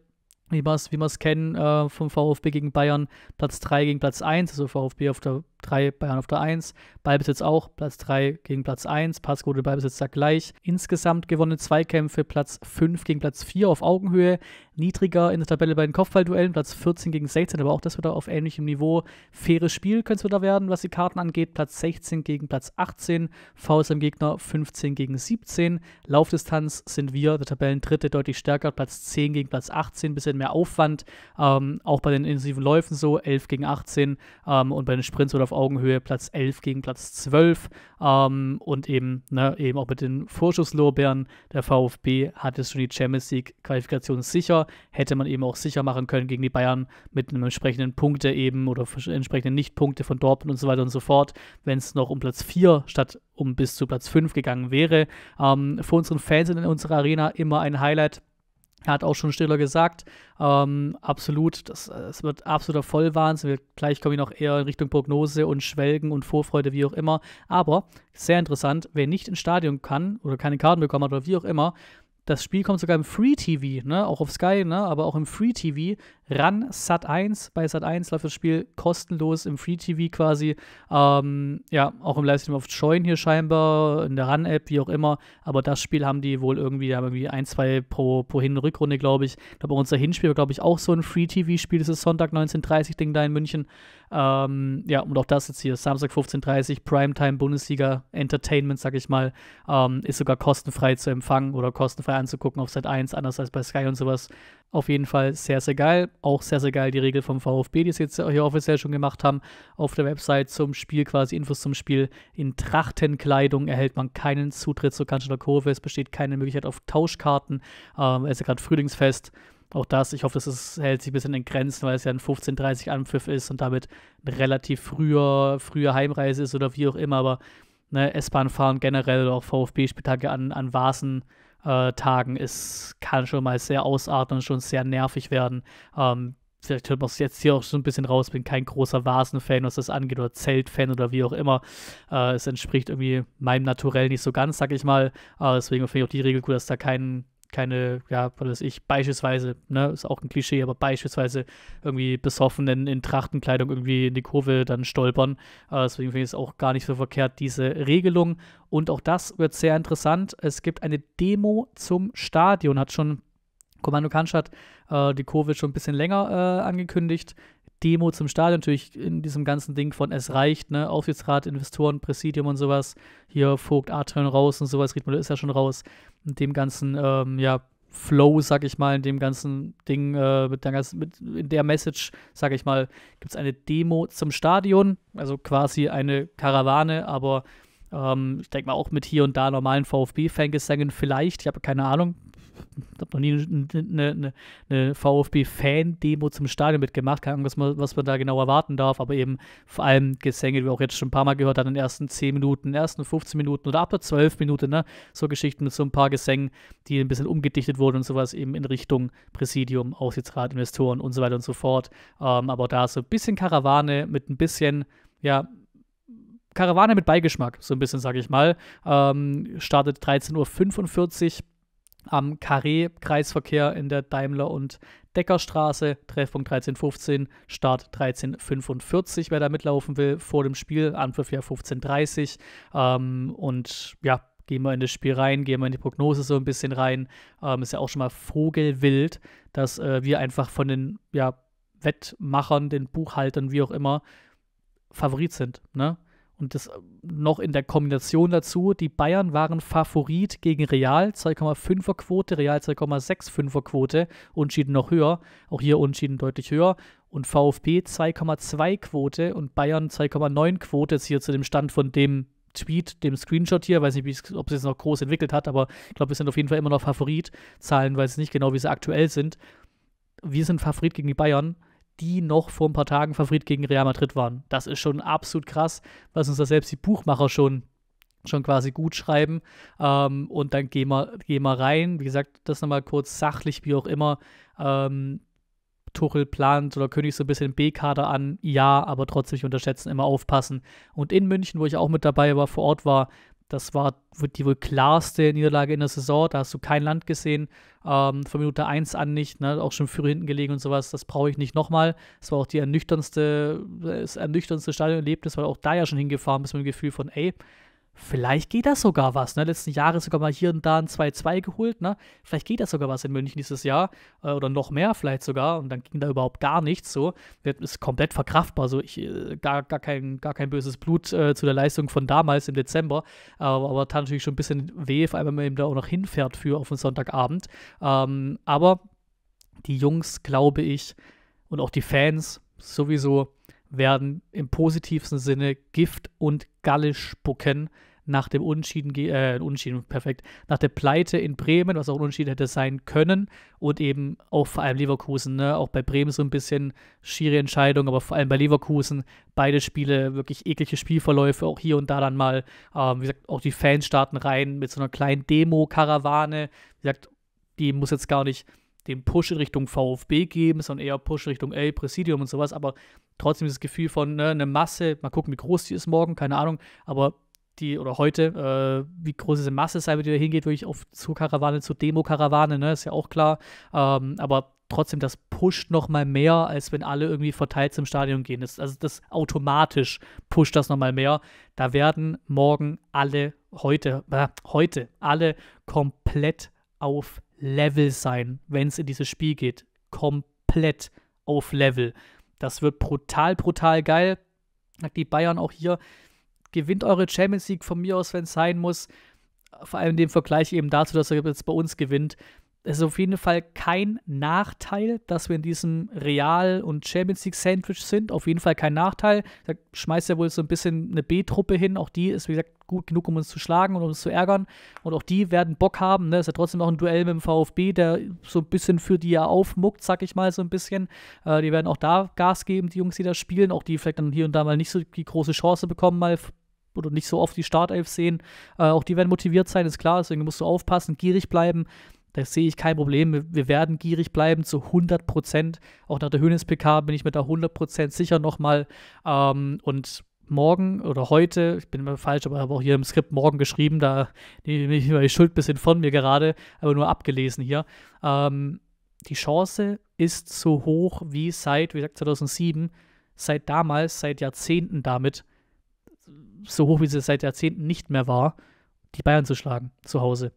wie wir es wie wir's kennen äh, vom VfB gegen Bayern, Platz 3 gegen Platz 1, also VfB auf der 3 Bayern auf der 1, Ballbesitz auch, Platz 3 gegen Platz 1, Passquote Ballbesitz da gleich. Insgesamt gewonnene Zweikämpfe, Platz 5 gegen Platz 4 auf Augenhöhe, niedriger in der Tabelle bei den Kopfballduellen, Platz 14 gegen 16, aber auch das wieder auf ähnlichem Niveau. Faires Spiel könnte es da werden, was die Karten angeht, Platz 16 gegen Platz 18, VSM Gegner 15 gegen 17, Laufdistanz sind wir, der Tabellendritte, deutlich stärker, Platz 10 gegen Platz 18, bisschen mehr Aufwand, ähm, auch bei den intensiven Läufen so, 11 gegen 18 ähm, und bei den Sprints oder auf Augenhöhe, Platz 11 gegen Platz 12 ähm, und eben, ne, eben auch mit den Vorschusslorbeeren. Der VfB hat jetzt schon die Champions League Qualifikation sicher, hätte man eben auch sicher machen können gegen die Bayern mit einem entsprechenden Punkte eben oder entsprechenden Nichtpunkte von Dortmund und so weiter und so fort, wenn es noch um Platz 4 statt um bis zu Platz 5 gegangen wäre. Ähm, für unseren Fans in unserer Arena immer ein Highlight. Er hat auch schon Stiller gesagt, ähm, absolut, das, das wird absoluter Vollwahnsinn. gleich komme ich noch eher in Richtung Prognose und Schwelgen und Vorfreude, wie auch immer. Aber sehr interessant, wer nicht ins Stadion kann oder keine Karten bekommen hat oder wie auch immer, das Spiel kommt sogar im Free TV, ne? auch auf Sky, ne? aber auch im Free TV ran. Sat 1, bei Sat 1 läuft das Spiel kostenlos im Free TV quasi. Ähm, ja, auch im Livestream auf Join hier scheinbar, in der Run-App, wie auch immer. Aber das Spiel haben die wohl irgendwie, haben irgendwie ein, zwei pro, pro Hin- Rückrunde, glaube ich. Ich glaube, unser Hinspiel war, glaube ich, auch so ein Free TV-Spiel. Das ist Sonntag 19.30 Ding da in München. Ähm, ja, und auch das jetzt hier, Samstag 15.30 Primetime Bundesliga Entertainment, sag ich mal, ähm, ist sogar kostenfrei zu empfangen oder kostenfrei anzugucken auf Sat 1, anders als bei Sky und sowas. Auf jeden Fall sehr, sehr geil. Auch sehr, sehr geil die Regel vom VfB, die es jetzt hier offiziell schon gemacht haben. Auf der Website zum Spiel quasi Infos zum Spiel. In Trachtenkleidung erhält man keinen Zutritt zur Kanzler Kurve. Es besteht keine Möglichkeit auf Tauschkarten. Ähm, es ist ja gerade Frühlingsfest auch das, ich hoffe, das ist, hält sich ein bisschen in Grenzen, weil es ja ein 15.30 Anpfiff ist und damit relativ früher, früher Heimreise ist oder wie auch immer, aber ne, S-Bahn fahren generell oder auch VfB-Spieltage an, an Vasen äh, Tagen Es kann schon mal sehr ausarten, schon sehr nervig werden. Ähm, vielleicht hört man es jetzt hier auch so ein bisschen raus, bin kein großer Vasenfan, was das angeht, oder Zeltfan oder wie auch immer. Äh, es entspricht irgendwie meinem Naturell nicht so ganz, sag ich mal. Äh, deswegen finde ich auch die Regel gut, dass da kein keine, ja, was weiß ich, beispielsweise, ne, ist auch ein Klischee, aber beispielsweise irgendwie besoffenen in, in Trachtenkleidung irgendwie in die Kurve dann stolpern. Äh, deswegen finde ich es auch gar nicht so verkehrt, diese Regelung. Und auch das wird sehr interessant. Es gibt eine Demo zum Stadion, hat schon Kommando Kanschat äh, die Kurve schon ein bisschen länger äh, angekündigt. Demo zum Stadion, natürlich in diesem ganzen Ding von es reicht, ne, Aufsichtsrat, Investoren, Präsidium und sowas, hier Vogt, Artern raus und sowas, Riedmüller ist ja schon raus, in dem ganzen, ähm, ja, Flow, sag ich mal, in dem ganzen Ding, äh, mit, der ganzen, mit in der Message, sag ich mal, gibt es eine Demo zum Stadion, also quasi eine Karawane, aber ähm, ich denke mal auch mit hier und da normalen VfB-Fangesängen vielleicht, ich habe keine Ahnung, habe noch nie eine, eine, eine VfB-Fan-Demo zum Stadion mitgemacht. Keine Ahnung, was man, was man da genau erwarten darf, aber eben vor allem Gesänge, die wir auch jetzt schon ein paar Mal gehört haben, in den ersten 10 Minuten, in den ersten 15 Minuten oder ab der 12 Minuten, ne? So Geschichten mit so ein paar Gesängen, die ein bisschen umgedichtet wurden und sowas eben in Richtung Präsidium, Aussichtsrat, Investoren und so weiter und so fort. Ähm, aber da so ein bisschen Karawane mit ein bisschen, ja, Karawane mit Beigeschmack, so ein bisschen, sage ich mal. Ähm, startet 13.45 Uhr am Carré-Kreisverkehr in der Daimler- und Deckerstraße, Treffpunkt 1315, Start 1345, wer da mitlaufen will, vor dem Spiel, Anpfiff ja 1530. Ähm, und ja, gehen wir in das Spiel rein, gehen wir in die Prognose so ein bisschen rein. Ähm, ist ja auch schon mal vogelwild, dass äh, wir einfach von den ja, Wettmachern, den Buchhaltern, wie auch immer, Favorit sind. Ne? und das äh, noch in der Kombination dazu, die Bayern waren Favorit gegen Real, 2,5er Quote, Real 2,65er Quote, Unschieden noch höher, auch hier Unschieden deutlich höher und VfB 2,2 Quote und Bayern 2,9 Quote jetzt hier zu dem Stand von dem Tweet, dem Screenshot hier, weiß nicht, ob es jetzt noch groß entwickelt hat, aber ich glaube, wir sind auf jeden Fall immer noch Favorit. Zahlen weiß ich nicht genau, wie sie aktuell sind. Wir sind Favorit gegen die Bayern die noch vor ein paar Tagen Favorit gegen Real Madrid waren. Das ist schon absolut krass, was uns da selbst die Buchmacher schon schon quasi gut schreiben. Ähm, und dann gehen wir, gehen wir rein. Wie gesagt, das nochmal kurz sachlich, wie auch immer. Ähm, Tuchel plant oder kündigt so ein bisschen B-Kader an. Ja, aber trotzdem nicht unterschätzen, immer aufpassen. Und in München, wo ich auch mit dabei war, vor Ort war, das war die wohl klarste Niederlage in der Saison. Da hast du kein Land gesehen. Ähm, von Minute 1 an nicht. Ne? Auch schon früher hinten gelegen und sowas. Das brauche ich nicht nochmal. Das war auch die ernüchterndste, äh, das ernüchterndste Stadionerlebnis, weil auch da ja schon hingefahren bist mit dem Gefühl von, ey, vielleicht geht das sogar was. Ne? Letzten Jahre sogar mal hier und da ein 2-2 geholt. Ne? Vielleicht geht das sogar was in München dieses Jahr äh, oder noch mehr vielleicht sogar. Und dann ging da überhaupt gar nichts so. Das ist komplett verkraftbar. So, ich, äh, gar, gar, kein, gar kein böses Blut äh, zu der Leistung von damals im Dezember. Aber, aber tat natürlich schon ein bisschen weh, vor allem, wenn man eben da auch noch hinfährt für auf den Sonntagabend. Ähm, aber die Jungs, glaube ich, und auch die Fans sowieso werden im positivsten Sinne Gift und Galle spucken nach dem Unentschieden, äh, Unentschieden, perfekt, nach der Pleite in Bremen, was auch ein Unentschieden hätte sein können und eben auch vor allem Leverkusen, ne? auch bei Bremen so ein bisschen schiere Entscheidung, aber vor allem bei Leverkusen beide Spiele wirklich eklige Spielverläufe, auch hier und da dann mal, ähm, wie gesagt, auch die Fans starten rein mit so einer kleinen Demo-Karawane, wie gesagt, die muss jetzt gar nicht den Push in Richtung VfB geben, sondern eher Push Richtung ey, Präsidium und sowas. Aber trotzdem dieses Gefühl von ne, eine Masse, mal gucken, wie groß die ist morgen, keine Ahnung, aber die oder heute, äh, wie groß diese Masse sein die da hingeht, wirklich auf zur Karawane, zur Demo-Karawane, ne, ist ja auch klar. Ähm, aber trotzdem, das pusht nochmal mehr, als wenn alle irgendwie verteilt zum Stadion gehen. Das, also das automatisch pusht das nochmal mehr. Da werden morgen alle heute, äh, heute alle komplett auf Level sein, wenn es in dieses Spiel geht. Komplett auf Level. Das wird brutal, brutal geil. die Bayern auch hier, gewinnt eure Champions League von mir aus, wenn es sein muss. Vor allem dem Vergleich eben dazu, dass ihr jetzt bei uns gewinnt es ist auf jeden Fall kein Nachteil, dass wir in diesem Real- und Champions League-Sandwich sind. Auf jeden Fall kein Nachteil. Da schmeißt er wohl so ein bisschen eine B-Truppe hin. Auch die ist, wie gesagt, gut genug, um uns zu schlagen und um uns zu ärgern. Und auch die werden Bock haben. Ne? ist ja trotzdem noch ein Duell mit dem VfB, der so ein bisschen für die ja aufmuckt, sag ich mal, so ein bisschen. Äh, die werden auch da Gas geben, die Jungs, die da spielen. Auch die vielleicht dann hier und da mal nicht so die große Chance bekommen, mal oder nicht so oft die Startelf sehen. Äh, auch die werden motiviert sein, ist klar. Deswegen musst du aufpassen, gierig bleiben. Da sehe ich kein Problem. Wir werden gierig bleiben zu 100 Prozent. Auch nach der Hönes-PK bin ich mir da 100 Prozent sicher nochmal. Ähm, und morgen oder heute, ich bin immer falsch, aber habe auch hier im Skript morgen geschrieben, da nehme ich mal die Schuld ein bisschen von mir gerade, aber nur abgelesen hier. Ähm, die Chance ist so hoch wie seit, wie gesagt, 2007, seit damals, seit Jahrzehnten damit, so hoch wie sie seit Jahrzehnten nicht mehr war, die Bayern zu schlagen zu Hause.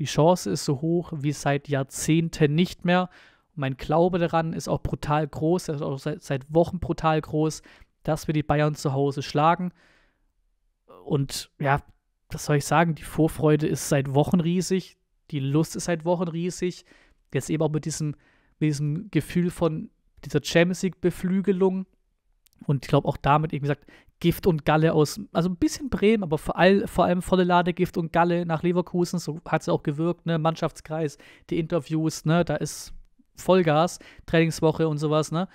Die Chance ist so hoch wie seit Jahrzehnten nicht mehr. Mein Glaube daran ist auch brutal groß, ist auch seit, seit Wochen brutal groß, dass wir die Bayern zu Hause schlagen. Und ja, was soll ich sagen? Die Vorfreude ist seit Wochen riesig. Die Lust ist seit Wochen riesig. Jetzt eben auch mit diesem, mit diesem Gefühl von dieser Champions League-Beflügelung. Und ich glaube auch damit, eben gesagt, Gift und Galle aus, also ein bisschen Bremen, aber vor, all, vor allem volle Lade Gift und Galle nach Leverkusen, so hat es auch gewirkt, ne? Mannschaftskreis, die Interviews, ne? Da ist Vollgas, Trainingswoche und sowas, ne?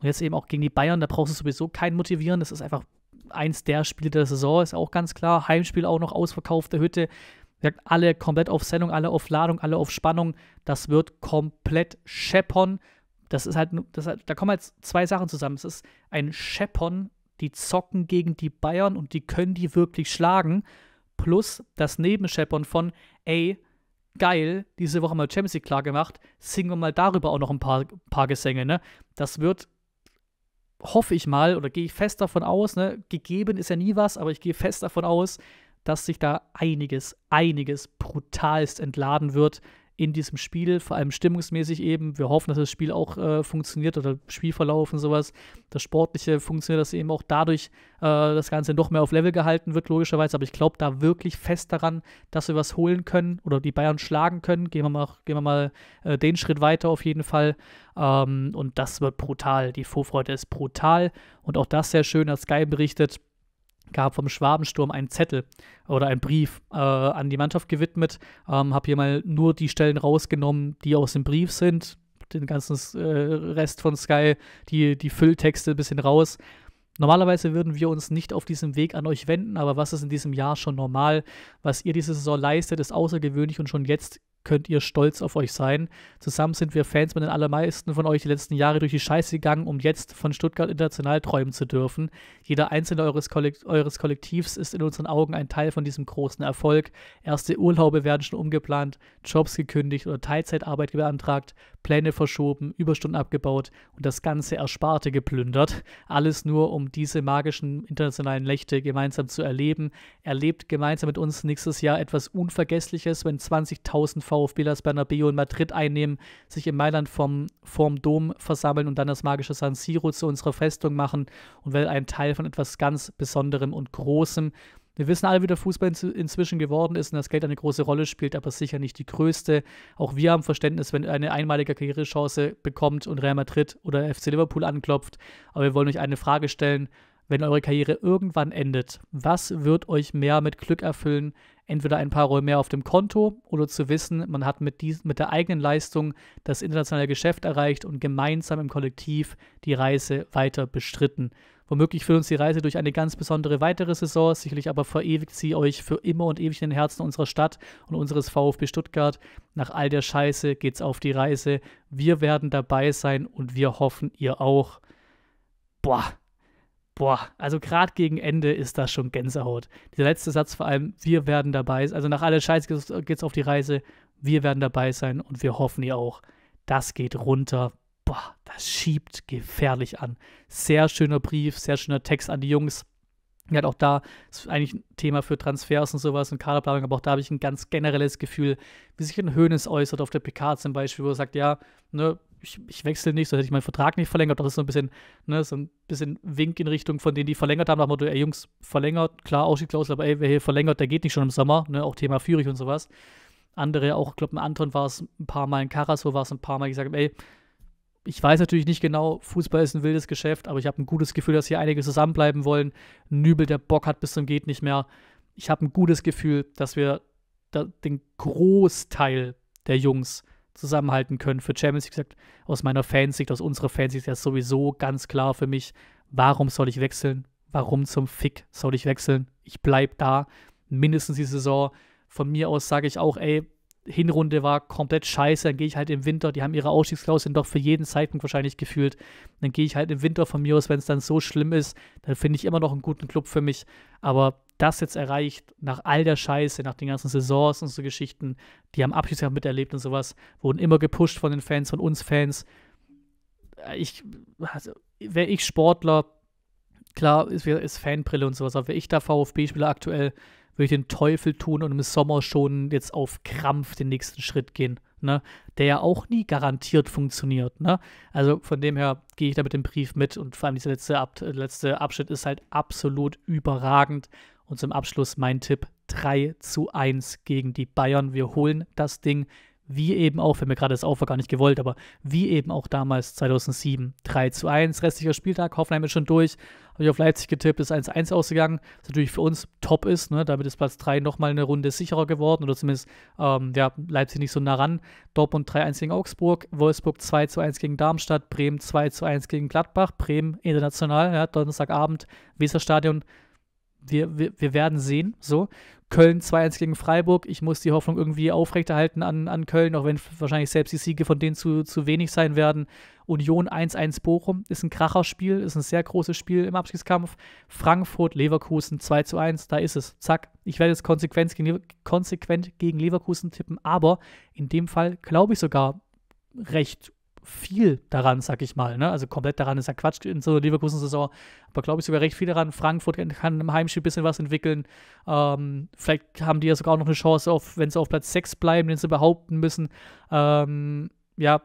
Und jetzt eben auch gegen die Bayern, da brauchst du sowieso kein Motivieren, das ist einfach eins der Spiele der Saison, ist auch ganz klar. Heimspiel auch noch ausverkaufte Hütte. alle komplett auf Sendung, alle auf Ladung, alle auf Spannung. Das wird komplett scheppern. Das ist halt, das, halt, da kommen jetzt halt zwei Sachen zusammen. Es ist ein Scheppern die zocken gegen die Bayern und die können die wirklich schlagen. Plus das Nebenscheppern von, ey, geil, diese Woche mal Champions League klar gemacht, singen wir mal darüber auch noch ein paar, paar Gesänge, ne? Das wird, hoffe ich mal, oder gehe ich fest davon aus, ne? Gegeben ist ja nie was, aber ich gehe fest davon aus, dass sich da einiges, einiges brutalst entladen wird in diesem Spiel, vor allem stimmungsmäßig eben. Wir hoffen, dass das Spiel auch äh, funktioniert oder Spielverlauf und sowas. Das Sportliche funktioniert, dass eben auch dadurch äh, das Ganze noch mehr auf Level gehalten wird, logischerweise. Aber ich glaube da wirklich fest daran, dass wir was holen können oder die Bayern schlagen können. Gehen wir mal, gehen wir mal äh, den Schritt weiter auf jeden Fall. Ähm, und das wird brutal. Die Vorfreude ist brutal. Und auch das sehr schön, hat Sky berichtet gab vom Schwabensturm einen Zettel oder einen Brief äh, an die Mannschaft gewidmet. Ähm, habe hier mal nur die Stellen rausgenommen, die aus dem Brief sind. Den ganzen äh, Rest von Sky, die, die Fülltexte ein bisschen raus. Normalerweise würden wir uns nicht auf diesem Weg an euch wenden, aber was ist in diesem Jahr schon normal? Was ihr diese Saison leistet, ist außergewöhnlich und schon jetzt könnt ihr stolz auf euch sein. Zusammen sind wir Fans mit den allermeisten von euch die letzten Jahre durch die Scheiße gegangen, um jetzt von Stuttgart international träumen zu dürfen. Jeder einzelne eures, Kollekt eures Kollektivs ist in unseren Augen ein Teil von diesem großen Erfolg. Erste Urlaube werden schon umgeplant, Jobs gekündigt oder Teilzeitarbeit beantragt, Pläne verschoben, Überstunden abgebaut und das ganze Ersparte geplündert. Alles nur, um diese magischen internationalen Nächte gemeinsam zu erleben. Erlebt gemeinsam mit uns nächstes Jahr etwas Unvergessliches, wenn 20.000 V VfB das Bernabeu in Madrid einnehmen, sich in Mailand vom, vorm Dom versammeln und dann das magische San Siro zu unserer Festung machen und werden ein Teil von etwas ganz Besonderem und Großem. Wir wissen alle, wie der Fußball inzwischen geworden ist und das Geld eine große Rolle spielt, aber sicher nicht die größte. Auch wir haben Verständnis, wenn eine einmalige Karrierechance bekommt und Real Madrid oder FC Liverpool anklopft. Aber wir wollen euch eine Frage stellen wenn eure Karriere irgendwann endet? Was wird euch mehr mit Glück erfüllen? Entweder ein paar Euro mehr auf dem Konto oder zu wissen, man hat mit, dies, mit der eigenen Leistung das internationale Geschäft erreicht und gemeinsam im Kollektiv die Reise weiter bestritten. Womöglich führt uns die Reise durch eine ganz besondere weitere Saison, sicherlich aber verewigt sie euch für immer und ewig in den Herzen unserer Stadt und unseres VfB Stuttgart. Nach all der Scheiße geht's auf die Reise. Wir werden dabei sein und wir hoffen, ihr auch. Boah, boah, also gerade gegen Ende ist das schon Gänsehaut. Der letzte Satz vor allem, wir werden dabei sein, also nach alle Scheiß geht's, geht's auf die Reise, wir werden dabei sein und wir hoffen ihr auch. Das geht runter. Boah, das schiebt gefährlich an. Sehr schöner Brief, sehr schöner Text an die Jungs. Ja, auch da ist eigentlich ein Thema für Transfers und sowas und Kaderplanung, aber auch da habe ich ein ganz generelles Gefühl, wie sich ein Höhnes äußert auf der PK zum Beispiel, wo er sagt, ja, ne, ich, ich wechsle nicht, so hätte ich meinen Vertrag nicht verlängert. Das ist so ein bisschen, ne, so ein bisschen Wink in Richtung von denen, die verlängert haben. Da haben wir, ey Jungs, verlängert, klar, Ausstiegsklausel, aber ey, wer hier verlängert, der geht nicht schon im Sommer, ne, auch Thema Führig und sowas. Andere, auch, ich glaube, ein Anton war es ein paar Mal, in Karaso war es ein paar Mal, gesagt haben, ey, ich weiß natürlich nicht genau, Fußball ist ein wildes Geschäft, aber ich habe ein gutes Gefühl, dass hier einige zusammenbleiben wollen. Nübel, der Bock hat bis zum Geht nicht mehr. Ich habe ein gutes Gefühl, dass wir da den Großteil der Jungs zusammenhalten können für Champions League. Gesagt, aus meiner Fansicht, aus unserer Fansicht ist ja sowieso ganz klar für mich, warum soll ich wechseln? Warum zum Fick soll ich wechseln? Ich bleibe da mindestens die Saison. Von mir aus sage ich auch, ey, Hinrunde war komplett scheiße, dann gehe ich halt im Winter, die haben ihre Ausstiegsklauseln doch für jeden Zeitpunkt wahrscheinlich gefühlt. Dann gehe ich halt im Winter von mir aus, wenn es dann so schlimm ist, dann finde ich immer noch einen guten Club für mich. Aber das jetzt erreicht, nach all der Scheiße, nach den ganzen Saisons und so Geschichten, die haben Abschiedsjahr miterlebt und sowas, wurden immer gepusht von den Fans, von uns Fans. Äh, ich, also, wäre ich Sportler, klar ist, ist Fanbrille und sowas, aber wäre ich da VfB-Spieler aktuell, würde ich den Teufel tun und im Sommer schon jetzt auf Krampf den nächsten Schritt gehen, ne? Der ja auch nie garantiert funktioniert, ne? Also von dem her gehe ich da mit dem Brief mit und vor allem dieser letzte, Ab äh, letzte Abschnitt ist halt absolut überragend. Und zum Abschluss mein Tipp: 3 zu 1 gegen die Bayern. Wir holen das Ding wie eben auch, wenn mir gerade das auf war, gar nicht gewollt, aber wie eben auch damals 2007, 3 zu 1, restlicher Spieltag, Hoffenheim ist schon durch, habe ich auf Leipzig getippt, ist 1 1 ausgegangen, was natürlich für uns top ist, ne? damit ist Platz 3 nochmal eine Runde sicherer geworden oder zumindest ähm, ja, Leipzig nicht so nah ran, Dortmund 3 1 gegen Augsburg, Wolfsburg 2 zu 1 gegen Darmstadt, Bremen 2 zu 1 gegen Gladbach, Bremen international, ja, Donnerstagabend, Weserstadion wir, wir, wir werden sehen. So. Köln 2-1 gegen Freiburg. Ich muss die Hoffnung irgendwie aufrechterhalten an, an Köln, auch wenn wahrscheinlich selbst die Siege von denen zu, zu wenig sein werden. Union 1-1 Bochum ist ein Kracherspiel, ist ein sehr großes Spiel im Abschiedskampf. Frankfurt, Leverkusen 2-1, da ist es. Zack. Ich werde jetzt konsequent gegen, konsequent gegen Leverkusen tippen, aber in dem Fall glaube ich sogar recht viel daran, sag ich mal. Ne? Also komplett daran ist ja Quatsch in so einer Leverkusen-Saison, aber glaube ich sogar recht viel daran. Frankfurt kann im Heimspiel ein bisschen was entwickeln. Ähm, vielleicht haben die ja sogar auch noch eine Chance, auf, wenn sie auf Platz 6 bleiben, den sie behaupten müssen. Ähm, ja,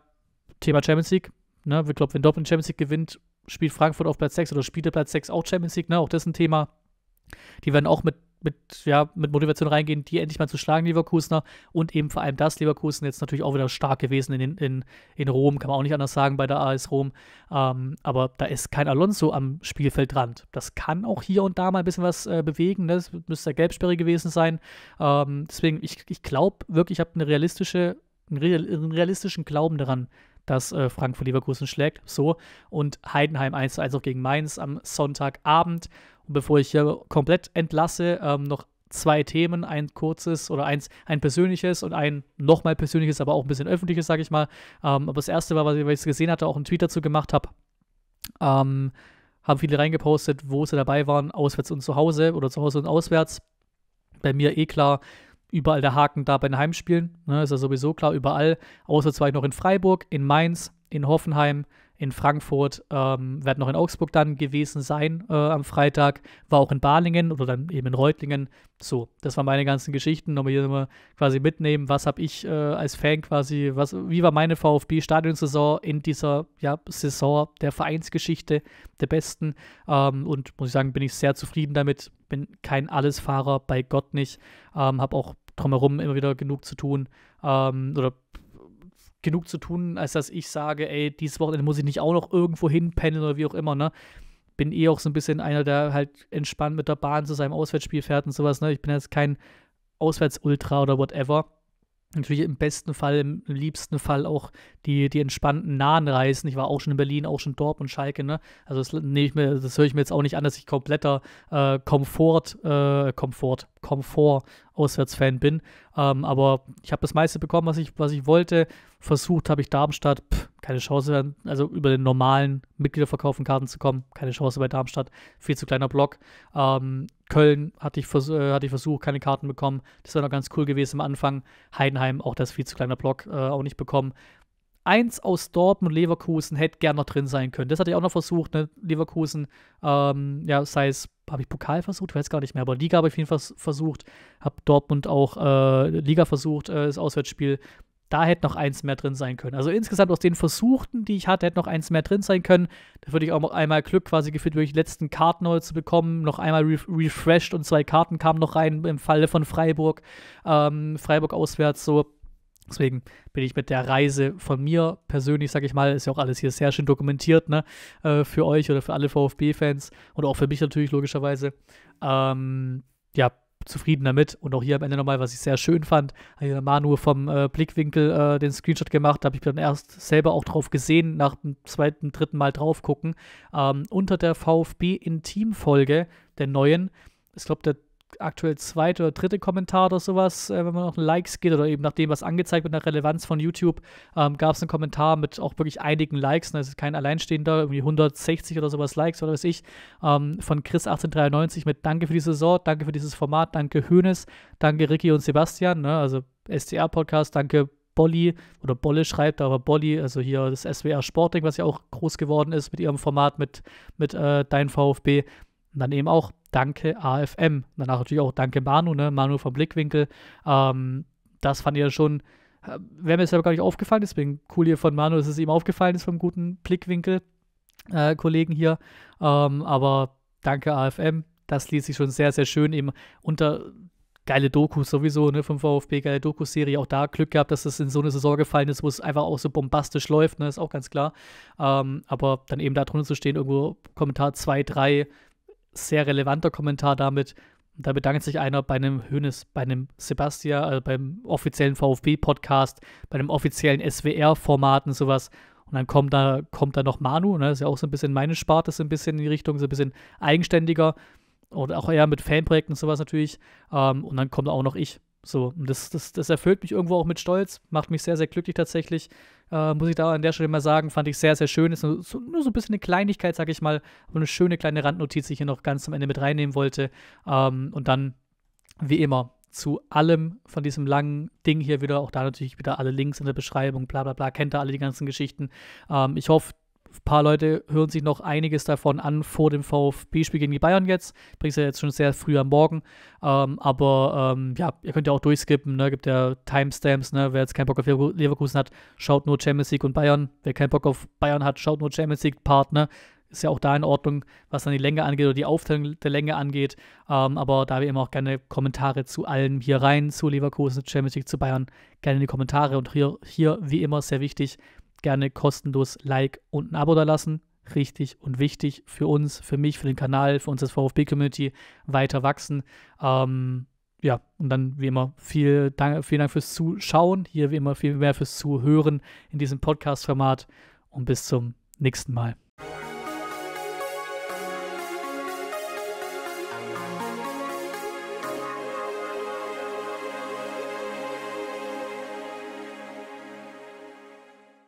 Thema Champions League. Ne? Ich glaube, wenn Dortmund Champions League gewinnt, spielt Frankfurt auf Platz 6 oder spielt der Platz 6 auch Champions League. Ne? Auch das ist ein Thema. Die werden auch mit mit, ja, mit Motivation reingehen, die endlich mal zu schlagen, Leverkusener. Und eben vor allem das Leverkusen jetzt natürlich auch wieder stark gewesen in, in, in Rom, kann man auch nicht anders sagen bei der AS Rom. Ähm, aber da ist kein Alonso am Spielfeldrand. Das kann auch hier und da mal ein bisschen was äh, bewegen. Ne? Das müsste der Gelbsperre gewesen sein. Ähm, deswegen, ich, ich glaube wirklich, ich habe eine realistische, einen realistischen Glauben daran, dass äh, Frankfurt Leverkusen schlägt. So. Und Heidenheim 1 zu 1 auch gegen Mainz am Sonntagabend bevor ich hier komplett entlasse, ähm, noch zwei Themen, ein kurzes oder eins, ein persönliches und ein nochmal persönliches, aber auch ein bisschen öffentliches, sage ich mal. Ähm, aber das erste war, was ich, was ich gesehen hatte, auch einen Tweet dazu gemacht habe. Ähm, haben viele reingepostet, wo sie dabei waren, auswärts und zu Hause oder zu Hause und auswärts. Bei mir eh klar, überall der Haken da bei den Heimspielen. Ne, ist ja sowieso klar, überall. Außer zwar noch in Freiburg, in Mainz, in Hoffenheim, in Frankfurt, ähm, werde noch in Augsburg dann gewesen sein äh, am Freitag, war auch in Balingen oder dann eben in Reutlingen. So, das waren meine ganzen Geschichten, nochmal hier mal quasi mitnehmen, was habe ich äh, als Fan quasi, was, wie war meine VfB-Stadionsaison in dieser ja, Saison der Vereinsgeschichte, der besten. Ähm, und muss ich sagen, bin ich sehr zufrieden damit, bin kein Allesfahrer, bei Gott nicht, ähm, habe auch drumherum immer wieder genug zu tun ähm, oder genug zu tun, als dass ich sage, ey, dieses Wochenende muss ich nicht auch noch irgendwo hinpendeln oder wie auch immer, ne? Bin eh auch so ein bisschen einer, der halt entspannt mit der Bahn zu seinem Auswärtsspiel fährt und sowas, ne? Ich bin jetzt kein Auswärtsultra oder whatever. Natürlich im besten Fall, im liebsten Fall auch die, die entspannten nahen Reisen. Ich war auch schon in Berlin, auch schon Dortmund, Schalke, ne? Also das, nee, ich mir, das höre ich mir jetzt auch nicht an, dass ich kompletter äh, Komfort, äh, Komfort, Komfort Auswärtsfan bin. Ähm, aber ich habe das meiste bekommen, was ich, was ich wollte Versucht habe ich Darmstadt, pff, keine Chance, also über den normalen Mitgliederverkauf von Karten zu kommen, keine Chance bei Darmstadt, viel zu kleiner Block. Ähm, Köln hatte ich, vers äh, hatte ich versucht, keine Karten bekommen, das wäre noch ganz cool gewesen am Anfang. Heidenheim, auch das viel zu kleiner Block, äh, auch nicht bekommen. Eins aus Dortmund Leverkusen hätte gerne noch drin sein können. Das hatte ich auch noch versucht, ne? Leverkusen, ähm, ja, sei es habe ich Pokal versucht, weiß gar nicht mehr, aber Liga habe ich auf jeden Fall versucht, habe Dortmund auch äh, Liga versucht, äh, das Auswärtsspiel da hätte noch eins mehr drin sein können. Also insgesamt aus den Versuchten, die ich hatte, hätte noch eins mehr drin sein können. Da würde ich auch noch einmal Glück quasi gefühlt, wirklich die letzten Karten neu zu bekommen. Noch einmal re refreshed und zwei Karten kamen noch rein im Falle von Freiburg. Ähm, Freiburg auswärts so. Deswegen bin ich mit der Reise von mir persönlich, sag ich mal, ist ja auch alles hier sehr schön dokumentiert, ne? Äh, für euch oder für alle VfB-Fans und auch für mich natürlich logischerweise. Ähm, ja, zufrieden damit. Und auch hier am Ende nochmal, was ich sehr schön fand, hat hier Manu vom äh, Blickwinkel äh, den Screenshot gemacht, da habe ich dann erst selber auch drauf gesehen, nach dem zweiten, dritten Mal drauf gucken. Ähm, unter der VfB-Intim-Folge, der neuen, ich glaube, der aktuell zweite oder dritte Kommentar oder sowas, äh, wenn man noch Likes geht oder eben nach dem, was angezeigt wird, nach Relevanz von YouTube, ähm, gab es einen Kommentar mit auch wirklich einigen Likes. Ne? ist kein alleinstehender, irgendwie 160 oder sowas Likes oder was ich, ähm, von Chris1893 mit Danke für die Saison, danke für dieses Format, danke Hönes, danke Ricky und Sebastian, ne? also sdr podcast danke Bolli oder Bolle schreibt, aber Bolli, also hier das SWR Sporting, was ja auch groß geworden ist mit ihrem Format mit, mit äh, Dein VfB. Und dann eben auch Danke AFM. Danach natürlich auch Danke Manu, ne? Manu vom Blickwinkel. Ähm, das fand ich ja schon, äh, wäre mir jetzt aber gar nicht aufgefallen, deswegen cool hier von Manu, dass es ihm aufgefallen ist vom guten Blickwinkel-Kollegen äh, hier. Ähm, aber Danke AFM, das liest sich schon sehr, sehr schön eben unter geile Dokus sowieso, ne, vom VfB, geile dokus serie Auch da Glück gehabt, dass es in so eine Saison gefallen ist, wo es einfach auch so bombastisch läuft, ne, ist auch ganz klar. Ähm, aber dann eben da drunter zu stehen, irgendwo Kommentar 2, 3, sehr relevanter Kommentar damit. da bedankt sich einer bei einem Hönes, bei einem Sebastian, also beim offiziellen VfB-Podcast, bei einem offiziellen SWR-Format und sowas. Und dann kommt da, kommt da noch Manu, ne? ist ja auch so ein bisschen meine Sparte, so ein bisschen in die Richtung, so ein bisschen eigenständiger Oder auch eher mit Fanprojekten und sowas natürlich. Ähm, und dann kommt auch noch ich. So, und das, das, das erfüllt mich irgendwo auch mit Stolz, macht mich sehr, sehr glücklich tatsächlich. Äh, muss ich da an der Stelle mal sagen, fand ich sehr, sehr schön. Ist nur so, nur so ein bisschen eine Kleinigkeit, sag ich mal, aber eine schöne kleine Randnotiz, die ich hier noch ganz am Ende mit reinnehmen wollte. Ähm, und dann, wie immer, zu allem von diesem langen Ding hier wieder. Auch da natürlich wieder alle Links in der Beschreibung, bla bla bla. Kennt ihr alle die ganzen Geschichten. Ähm, ich hoffe, ein paar Leute hören sich noch einiges davon an vor dem VfB-Spiel gegen die Bayern jetzt. Bringt ja jetzt schon sehr früh am Morgen. Ähm, aber ähm, ja, ihr könnt ja auch durchskippen. Ne? Gibt ja Timestamps. Ne? Wer jetzt keinen Bock auf Leverkusen hat, schaut nur Champions League und Bayern. Wer keinen Bock auf Bayern hat, schaut nur Champions League-Partner. Ist ja auch da in Ordnung, was dann die Länge angeht oder die Aufteilung der Länge angeht. Ähm, aber da wir immer auch gerne Kommentare zu allem hier rein, zu Leverkusen, Champions League, zu Bayern, gerne in die Kommentare. Und hier, hier wie immer, sehr wichtig, gerne kostenlos Like und ein Abo da lassen. Richtig und wichtig für uns, für mich, für den Kanal, für uns als VfB-Community weiter wachsen. Ähm, ja, und dann wie immer viel Dank, vielen Dank fürs Zuschauen. Hier wie immer viel mehr fürs Zuhören in diesem Podcast-Format. Und bis zum nächsten Mal.